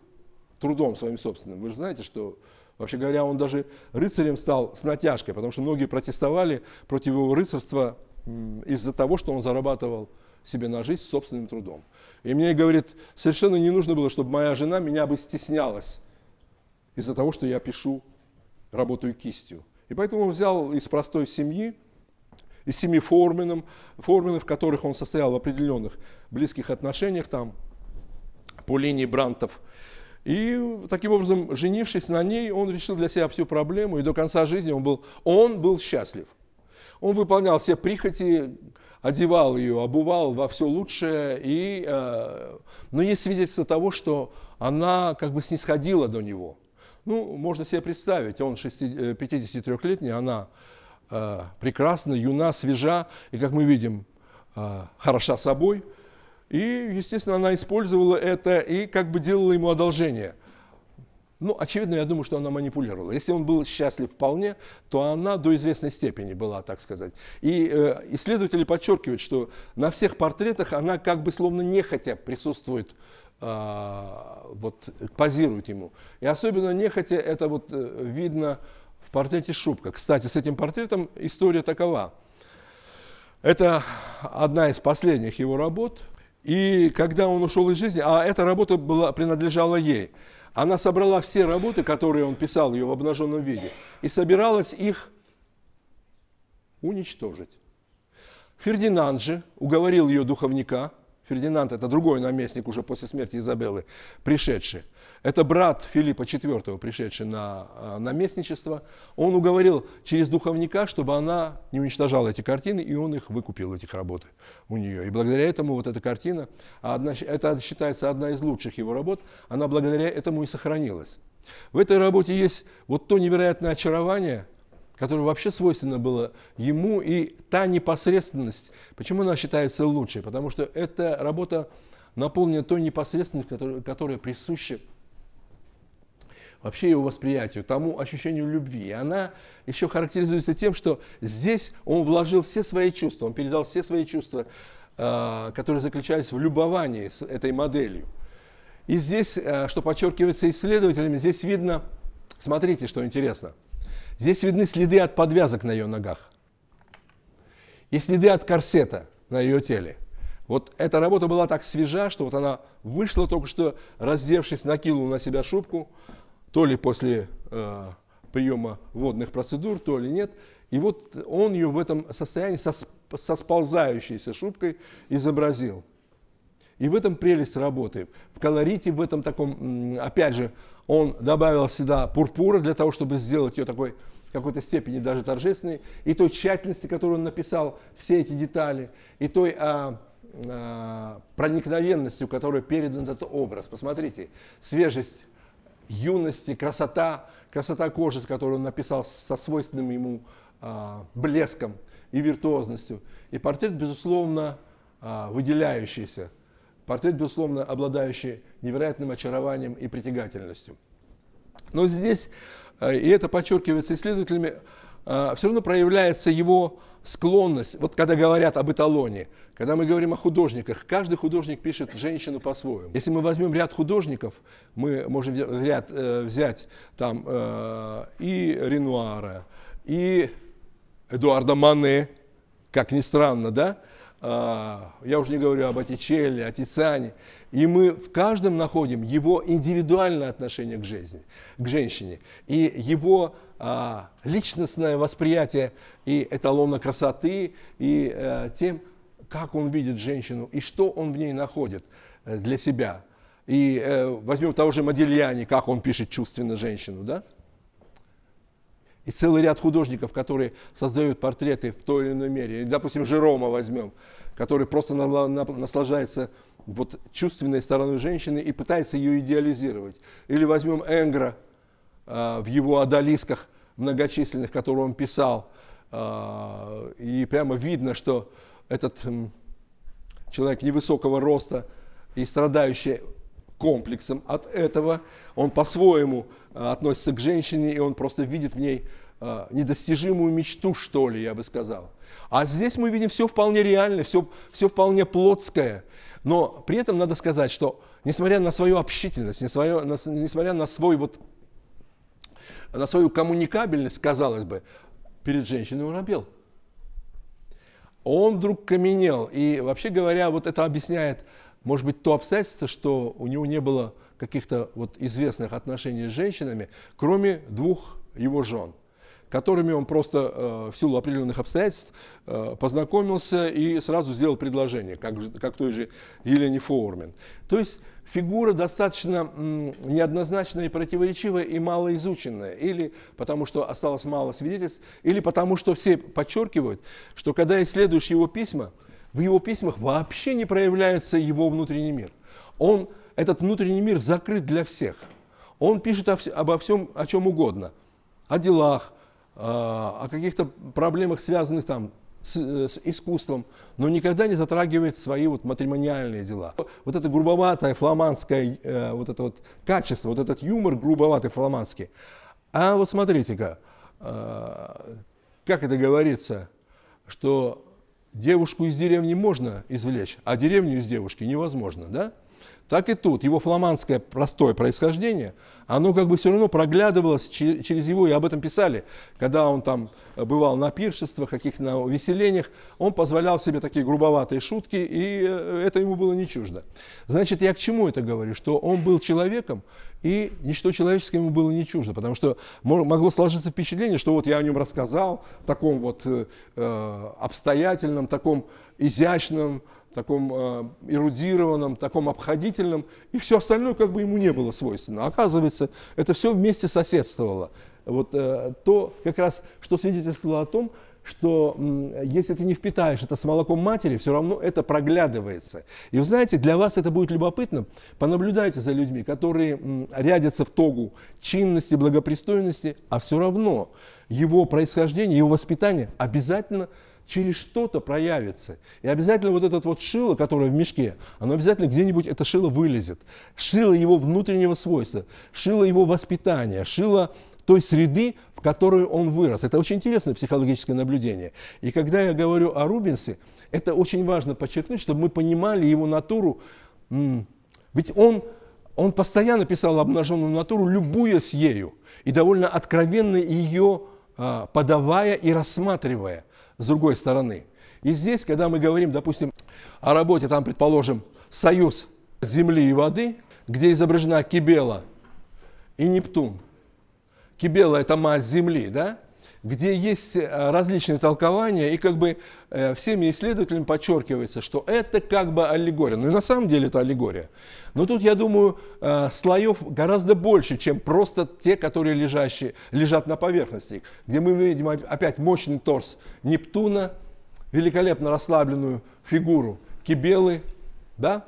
трудом своим собственным. Вы же знаете, что Вообще говоря, он даже рыцарем стал с натяжкой, потому что многие протестовали против его рыцарства из-за того, что он зарабатывал себе на жизнь собственным трудом. И мне, говорит, совершенно не нужно было, чтобы моя жена меня бы стеснялась из-за того, что я пишу, работаю кистью. И поэтому он взял из простой семьи, из семи Формином, Формины, в которых он состоял в определенных близких отношениях там по линии Брантов. И таким образом, женившись на ней, он решил для себя всю проблему, и до конца жизни он был, он был счастлив – он выполнял все прихоти, одевал ее, обувал во все лучшее. И, э, но есть свидетельство того, что она как бы снисходила до него. Ну, можно себе представить, он 53-летний, э, она э, прекрасна, юна, свежа, и, как мы видим, э, хороша собой. И, естественно, она использовала это и как бы делала ему одолжение – ну, очевидно, я думаю, что она манипулировала. Если он был счастлив вполне, то она до известной степени была, так сказать. И э, исследователи подчеркивают, что на всех портретах она как бы словно нехотя присутствует э, вот позирует ему. И особенно нехотя это вот э, видно в портрете Шубка. Кстати, с этим портретом история такова. Это одна из последних его работ. И когда он ушел из жизни, а эта работа была, принадлежала ей, она собрала все работы, которые он писал ее в обнаженном виде, и собиралась их уничтожить. Фердинанд же уговорил ее духовника, Фердинанд – это другой наместник уже после смерти Изабеллы, пришедший – это брат Филиппа IV, пришедший на э, наместничество. Он уговорил через духовника, чтобы она не уничтожала эти картины, и он их выкупил, этих работы у нее. И благодаря этому вот эта картина, а одна, это считается одна из лучших его работ, она благодаря этому и сохранилась. В этой работе есть вот то невероятное очарование, которое вообще свойственно было ему, и та непосредственность. Почему она считается лучшей? Потому что эта работа наполнена той непосредственностью, которая, которая присуща вообще его восприятию, тому ощущению любви. И она еще характеризуется тем, что здесь он вложил все свои чувства, он передал все свои чувства, а, которые заключались в любовании с этой моделью. И здесь, а, что подчеркивается исследователями, здесь видно, смотрите, что интересно, здесь видны следы от подвязок на ее ногах и следы от корсета на ее теле. Вот эта работа была так свежа, что вот она вышла только что, раздевшись, накинула на себя шубку, то ли после э, приема водных процедур, то ли нет. И вот он ее в этом состоянии со, со сползающейся шубкой изобразил. И в этом прелесть работы. В колорите, в этом таком, опять же, он добавил сюда пурпура для того, чтобы сделать ее такой какой-то степени даже торжественной, и той тщательности, которую он написал, все эти детали, и той а, а, проникновенностью, которую передан этот образ. Посмотрите, свежесть юности, красота, красота кожи, с которой он написал со свойственным ему а, блеском и виртуозностью. И портрет, безусловно, а, выделяющийся. Портрет, безусловно, обладающий невероятным очарованием и притягательностью. Но здесь, э, и это подчеркивается исследователями, а, все равно проявляется его склонность, вот когда говорят об эталоне, когда мы говорим о художниках, каждый художник пишет женщину по-своему. Если мы возьмем ряд художников, мы можем ряд, э, взять там э, и Ренуара, и Эдуарда Мане, как ни странно, да? Э, я уже не говорю об Атичелле, о Тициане. И мы в каждом находим его индивидуальное отношение к жизни, к женщине, и его а, личностное восприятие и эталона красоты, и э, тем, как он видит женщину и что он в ней находит э, для себя. И э, возьмем того же Модельяни, как он пишет чувственно женщину, да? И целый ряд художников, которые создают портреты в той или иной мере. И, допустим, Жерома возьмем, который просто на, наслаждается вот чувственной стороной женщины и пытается ее идеализировать. Или возьмем Энгра, Э, в его одолисках многочисленных, которые он писал. Э, и прямо видно, что этот человек невысокого роста и страдающий комплексом от этого, он по-своему э, относится к женщине, и он просто видит в ней недостижимую мечту, что ли, я бы сказал. А здесь мы видим все вполне реально, все, все вполне плотское. Но при этом надо сказать, что несмотря на свою общительность, несмотря на, несмотря на свой вот на свою коммуникабельность, казалось бы, перед женщиной он Он вдруг каменел. И вообще говоря, вот это объясняет, может быть, то обстоятельство, что у него не было каких-то вот известных отношений с женщинами, кроме двух его жен которыми он просто э, в силу определенных обстоятельств э, познакомился и сразу сделал предложение, как, как той же Елене Фоурмен. То есть фигура достаточно м, неоднозначная и противоречивая и малоизученная. Или потому, что осталось мало свидетельств, или потому, что все подчеркивают, что когда исследуешь его письма, в его письмах вообще не проявляется его внутренний мир. Он, этот внутренний мир закрыт для всех. Он пишет обо всем, о чем угодно. О делах, а, о каких-то проблемах, связанных там с, э, с искусством, но никогда не затрагивает свои вот матримониальные дела. Вот это грубоватое фламандское э, вот это вот качество, вот этот юмор грубоватый фламандский. А вот смотрите-ка, э, как это говорится, что девушку из деревни можно извлечь, а деревню из девушки невозможно, да? так и тут его фламандское простое происхождение, оно как бы все равно проглядывалось через его, и об этом писали, когда он там бывал на пиршествах, каких-то на веселениях, он позволял себе такие грубоватые шутки, и э, это ему было не чуждо. Значит, я к чему это говорю? Что он был человеком, и ничто человеческое ему было не чуждо, потому что могло сложиться впечатление, что вот я о нем рассказал, таком вот э, э обстоятельном, таком изящном, таком э, эрудированном, таком обходительном, и все остальное как бы ему не было свойственно. Оказывается, это все вместе соседствовало. Вот э, то, как раз, что свидетельствовало о том, что если ты не впитаешь это с молоком матери, все равно это проглядывается. И вы знаете, для вас это будет любопытно. Понаблюдайте за людьми, которые рядятся в тогу чинности, благопристойности, а все равно его происхождение, его воспитание обязательно через что-то проявится. И обязательно вот этот вот шило, которое в мешке, оно обязательно где-нибудь это шило вылезет. Шило его внутреннего свойства, шило его воспитания, шило той среды, в которую он вырос. Это очень интересное психологическое наблюдение. И когда я говорю о Рубинсе, это очень важно подчеркнуть, чтобы мы понимали его натуру. Ведь он, он постоянно писал обнаженную натуру, любуясь ею, и довольно откровенно ее а, подавая и рассматривая с другой стороны. И здесь, когда мы говорим, допустим, о работе, там, предположим, союз земли и воды, где изображена Кибела и Нептун. Кибела – это мать земли, да? где есть э, различные толкования, и как бы э, всеми исследователями подчеркивается, что это как бы аллегория. Ну и на самом деле это аллегория. Но тут, я думаю, э, слоев гораздо больше, чем просто те, которые лежащие, лежат на поверхности, где мы видим опять мощный торс Нептуна, великолепно расслабленную фигуру Кибелы, да,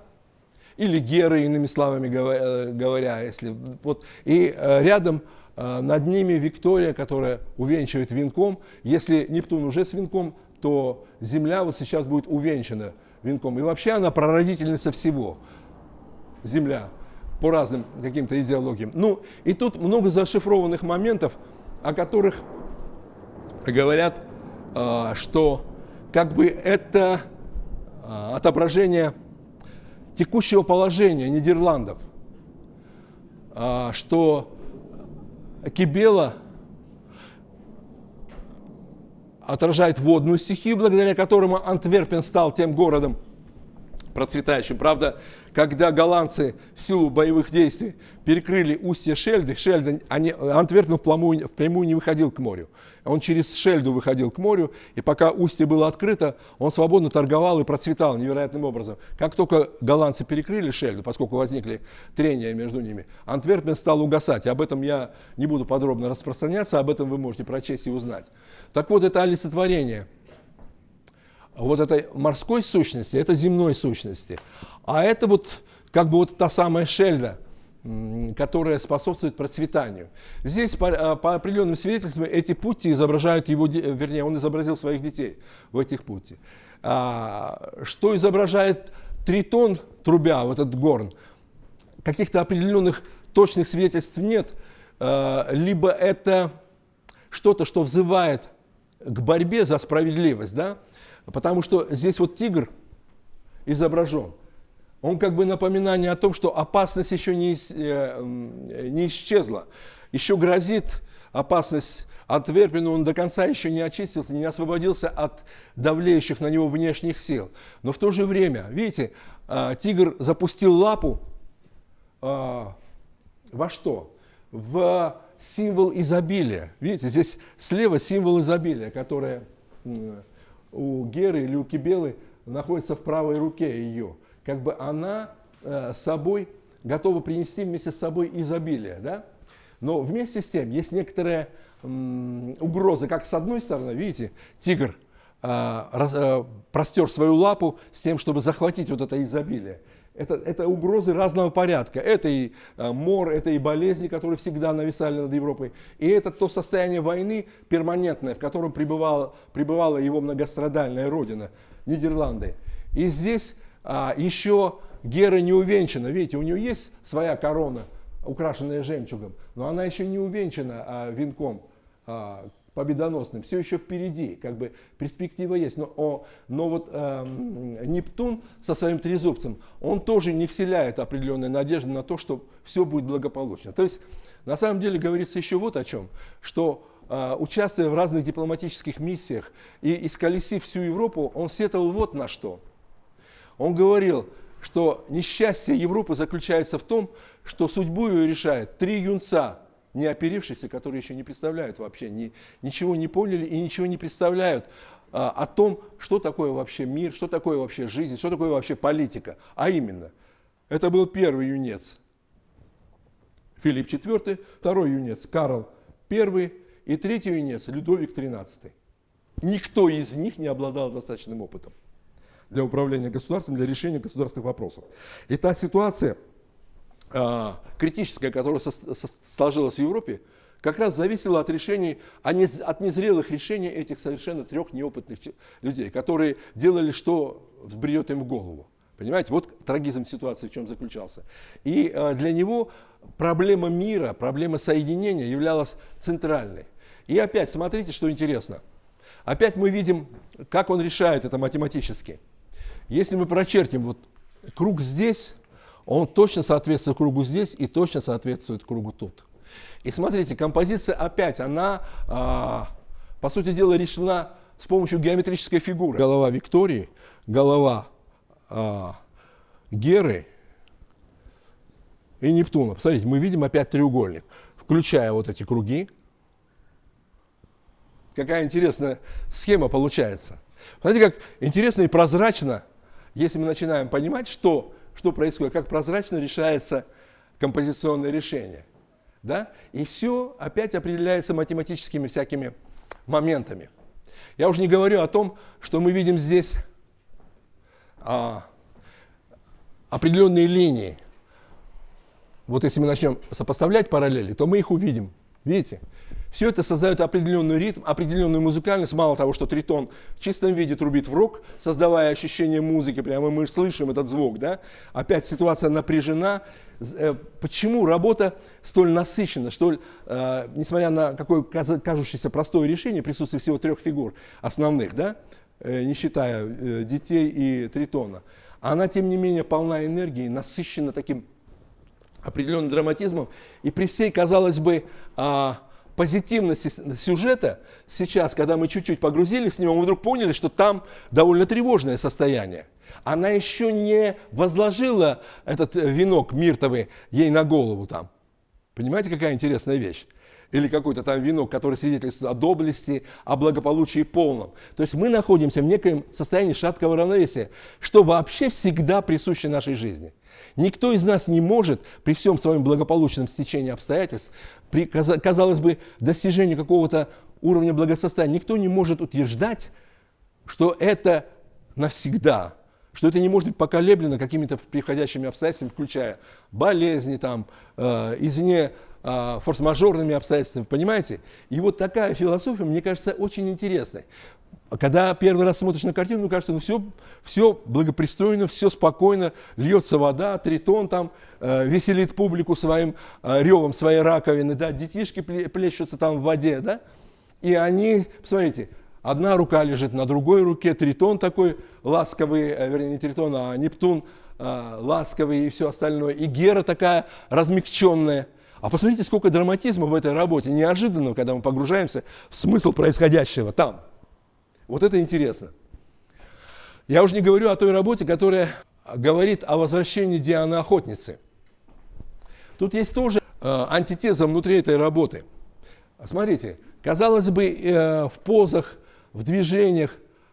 или Геры, иными словами говоря, если вот, и рядом а, над ними Виктория, которая увенчивает венком. Если Нептун уже с венком, то Земля вот сейчас будет увенчана венком. И вообще она прародительница всего. Земля по разным каким-то идеологиям. Ну, и тут много зашифрованных моментов, о которых говорят, а, что как бы это а, отображение текущего положения Нидерландов, что Кибела отражает водную стихию, благодаря которому Антверпен стал тем городом, процветающим. Правда, когда голландцы в силу боевых действий перекрыли устье Шельды, Шельда, они, Антверпен впрямую, впрямую не выходил к морю. Он через Шельду выходил к морю, и пока устье было открыто, он свободно торговал и процветал невероятным образом. Как только голландцы перекрыли Шельду, поскольку возникли трения между ними, Антверпен стал угасать. Об этом я не буду подробно распространяться, об этом вы можете прочесть и узнать. Так вот, это олицетворение – вот этой морской сущности, это земной сущности. А это вот как бы вот та самая шельда, которая способствует процветанию. Здесь по, а, по определенным свидетельствам эти пути изображают его, вернее, он изобразил своих детей в этих пути. А, что изображает тритон трубя, вот этот горн? Каких-то определенных точных свидетельств нет, а, либо это что-то, что взывает к борьбе за справедливость, да? Потому что здесь вот тигр изображен. Он как бы напоминание о том, что опасность еще не, э, не исчезла. Еще грозит опасность от отверпен, он до конца еще не очистился, не освободился от давлеющих на него внешних сил. Но в то же время, видите, а, тигр запустил лапу а, во что? В символ изобилия. Видите, здесь слева символ изобилия, которое у Геры или у Кибелы находится в правой руке ее. Как бы она э, собой готова принести вместе с собой изобилие. Да? Но вместе с тем есть некоторые угрозы, как с одной стороны, видите, тигр э, э, простер свою лапу с тем, чтобы захватить вот это изобилие. Это, это угрозы разного порядка. Это и э, мор, это и болезни, которые всегда нависали над Европой. И это то состояние войны перманентное, в котором пребывала, пребывала его многострадальная родина, Нидерланды. И здесь а, еще Гера не увенчана. Видите, у нее есть своя корона, украшенная жемчугом, но она еще не увенчана а, венком а, победоносным. Все еще впереди, как бы перспектива есть. Но, о, но вот э, Нептун со своим трезубцем, он тоже не вселяет определенной надежды на то, что все будет благополучно. То есть, на самом деле говорится еще вот о чем, что э, участвуя в разных дипломатических миссиях и исколесив всю Европу, он сетовал вот на что. Он говорил, что несчастье Европы заключается в том, что судьбу ее решает три юнца – не оперившихся, которые еще не представляют вообще, ни, ничего не поняли и ничего не представляют а, о том, что такое вообще мир, что такое вообще жизнь, что такое вообще политика. А именно, это был первый юнец Филипп IV, второй юнец Карл I и третий юнец Людовик XIII. Никто из них не обладал достаточным опытом для управления государством, для решения государственных вопросов. И та ситуация – Э, критическая, которая сложилась в Европе, как раз зависела от решений, а от незрелых решений этих совершенно трех неопытных людей, которые делали, что взбреет им в голову. Понимаете, вот трагизм ситуации в чем заключался. И э, для него проблема мира, проблема соединения являлась центральной. И опять, смотрите, что интересно. Опять мы видим, как он решает это математически. Если мы прочертим вот круг здесь, он точно соответствует кругу здесь и точно соответствует кругу тут. И смотрите, композиция опять, она, а, по сути дела, решена с помощью геометрической фигуры. Голова Виктории, голова а, Геры и Нептуна. Посмотрите, мы видим опять треугольник, включая вот эти круги. Какая интересная схема получается. Смотрите, как интересно и прозрачно, если мы начинаем понимать, что что происходит, как прозрачно решается композиционное решение. Да? И все опять определяется математическими всякими моментами. Я уже не говорю о том, что мы видим здесь а, определенные линии. Вот если мы начнем сопоставлять параллели, то мы их увидим. Видите? Все это создает определенный ритм, определенную музыкальность. Мало того, что тритон в чистом виде трубит в рог, создавая ощущение музыки, прямо мы слышим этот звук, да? Опять ситуация напряжена. Э, почему работа столь насыщена, что, э, несмотря на какое кажущееся простое решение, присутствие всего трех фигур основных, да? Э, не считая детей и тритона. Она, тем не менее, полна энергии, насыщена таким определенным драматизмом. И при всей, казалось бы, а, позитивность сюжета сейчас, когда мы чуть-чуть погрузились с него, мы вдруг поняли, что там довольно тревожное состояние. Она еще не возложила этот э, венок миртовый ей на голову там. Понимаете, какая интересная вещь? Или какой-то там венок, который свидетельствует о доблести, о благополучии полном. То есть мы находимся в некоем состоянии шаткого равновесия, что вообще всегда присуще нашей жизни. Никто из нас не может при всем своем благополучном стечении обстоятельств при, казалось бы, достижении какого-то уровня благосостояния, никто не может утверждать, что это навсегда, что это не может быть поколеблено какими-то приходящими обстоятельствами, включая болезни, там, э, извне э, форс-мажорными обстоятельствами, понимаете? И вот такая философия, мне кажется, очень интересной когда первый раз смотришь на картину, ну, кажется, ну, все, все благопристойно, все спокойно, льется вода, тритон там э, веселит публику своим э, ревом, своей раковины, да, детишки плещутся там в воде, да, и они, посмотрите, одна рука лежит на другой руке, тритон такой ласковый, э, вернее, не тритон, а Нептун э, ласковый и все остальное, и Гера такая размягченная, а посмотрите, сколько драматизма в этой работе, неожиданного, когда мы погружаемся в смысл происходящего там – вот это интересно. Я уже не говорю о той работе, которая говорит о возвращении Дианы Охотницы. Тут есть тоже э, антитеза внутри этой работы. Смотрите, казалось бы, э, в позах, в движениях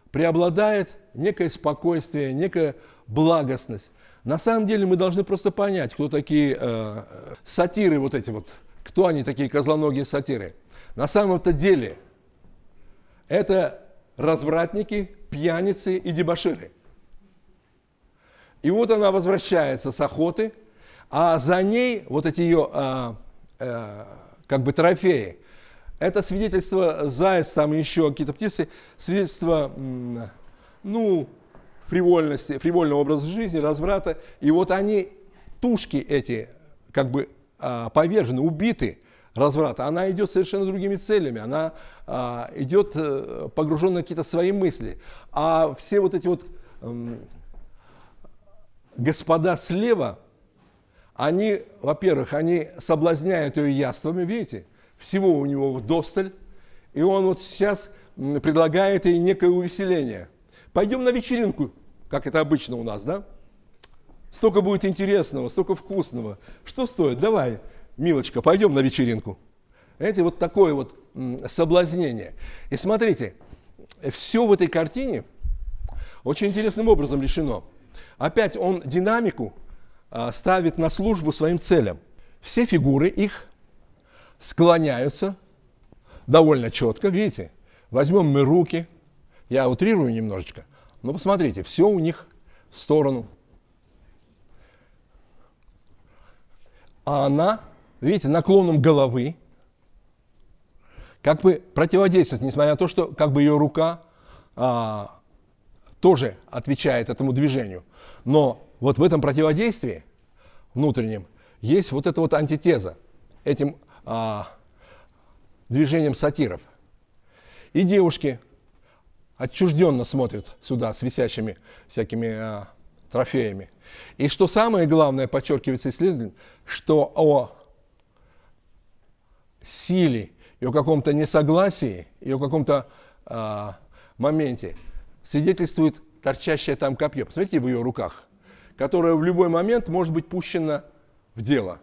преобладает некое спокойствие, некая благостность. На самом деле мы должны просто понять, кто такие э, сатиры вот эти вот, кто они такие козлоногие сатиры. На самом-то деле это развратники, пьяницы и дебоширы. И вот она возвращается с охоты, а за ней вот эти ее а, а, как бы трофеи. Это свидетельство заяц, там еще какие-то птицы, свидетельство, ну, фривольности, фривольного образа жизни, разврата. И вот они, тушки эти, как бы а, повержены, убиты разврата. Она идет совершенно другими целями, она а, идет э, погружена в какие-то свои мысли. А все вот эти вот эм, господа слева, они, во-первых, они соблазняют ее яствами, видите, всего у него в досталь, и он вот сейчас предлагает ей некое увеселение. Пойдем на вечеринку, как это обычно у нас, да? Столько будет интересного, столько вкусного. Что стоит? Давай, милочка, пойдем на вечеринку. Знаете, вот такое вот соблазнение. И смотрите, все в этой картине очень интересным образом решено. Опять он динамику а, ставит на службу своим целям. Все фигуры их склоняются довольно четко, видите? Возьмем мы руки, я утрирую немножечко, но посмотрите, все у них в сторону. А она видите, наклоном головы, как бы противодействует, несмотря на то, что как бы ее рука а, тоже отвечает этому движению. Но вот в этом противодействии внутреннем есть вот эта вот антитеза этим а, движением сатиров. И девушки отчужденно смотрят сюда с висящими всякими а, трофеями. И что самое главное, подчеркивается исследователь, что о силе и о каком-то несогласии, и о каком-то э, моменте свидетельствует торчащее там копье. Посмотрите в ее руках, которое в любой момент может быть пущено в дело.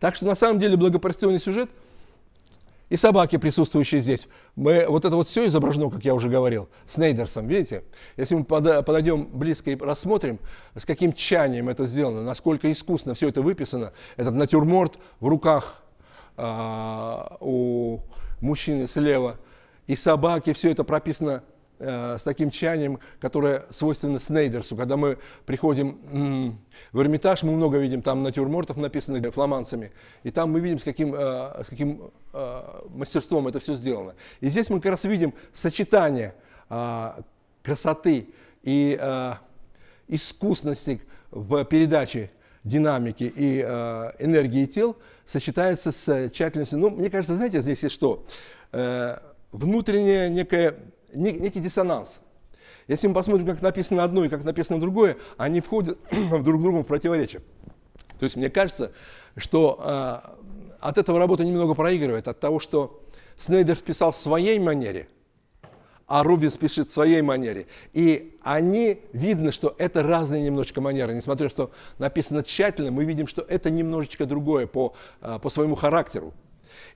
Так что на самом деле благопристойный сюжет и собаки, присутствующие здесь. Мы, вот это вот все изображено, как я уже говорил, с Нейдерсом, видите? Если мы подойдем близко и рассмотрим, с каким тщанием это сделано, насколько искусно все это выписано, этот натюрморт в руках а, у мужчины слева, и собаки, все это прописано э, с таким чаянием, которое свойственно Снейдерсу. Когда мы приходим в Эрмитаж, мы много видим там натюрмортов, написанных фламанцами, и там мы видим, с каким, э, с каким э, мастерством это все сделано. И здесь мы как раз видим сочетание а, красоты и искусности в передаче динамики и энергии тел – сочетается с э, тщательностью. Ну, мне кажется, знаете, здесь есть что? Э, внутренняя некое некий диссонанс. Если мы посмотрим, как написано одно и как написано другое, они входят в друг к другу в противоречие. То есть мне кажется, что э, от этого работа немного проигрывает, от того, что Снейдер писал в своей манере – а Рубинс пишет в своей манере. И они, видно, что это разные немножечко манеры. Несмотря на что написано тщательно, мы видим, что это немножечко другое по, а, по своему характеру.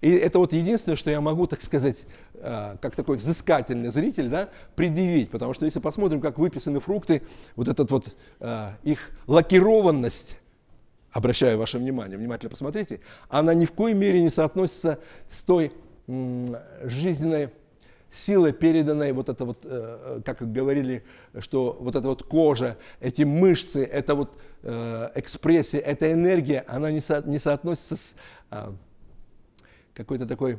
И это вот единственное, что я могу, так сказать, а, как такой взыскательный зритель, да, предъявить. Потому что если посмотрим, как выписаны фрукты, вот этот вот а, их лакированность, обращаю ваше внимание, внимательно посмотрите, она ни в коей мере не соотносится с той жизненной сила, переданная вот это вот, э, э, как говорили, что вот эта вот кожа, эти мышцы, эта вот э, экспрессия, эта энергия, она не, со, не соотносится с а, какой-то такой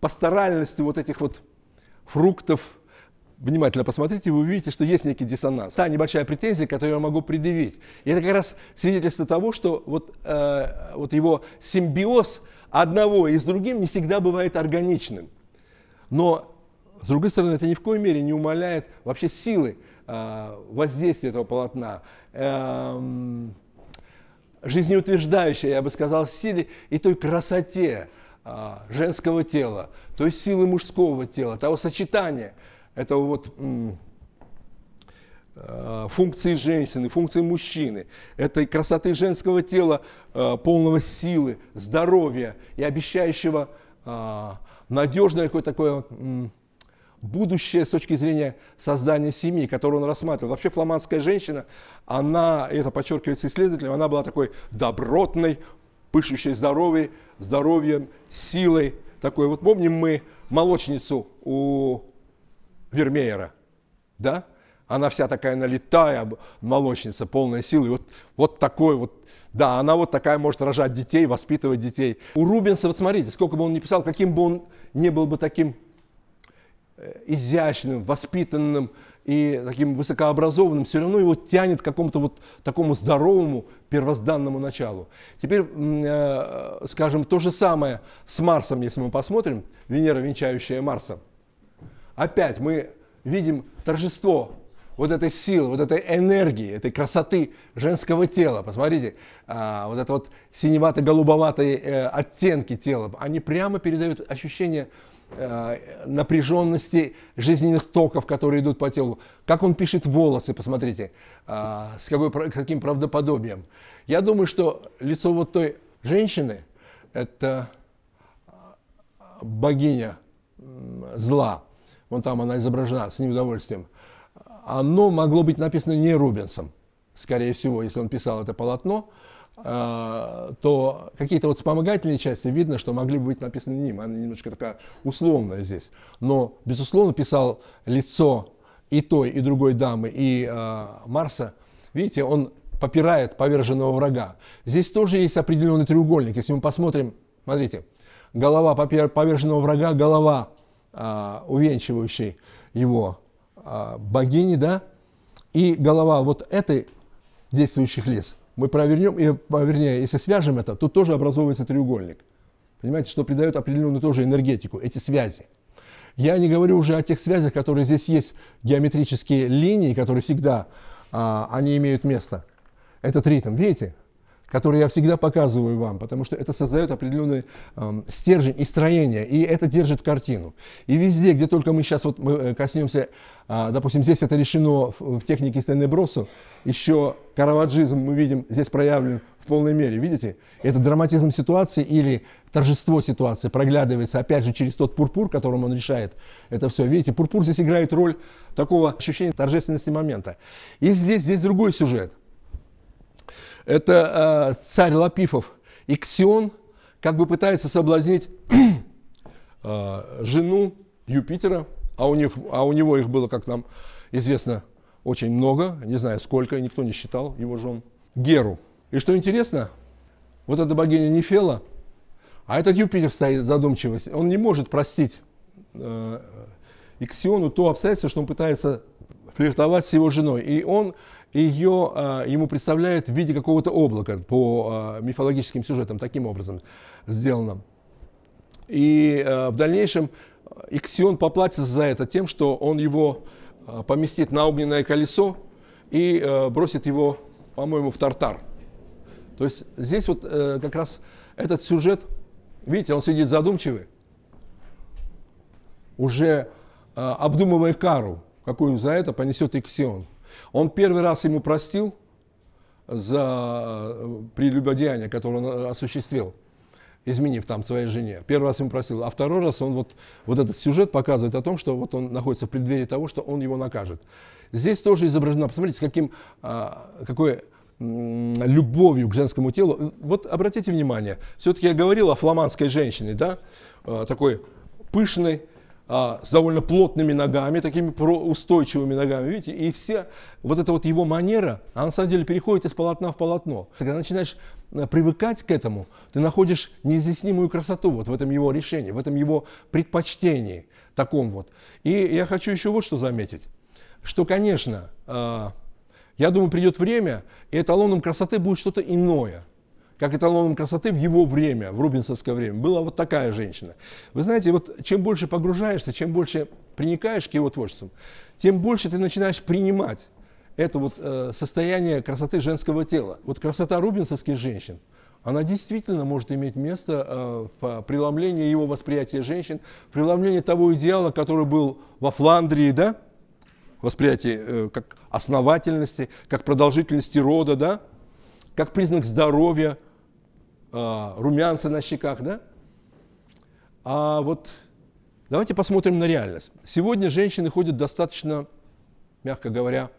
пасторальностью вот этих вот фруктов, внимательно посмотрите, вы увидите, что есть некий диссонанс. Та небольшая претензия, которую я могу предъявить. И это как раз свидетельство того, что вот, э, вот его симбиоз одного и с другим не всегда бывает органичным. Но, с другой стороны, это ни в коей мере не умаляет вообще силы а, воздействия этого полотна. Эм, жизнеутверждающей, я бы сказал, силе и той красоте а, женского тела, той силы мужского тела, того сочетания этого вот э, функции женщины, функции мужчины, этой красоты женского тела, полного силы, здоровья и обещающего надежное какое-то такое будущее с точки зрения создания семьи, которую он рассматривал. Вообще фламандская женщина, она, это подчеркивается исследователем, она была такой добротной, пышущей здоровьем, здоровьем, силой. Такой вот помним мы молочницу у Вермеера, да? Она вся такая налитая, молочница, полная силы. Вот, вот такой вот, да, она вот такая может рожать детей, воспитывать детей. У Рубенса, вот смотрите, сколько бы он ни писал, каким бы он не был бы таким э, изящным, воспитанным и таким высокообразованным, все равно его тянет к какому-то вот такому здоровому первозданному началу. Теперь, э, скажем, то же самое с Марсом, если мы посмотрим, Венера, венчающая Марса. Опять мы видим торжество вот этой силы, вот этой энергии, этой красоты женского тела. Посмотрите, а, вот это вот синевато-голубоватые э, оттенки тела, они прямо передают ощущение э, напряженности жизненных токов, которые идут по телу. Как он пишет волосы, посмотрите, а, с какой, каким правдоподобием. Я думаю, что лицо вот той женщины – это а, богиня зла. Вон там она изображена с неудовольствием оно могло быть написано не Рубенсом, скорее всего, если он писал это полотно, а, то какие-то вот вспомогательные части видно, что могли бы быть написаны ним. Она немножко такая условная здесь. Но, безусловно, писал лицо и той, и другой дамы, и э, Марса. Видите, он попирает поверженного врага. Здесь тоже есть определенный треугольник. Если мы посмотрим, смотрите, голова поверженного врага, голова э, увенчивающей его а, богини, да, и голова вот этой действующих лиц. Мы провернем, и, а, вернее, если свяжем это, то тоже образовывается треугольник. Понимаете, что придает определенную тоже энергетику, эти связи. Я не говорю уже о тех связях, которые здесь есть, геометрические линии, которые всегда, а, они имеют место. Этот ритм, видите, которые я всегда показываю вам, потому что это создает определенный э, стержень и строение, и это держит картину. И везде, где только мы сейчас вот мы э, коснемся, э, допустим, здесь это решено в, в технике стенебросу, еще караваджизм мы видим здесь проявлен в полной мере, видите? Это драматизм ситуации или торжество ситуации проглядывается, опять же, через тот пурпур, которым он решает это все. Видите, пурпур здесь играет роль такого ощущения торжественности момента. И здесь, здесь другой сюжет – это э, царь Лапифов. И Ксион как бы пытается соблазнить э, жену Юпитера, а у, них, а у него их было, как нам известно, очень много, не знаю сколько, никто не считал его жен, Геру. И что интересно, вот эта богиня Нефела, а этот Юпитер стоит задумчивость, он не может простить э, э Иксиону то обстоятельство, что он пытается флиртовать с его женой. И он ее а, ему представляют в виде какого-то облака по а, мифологическим сюжетам, таким образом сделано. И а, в дальнейшем Иксион поплатится за это тем, что он его поместит на огненное колесо и бросит его, по-моему, в тартар. То есть здесь вот э, как раз этот сюжет, видите, он сидит задумчивый, уже э, обдумывая кару, какую за это понесет Иксион. Он первый раз ему простил за э, прелюбодеяние, которое он э, осуществил, изменив там своей жене. Первый раз ему простил, а второй раз он вот, вот этот сюжет показывает о том, что вот он находится в преддверии того, что он его накажет. Здесь тоже изображено, посмотрите, с каким, а, какой любовью к женскому телу. Вот обратите внимание, все-таки я говорил о фламандской женщине, да, э, такой пышной, а, с довольно плотными ногами, такими устойчивыми ногами, видите, и все, вот эта вот его манера, она на самом деле переходит из полотна в полотно. Когда начинаешь э, привыкать к этому, ты находишь неизъяснимую красоту вот в этом его решении, в этом его предпочтении таком вот. И я хочу еще вот что заметить, что, конечно, а, я думаю, придет время, и эталоном красоты будет что-то иное – как эталоном красоты в его время, в рубинсовское время, была вот такая женщина. Вы знаете, вот чем больше погружаешься, чем больше приникаешь к его творчеству, тем больше ты начинаешь принимать это вот э, состояние красоты женского тела. Вот красота рубинсовских женщин, она действительно может иметь место э, в э, преломлении его восприятия женщин, в преломлении того идеала, который был во Фландрии, да, восприятие э, как основательности, как продолжительности рода, да, как признак здоровья, а, румянца на щеках, да? А вот давайте посмотрим на реальность. Сегодня женщины ходят достаточно, мягко говоря,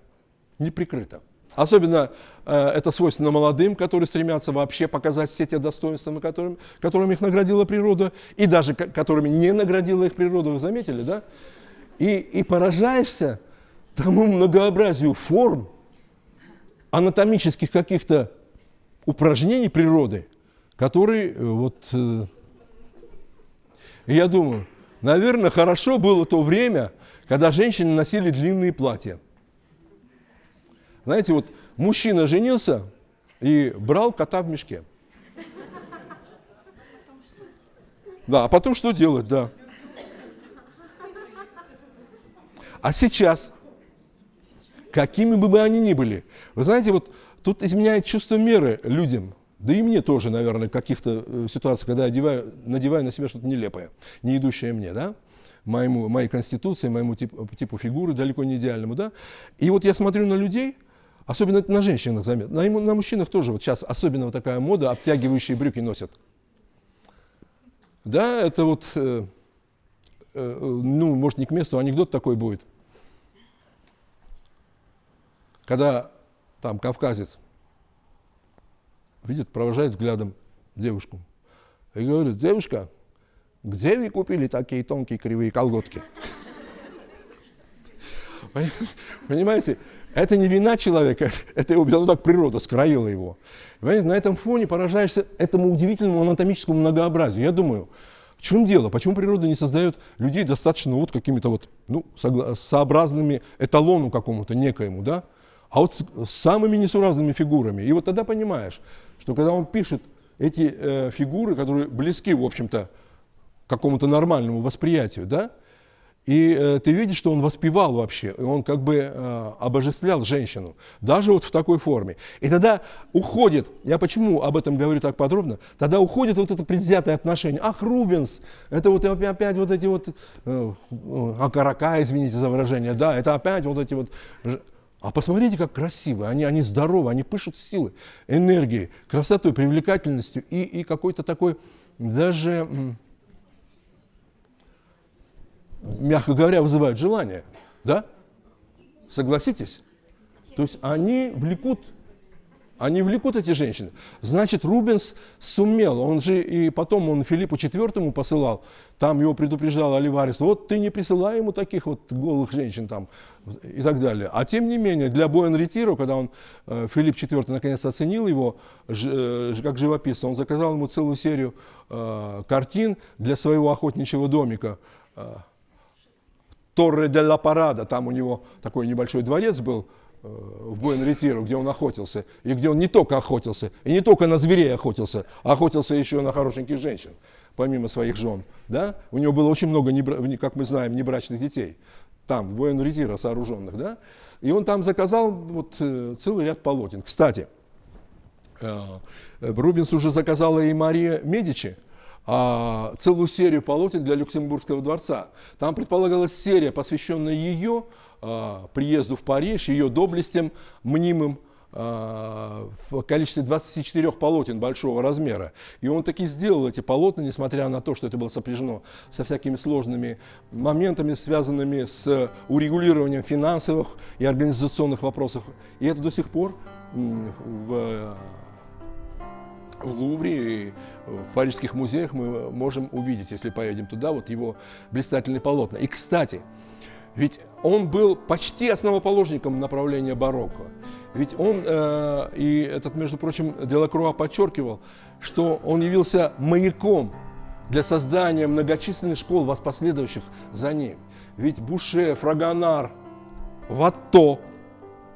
неприкрыто. Особенно э, это свойственно молодым, которые стремятся вообще показать все те достоинства, которыми, которыми их наградила природа, и даже которыми не наградила их природа, вы заметили, да? И, и поражаешься тому многообразию форм, анатомических каких-то упражнений природы, которые э, вот... Э, я думаю, наверное, хорошо было то время, когда женщины носили длинные платья. Знаете, вот мужчина женился и брал кота в мешке. Да, а потом что делать, да. А сейчас, какими бы мы они ни были, вы знаете, вот Тут изменяет чувство меры людям. Да и мне тоже, наверное, в каких-то э, ситуациях, когда одеваю, надеваю на себя что-то нелепое, не идущее мне, да? Моему, моей конституции, моему типу, типу фигуры, далеко не идеальному, да? И вот я смотрю на людей, особенно это на женщинах заметно, на, на мужчинах тоже вот сейчас особенно вот такая мода, обтягивающие брюки носят. Да, это вот, э, э, ну, может, не к месту, анекдот такой будет. Когда там кавказец, видит, провожает взглядом девушку. И говорит, девушка, где вы купили такие тонкие кривые колготки? Понимаете, это не вина человека, это его, ну так природа скроила его. Понимаете, на этом фоне поражаешься этому удивительному анатомическому многообразию. Я думаю, в чем дело? Почему природа не создает людей достаточно вот какими-то вот, ну, сообразными эталону какому-то некоему, да? а вот с, с самыми несуразными фигурами. И вот тогда понимаешь, что когда он пишет эти э, фигуры, которые близки, в общем-то, какому-то нормальному восприятию, да, и э, ты видишь, что он воспевал вообще, и он как бы э, обожествлял женщину, даже вот в такой форме. И тогда уходит, я почему об этом говорю так подробно, тогда уходит вот это предвзятое отношение. Ах, Рубенс, это вот опять вот эти вот, э, э, Акарака, извините за выражение, да, это опять вот эти вот а посмотрите, как красивы, Они, они здоровы, они пышут силой, энергией, красотой, привлекательностью и, и какой-то такой даже, мягко говоря, вызывает желание. Да? Согласитесь? То есть они влекут они влекут эти женщины. Значит, Рубенс сумел. Он же и потом он Филиппу IV посылал. Там его предупреждал Оливарис. Вот ты не присылай ему таких вот голых женщин там и так далее. А тем не менее, для Буэн Ретиро, когда он, э, Филипп IV наконец оценил его э, как живописца, он заказал ему целую серию э, картин для своего охотничьего домика. Торре де ла Парада, там у него такой небольшой дворец был, Э, в Буэн-Ретиру, где он охотился, и где он не только охотился, и не только на зверей охотился, а охотился еще на хорошеньких женщин, помимо своих жен. Да? У него было очень много, как мы знаем, небрачных детей, там, в Буэн-Ретира сооруженных. Да? И он там заказал вот, э, целый ряд полотен. Кстати, э, Рубинс уже заказала и Мария Медичи, а, целую серию полотен для Люксембургского дворца. Там предполагалась серия, посвященная ее а, приезду в Париж, ее доблестям мнимым а, в количестве 24 полотен большого размера. И он таки сделал эти полотна, несмотря на то, что это было сопряжено со всякими сложными моментами, связанными с урегулированием финансовых и организационных вопросов. И это до сих пор в в Лувре и в парижских музеях мы можем увидеть, если поедем туда, вот его блистательные полотна. И, кстати, ведь он был почти основоположником направления барокко. Ведь он, э, и этот, между прочим, Делакруа подчеркивал, что он явился маяком для создания многочисленных школ, воспоследовавших за ним. Ведь Буше, Фрагонар, Ватто,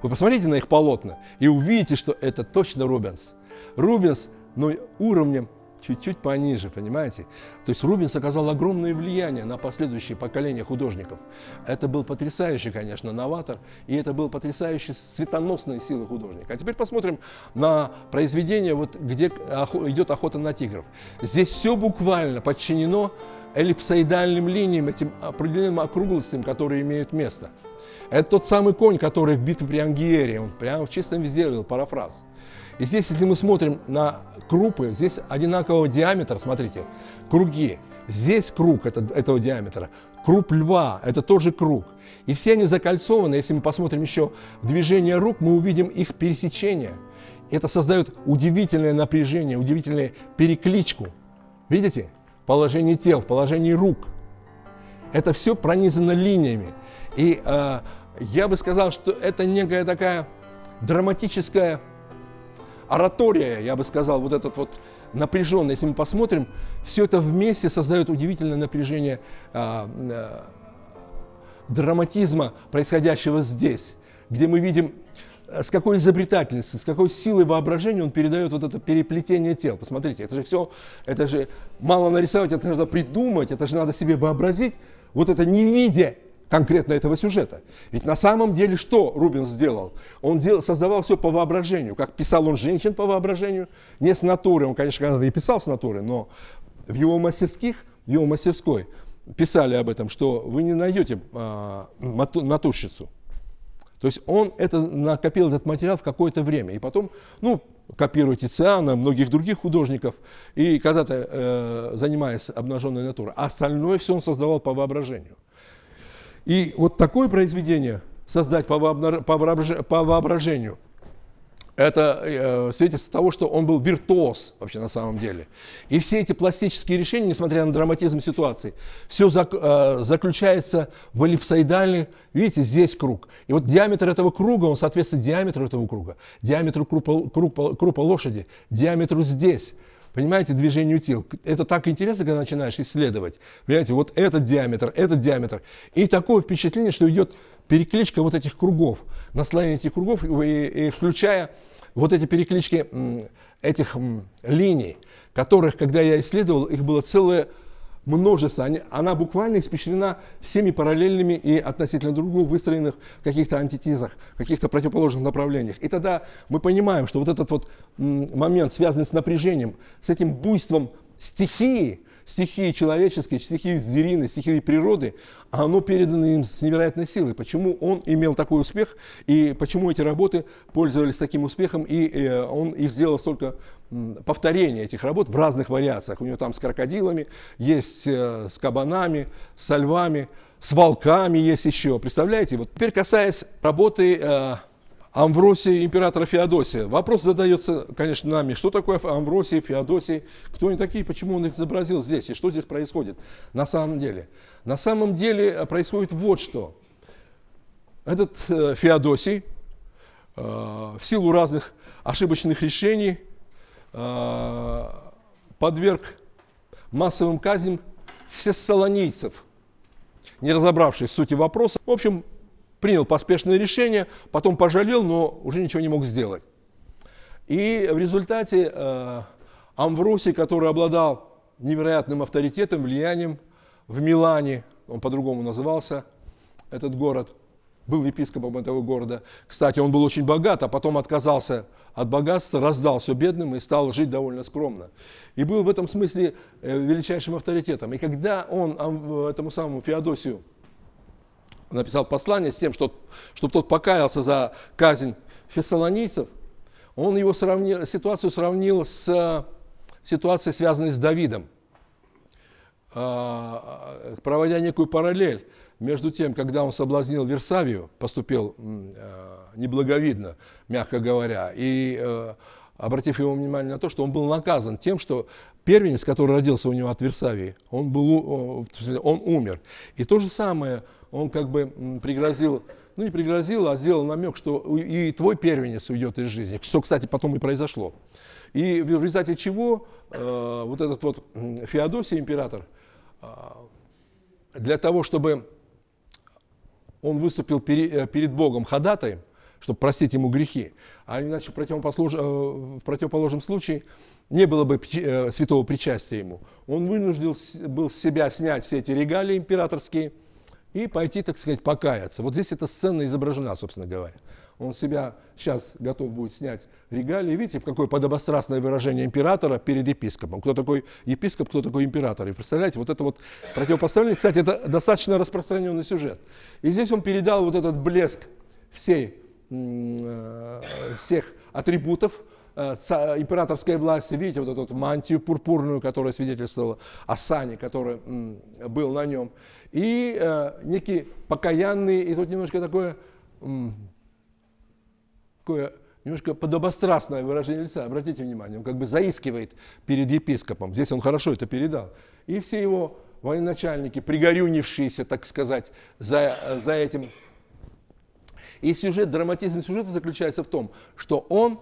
вы посмотрите на их полотна и увидите, что это точно Рубенс. Рубенс, но уровнем чуть-чуть пониже, понимаете? То есть Рубинс оказал огромное влияние на последующие поколения художников. Это был потрясающий, конечно, новатор, и это был потрясающий светоносные силы художника. А теперь посмотрим на произведение, вот где идет охота на тигров. Здесь все буквально подчинено эллипсоидальным линиям, этим определенным округлостям, которые имеют место. Это тот самый конь, который в битве при Ангиере, он прямо в чистом везде делал, парафраз – и здесь, если мы смотрим на крупы, здесь одинакового диаметра, смотрите, круги. Здесь круг это, этого диаметра, круг льва – это тоже круг. И все они закольцованы. Если мы посмотрим еще движение рук, мы увидим их пересечение. Это создает удивительное напряжение, удивительную перекличку. Видите? Положение тел, положение рук. Это все пронизано линиями. И э, я бы сказал, что это некая такая драматическая оратория, я бы сказал, вот этот вот напряженный, если мы посмотрим, все это вместе создает удивительное напряжение э, э, драматизма, происходящего здесь, где мы видим э, с какой изобретательностью, с какой силой воображения он передает вот это переплетение тел. Посмотрите, это же все, это же мало нарисовать, это же надо придумать, это же надо себе вообразить. Вот это не видя конкретно этого сюжета. Ведь на самом деле что Рубин сделал? Он делал, создавал все по воображению, как писал он женщин по воображению, не с натуры, он, конечно, когда-то и писал с натуры, но в его мастерских, в его мастерской писали об этом, что вы не найдете а, натурщицу. То есть он это, накопил этот материал в какое-то время, и потом, ну, копируя Тициана, многих других художников, и когда-то э, занимаясь обнаженной натурой. А остальное все он создавал по воображению. И вот такое произведение создать по, воображению, это э, свидетельство того, что он был виртуоз вообще на самом деле. И все эти пластические решения, несмотря на драматизм ситуации, все э, заключается в эллипсоидальный, видите, здесь круг. И вот диаметр этого круга, он соответствует диаметру этого круга, диаметру крупа, крупа, крупа лошади, диаметру здесь – Понимаете, движению тел. Это так интересно, когда начинаешь исследовать. Понимаете, вот этот диаметр, этот диаметр. И такое впечатление, что идет перекличка вот этих кругов, наслоение этих кругов, и, и включая вот эти переклички этих линий, которых, когда я исследовал, их было целое множество. Они, она буквально испещрена всеми параллельными и относительно друг другу выстроенных каких-то антитезах, каких-то противоположных направлениях. И тогда мы понимаем, что вот этот вот момент, связанный с напряжением, с этим буйством стихии, стихии человеческие, стихии звериной, стихии природы, оно передано им с невероятной силой. Почему он имел такой успех и почему эти работы пользовались таким успехом, и э, он их сделал столько повторений этих работ в разных вариациях. У него там с крокодилами, есть э, с кабанами, со львами, с волками есть еще. Представляете? Вот теперь касаясь работы э, Амвросия императора Феодосия. Вопрос задается, конечно, нами, что такое Амвросия, Феодосия, кто они такие, почему он их изобразил здесь и что здесь происходит на самом деле. На самом деле э, происходит вот что. Этот э, Феодосий э, в силу разных ошибочных решений подверг массовым казням всессалоницев, не разобравшись в сути вопроса. В общем, принял поспешное решение, потом пожалел, но уже ничего не мог сделать. И в результате э, Амвросий, который обладал невероятным авторитетом, влиянием в Милане, он по-другому назывался, этот город, был епископом этого города. Кстати, он был очень богат, а потом отказался от богатства, раздал все бедным и стал жить довольно скромно. И был в этом смысле э, величайшим авторитетом. И когда он этому самому Феодосию написал послание с тем, что, чтобы тот покаялся за казнь фессалонийцев, он его сравнил, ситуацию сравнил с э, ситуацией, связанной с Давидом, а, проводя некую параллель между тем, когда он соблазнил Версавию, поступил э, неблаговидно, мягко говоря, и э, обратив его внимание на то, что он был наказан тем, что первенец, который родился у него от Версавии, он, был, он умер. И то же самое, он как бы пригрозил, ну не пригрозил, а сделал намек, что и твой первенец уйдет из жизни, что, кстати, потом и произошло. И в результате чего э, вот этот вот Феодосий, император, э, для того, чтобы он выступил пере, э, перед Богом ходатаем, чтобы простить ему грехи, а иначе в противоположном, э, в противоположном случае не было бы э, святого причастия ему. Он вынужден был с себя снять все эти регалии императорские и пойти, так сказать, покаяться. Вот здесь эта сцена изображена, собственно говоря. Он себя сейчас готов будет снять регалии. Видите, какое подобострастное выражение императора перед епископом. Кто такой епископ, кто такой император. И представляете, вот это вот противопоставление, кстати, это достаточно распространенный сюжет. И здесь он передал вот этот блеск всей, э, всех атрибутов, Э, императорской власти, видите, вот эту мантию пурпурную, которая свидетельствовала о сане, который был на нем, и э, некий покаянный и тут немножко такое, такое немножко подобострастное выражение лица, обратите внимание, он как бы заискивает перед епископом, здесь он хорошо это передал, и все его военачальники, пригорюнившиеся, так сказать, за, за этим. И сюжет, драматизм сюжета заключается в том, что он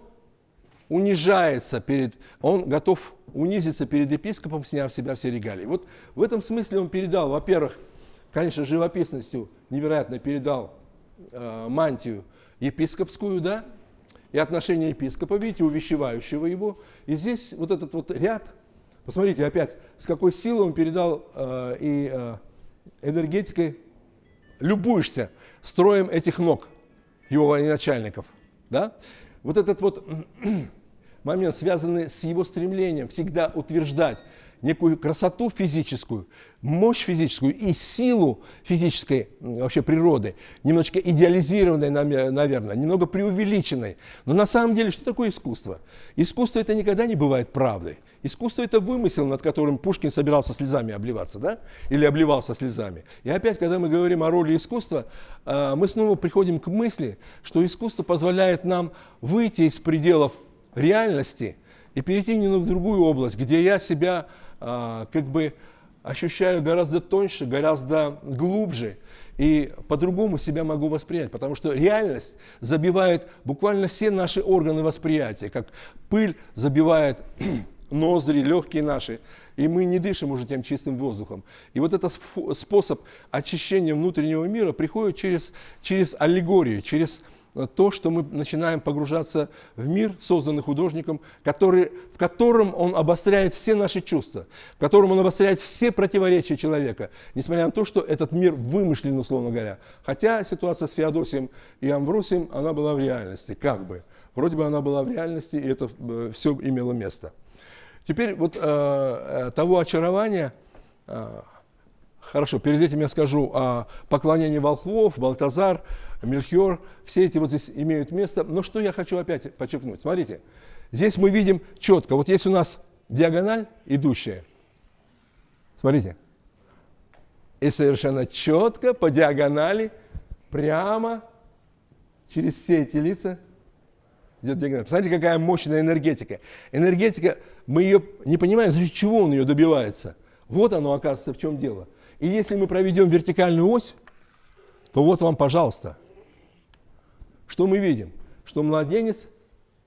унижается перед, он готов унизиться перед епископом, сняв с себя все регалии. Вот в этом смысле он передал, во-первых, конечно, живописностью невероятно передал э, мантию епископскую, да, и отношение епископа, видите, увещевающего его. И здесь вот этот вот ряд, посмотрите опять, с какой силой он передал э, и э, энергетикой любуешься строем этих ног его военачальников, да? Вот этот вот момент связанный с его стремлением всегда утверждать некую красоту физическую, мощь физическую и силу физической вообще природы, немножечко идеализированной, наверное, немного преувеличенной. Но на самом деле, что такое искусство? Искусство это никогда не бывает правдой. Искусство это вымысел, над которым Пушкин собирался слезами обливаться, да? Или обливался слезами. И опять, когда мы говорим о роли искусства, а, мы снова приходим к мысли, что искусство позволяет нам выйти из пределов реальности и перейти немного в другую область, где я себя а, как бы ощущаю гораздо тоньше, гораздо глубже и по-другому себя могу воспринять, потому что реальность забивает буквально все наши органы восприятия, как пыль забивает ноздри, легкие наши, и мы не дышим уже тем чистым воздухом. И вот этот способ очищения внутреннего мира приходит через, через аллегорию, через Э, то, что мы начинаем погружаться в мир, созданный художником, который, в котором он обостряет все наши чувства, в котором он обостряет все противоречия человека, несмотря на то, что этот мир вымышлен, условно говоря. Хотя ситуация с Феодосием и Амвросием, она была в реальности, как бы. Вроде бы она была в реальности, и это э, все имело место. Теперь вот э, э того очарования, э, Хорошо, перед этим я скажу о поклонении волхвов, Балтазар, Мельхиор. Все эти вот здесь имеют место. Но что я хочу опять подчеркнуть? Смотрите, здесь мы видим четко. Вот есть у нас диагональ идущая. Смотрите. И совершенно четко по диагонали, прямо через все эти лица идет диагональ. Посмотрите, какая мощная энергетика. Энергетика, мы ее не понимаем, за счет чего он ее добивается. Вот оно, оказывается, в чем дело – и если мы проведем вертикальную ось, то вот вам, пожалуйста, что мы видим? Что младенец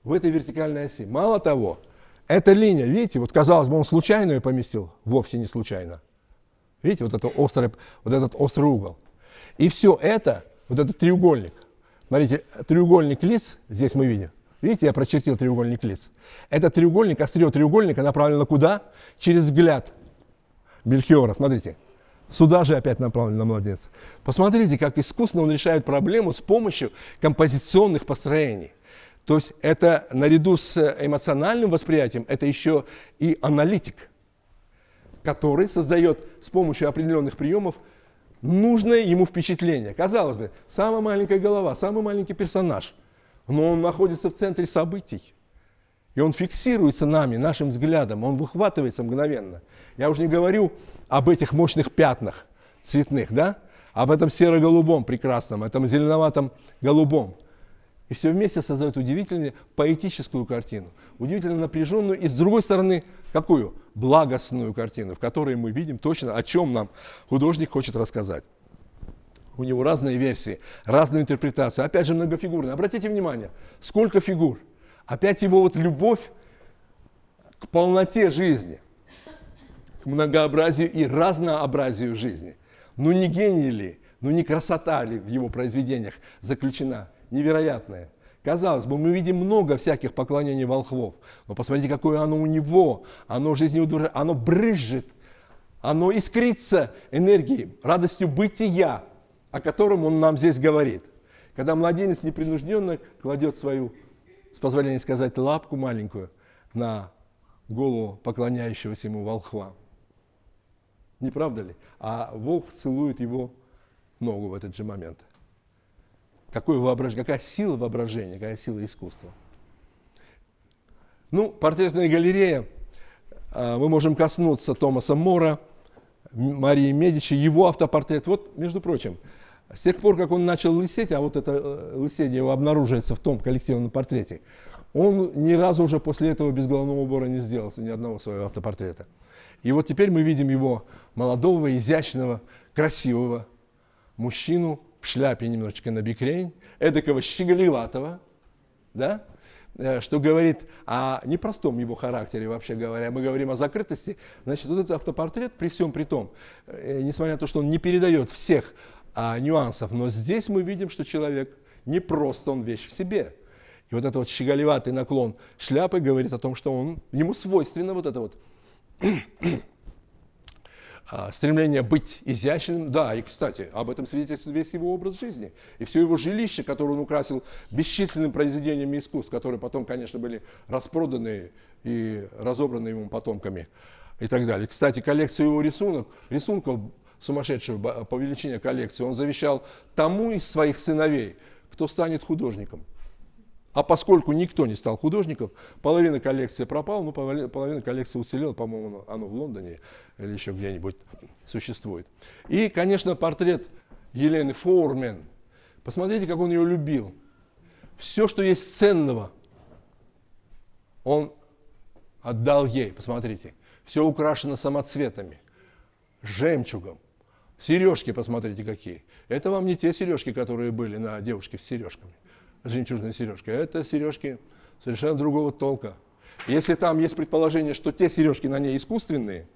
в этой вертикальной оси. Мало того, эта линия, видите, вот казалось бы, он случайно ее поместил, вовсе не случайно. Видите, вот, это острый, вот этот острый угол. И все это, вот этот треугольник, смотрите, треугольник лиц, здесь мы видим, видите, я прочертил треугольник лиц. Этот треугольник, острие треугольника направлено куда? Через взгляд Бельхиора, смотрите. Смотрите Сюда же опять направлен на младенец. Посмотрите, как искусно он решает проблему с помощью композиционных построений. То есть это наряду с эмоциональным восприятием, это еще и аналитик, который создает с помощью определенных приемов нужное ему впечатление. Казалось бы, самая маленькая голова, самый маленький персонаж, но он находится в центре событий. И он фиксируется нами, нашим взглядом, он выхватывается мгновенно. Я уже не говорю об этих мощных пятнах цветных, да? Об этом серо-голубом прекрасном, этом зеленоватом голубом. И все вместе создает удивительную поэтическую картину, удивительно напряженную и, с другой стороны, какую? Благостную картину, в которой мы видим точно, о чем нам художник хочет рассказать. У него разные версии, разные интерпретации, опять же многофигурные. Обратите внимание, сколько фигур – Опять его вот любовь к полноте жизни, к многообразию и разнообразию жизни. Ну не гений ли, ну не красота ли в его произведениях заключена невероятная? Казалось бы, мы видим много всяких поклонений волхвов, но посмотрите, какое оно у него, оно жизнеудовлетворение, оно брызжет, оно искрится энергией, радостью бытия, о котором он нам здесь говорит. Когда младенец непринужденно кладет свою с позволения сказать, лапку маленькую на голову поклоняющегося ему волхва. Не правда ли? А волк целует его ногу в этот же момент. Какое воображение, Какая сила воображения, какая сила искусства. Ну, портретная галерея. А, мы можем коснуться Томаса Мора, Марии Медичи, его автопортрет. Вот, между прочим, с тех пор, как он начал лысеть, а вот это э, лысение его обнаруживается в том коллективном портрете, он ни разу уже после этого без головного убора не сделался, ни одного своего автопортрета. И вот теперь мы видим его молодого, изящного, красивого мужчину в шляпе немножечко на бикрень, эдакого щеголеватого, да, э, что говорит о непростом его характере, вообще говоря. Мы говорим о закрытости. Значит, вот этот автопортрет при всем при том, э, несмотря на то, что он не передает всех а, нюансов. Но здесь мы видим, что человек не просто он вещь в себе. И вот этот вот щеголеватый наклон шляпы говорит о том, что он, ему свойственно вот это вот а, стремление быть изящным, да, и, кстати, об этом свидетельствует весь его образ жизни. И все его жилище, которое он украсил бесчисленными произведениями искусств, которые потом, конечно, были распроданы и разобраны ему потомками и так далее. Кстати, коллекция его рисунок, рисунков Сумасшедшего по величине коллекции. он завещал тому из своих сыновей, кто станет художником. А поскольку никто не стал художником, половина коллекции пропала, ну, половина коллекции уцелела, по-моему, оно в Лондоне или еще где-нибудь существует. И, конечно, портрет Елены Формен. Посмотрите, как он ее любил. Все, что есть ценного, он отдал ей. Посмотрите, все украшено самоцветами, жемчугом, Сережки посмотрите какие. Это вам не те сережки, которые были на девушке с сережками. жемчужные сережка. Это сережки совершенно другого толка. Если там есть предположение, что те сережки на ней искусственные,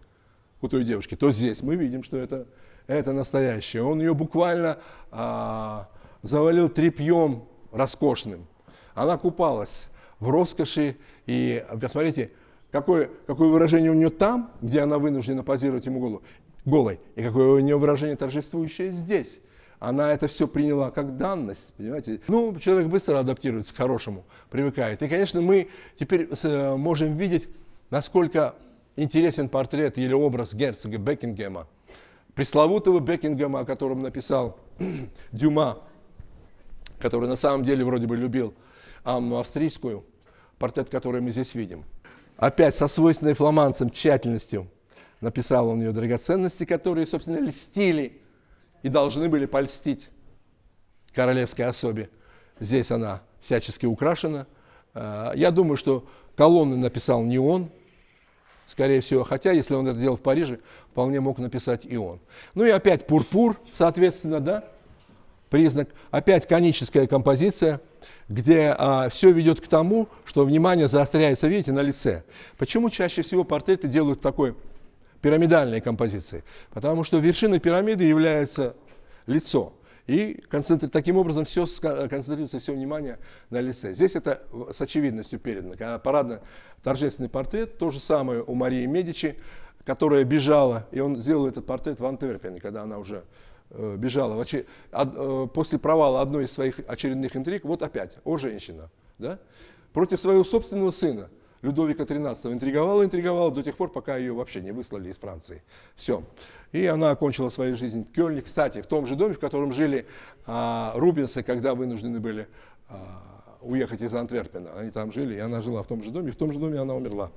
у той девушки, то здесь мы видим, что это, это настоящее. Он ее буквально а, завалил трепьем роскошным. Она купалась в роскоши. И посмотрите, какое, какое выражение у нее там, где она вынуждена позировать ему голову, голой. И какое у нее выражение торжествующее здесь. Она это все приняла как данность, понимаете? Ну, человек быстро адаптируется к хорошему, привыкает. И, конечно, мы теперь э, можем видеть, насколько интересен портрет или образ герцога Бекингема, пресловутого Бекингема, о котором написал Дюма, который на самом деле вроде бы любил Анну Австрийскую, портрет, который мы здесь видим. Опять со свойственной фламандцем тщательностью – написал он ее драгоценности, которые, собственно, льстили и должны были польстить королевской особе. Здесь она всячески украшена. Э, я думаю, что колонны написал не он, скорее всего, хотя, если он это делал в Париже, вполне мог написать и он. Ну и опять пурпур, соответственно, да, признак. Опять коническая композиция, где а, все ведет к тому, что внимание заостряется, видите, на лице. Почему чаще всего портреты делают такой пирамидальной композиции, потому что вершиной пирамиды является лицо. И концентр... таким образом все концентрируется все внимание на лице. Здесь это с очевидностью передано. Когда парадно-торжественный портрет, то же самое у Марии Медичи, которая бежала, и он сделал этот портрет в Антверпене, когда она уже э, бежала. Вообще, од, э, после провала одной из своих очередных интриг, вот опять, о женщина, да? против своего собственного сына – Людовика XIII интриговала, интриговала до тех пор, пока ее вообще не выслали из Франции. Все. И она окончила свою жизнь в Кёльне. Кстати, в том же доме, в котором жили а, Рубинсы, когда вынуждены были а, уехать из Антверпена. Они там жили, и она жила в том же доме, и в том же доме она умерла.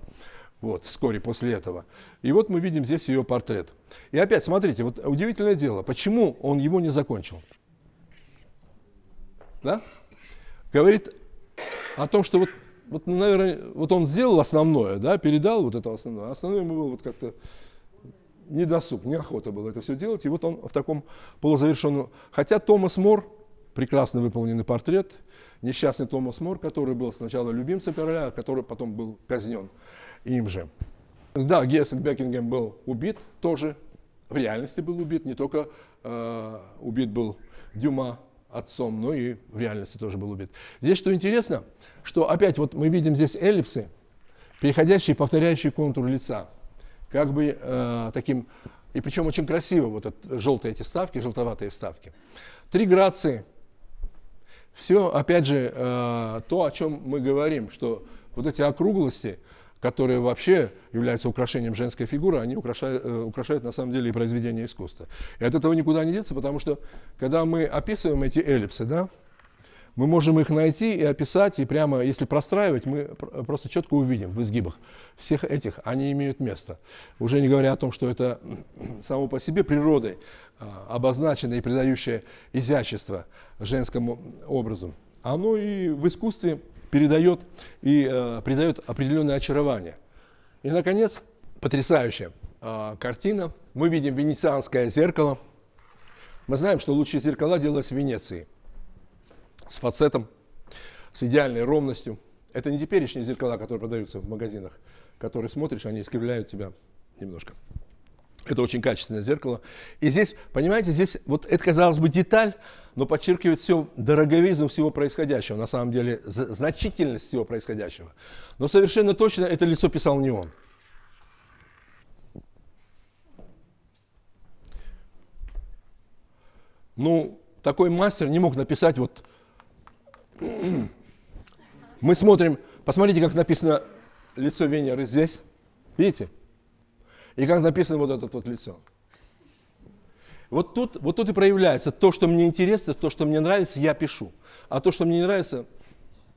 Вот, вскоре после этого. И вот мы видим здесь ее портрет. И опять, смотрите, вот удивительное дело, почему он его не закончил? Да? Говорит о том, что вот вот, ну, наверное, вот он сделал основное, да, передал вот это основное, основное ему было вот как-то недосуг, неохота было это все делать, и вот он в таком полузавершенном... Хотя Томас Мор, прекрасно выполненный портрет, несчастный Томас Мор, который был сначала любимцем короля, а который потом был казнен им же. Да, герцог Бекингем был убит тоже, в реальности был убит, не только э, убит был Дюма, отцом, ну и в реальности тоже был убит. Здесь что интересно, что опять вот мы видим здесь эллипсы, переходящие, повторяющие контур лица, как бы э, таким, и причем очень красиво вот это, желтые эти вставки, желтоватые вставки. Три грации. Все, опять же, э, то, о чем мы говорим, что вот эти округлости – которые вообще являются украшением женской фигуры, они украшают, э, украшают на самом деле и произведение искусства. И от этого никуда не деться, потому что когда мы описываем эти эллипсы, да, мы можем их найти и описать, и прямо, если простраивать, мы просто четко увидим в изгибах всех этих, они имеют место. Уже не говоря о том, что это само по себе природой а, обозначенное и придающее изящество женскому образу. Оно и в искусстве передает и э, придает определенное очарование. И, наконец, потрясающая э, картина. Мы видим венецианское зеркало. Мы знаем, что лучшие зеркала делались в Венеции. С фацетом, с идеальной ровностью. Это не теперешние зеркала, которые продаются в магазинах, которые смотришь, они искривляют тебя немножко. Это очень качественное зеркало. И здесь, понимаете, здесь вот это, казалось бы, деталь, но подчеркивает все дороговизну всего происходящего, на самом деле значительность всего происходящего. Но совершенно точно это лицо писал не он. Ну, такой мастер не мог написать вот... Мы смотрим, посмотрите, как написано лицо Венеры здесь. Видите? и как написано вот это вот лицо. Вот тут, вот тут и проявляется то, что мне интересно, то, что мне нравится, я пишу. А то, что мне не нравится,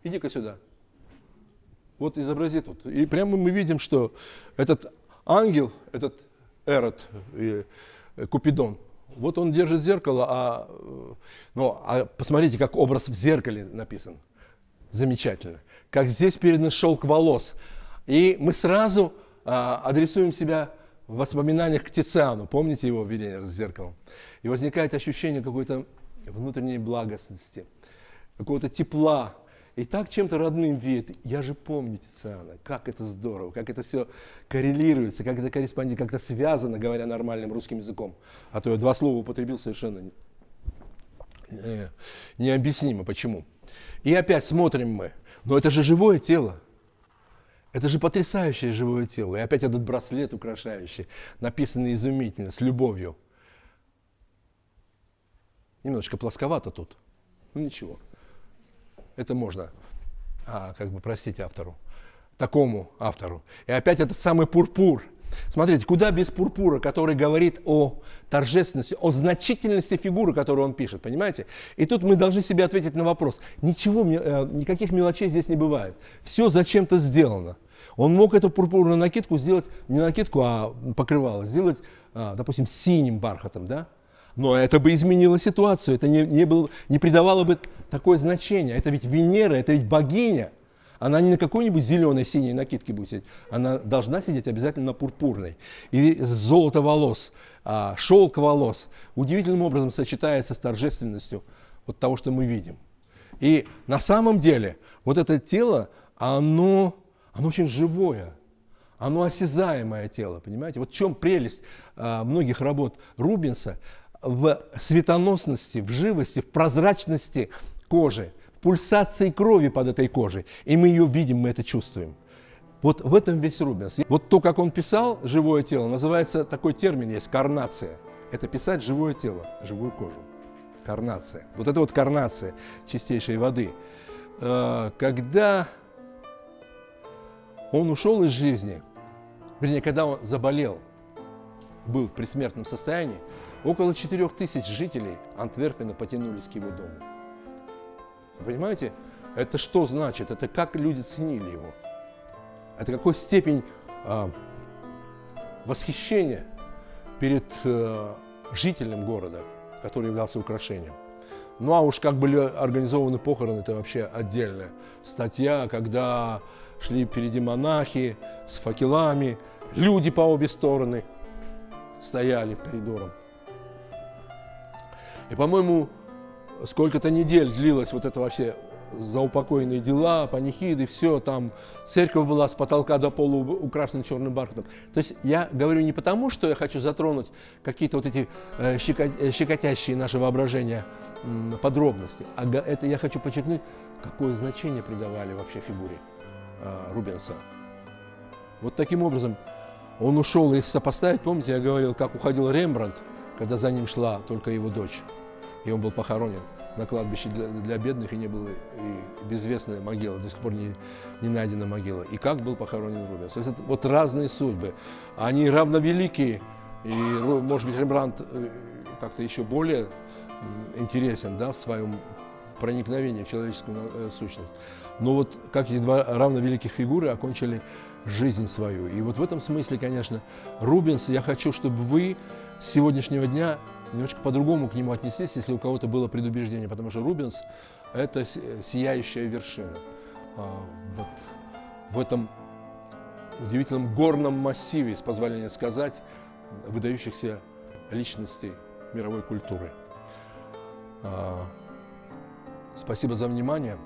иди-ка сюда. Вот изобрази тут. И прямо мы видим, что этот ангел, этот Эрод, э, Купидон, вот он держит зеркало, а, э, ну, а посмотрите, как образ в зеркале написан. Замечательно. Как здесь передан шелк волос. И мы сразу а, адресуем себя в воспоминаниях к Тициану, помните его видение с зеркалом? И возникает ощущение какой-то внутренней благостности, какого-то тепла. И так чем-то родным веет. Я же помню Тициана, как это здорово, как это все коррелируется, как это корреспондент, как это связано, говоря нормальным русским языком. А то я два слова употребил совершенно э, необъяснимо, почему. И опять смотрим мы. Но это же живое тело. Это же потрясающее живое тело. И опять этот браслет украшающий, написанный изумительно, с любовью. Немножечко плосковато тут. Ну ничего. Это можно, а, как бы простить автору, такому автору. И опять этот самый пурпур – Смотрите, куда без пурпура, который говорит о торжественности, о значительности фигуры, которую он пишет, понимаете? И тут мы должны себе ответить на вопрос. Ничего, э, никаких мелочей здесь не бывает. Все зачем-то сделано. Он мог эту пурпурную накидку сделать, не накидку, а покрывало, сделать, а, допустим, синим бархатом, да? Но это бы изменило ситуацию, это не, не, был, не придавало бы такое значение. Это ведь Венера, это ведь богиня – она не на какой-нибудь зеленой, синей накидке будет сидеть. Она должна сидеть обязательно на пурпурной. И золото волос, а, шелк волос удивительным образом сочетается с торжественностью вот того, что мы видим. И на самом деле вот это тело, оно, оно очень живое, оно осязаемое тело, понимаете? Вот в чем прелесть а, многих работ Рубенса в светоносности, в живости, в прозрачности кожи пульсации крови под этой кожей. И мы ее видим, мы это чувствуем. Вот в этом весь Рубенс. Вот то, как он писал живое тело, называется такой термин есть карнация. Это писать живое тело, живую кожу. Карнация. Вот это вот карнация чистейшей воды. Э, когда он ушел из жизни, вернее, когда он заболел, был в предсмертном состоянии, около 4 тысяч жителей Антверпена потянулись к его дому. Понимаете? Это что значит? Это как люди ценили его? Это какой степень э, восхищения перед э, жителем города, который являлся украшением. Ну а уж как были организованы похороны, это вообще отдельная статья, когда шли впереди монахи с факелами, люди по обе стороны стояли коридором. И, по-моему, сколько-то недель длилось вот это вообще заупокойные дела, панихиды, все там. Церковь была с потолка до пола украшена черным бархатом. То есть я говорю не потому, что я хочу затронуть какие-то вот эти э, э, щекотящие наше воображение подробности, а это я хочу подчеркнуть, какое значение придавали вообще фигуре а, Рубенса. Вот таким образом он ушел, если сопоставить, помните, я говорил, как уходил Рембрандт, когда за ним шла только его дочь и он был похоронен на кладбище для, для бедных, и не было и безвестная могила, до сих пор не, не найдена могила. И как был похоронен Рубенс. То есть это вот разные судьбы. Они равновеликие, и, ну, может быть, Рембрандт э, как-то еще более интересен да, в своем проникновении в человеческую э, сущность. Но вот как эти два равновеликих фигуры окончили жизнь свою. И вот в этом смысле, конечно, Рубенс, я хочу, чтобы вы с сегодняшнего дня немножко по-другому к нему отнеслись, если у кого-то было предубеждение, потому что Рубенс – это сияющая вершина. А, вот в этом удивительном горном массиве, с позволения сказать, выдающихся личностей мировой культуры. А, спасибо за внимание.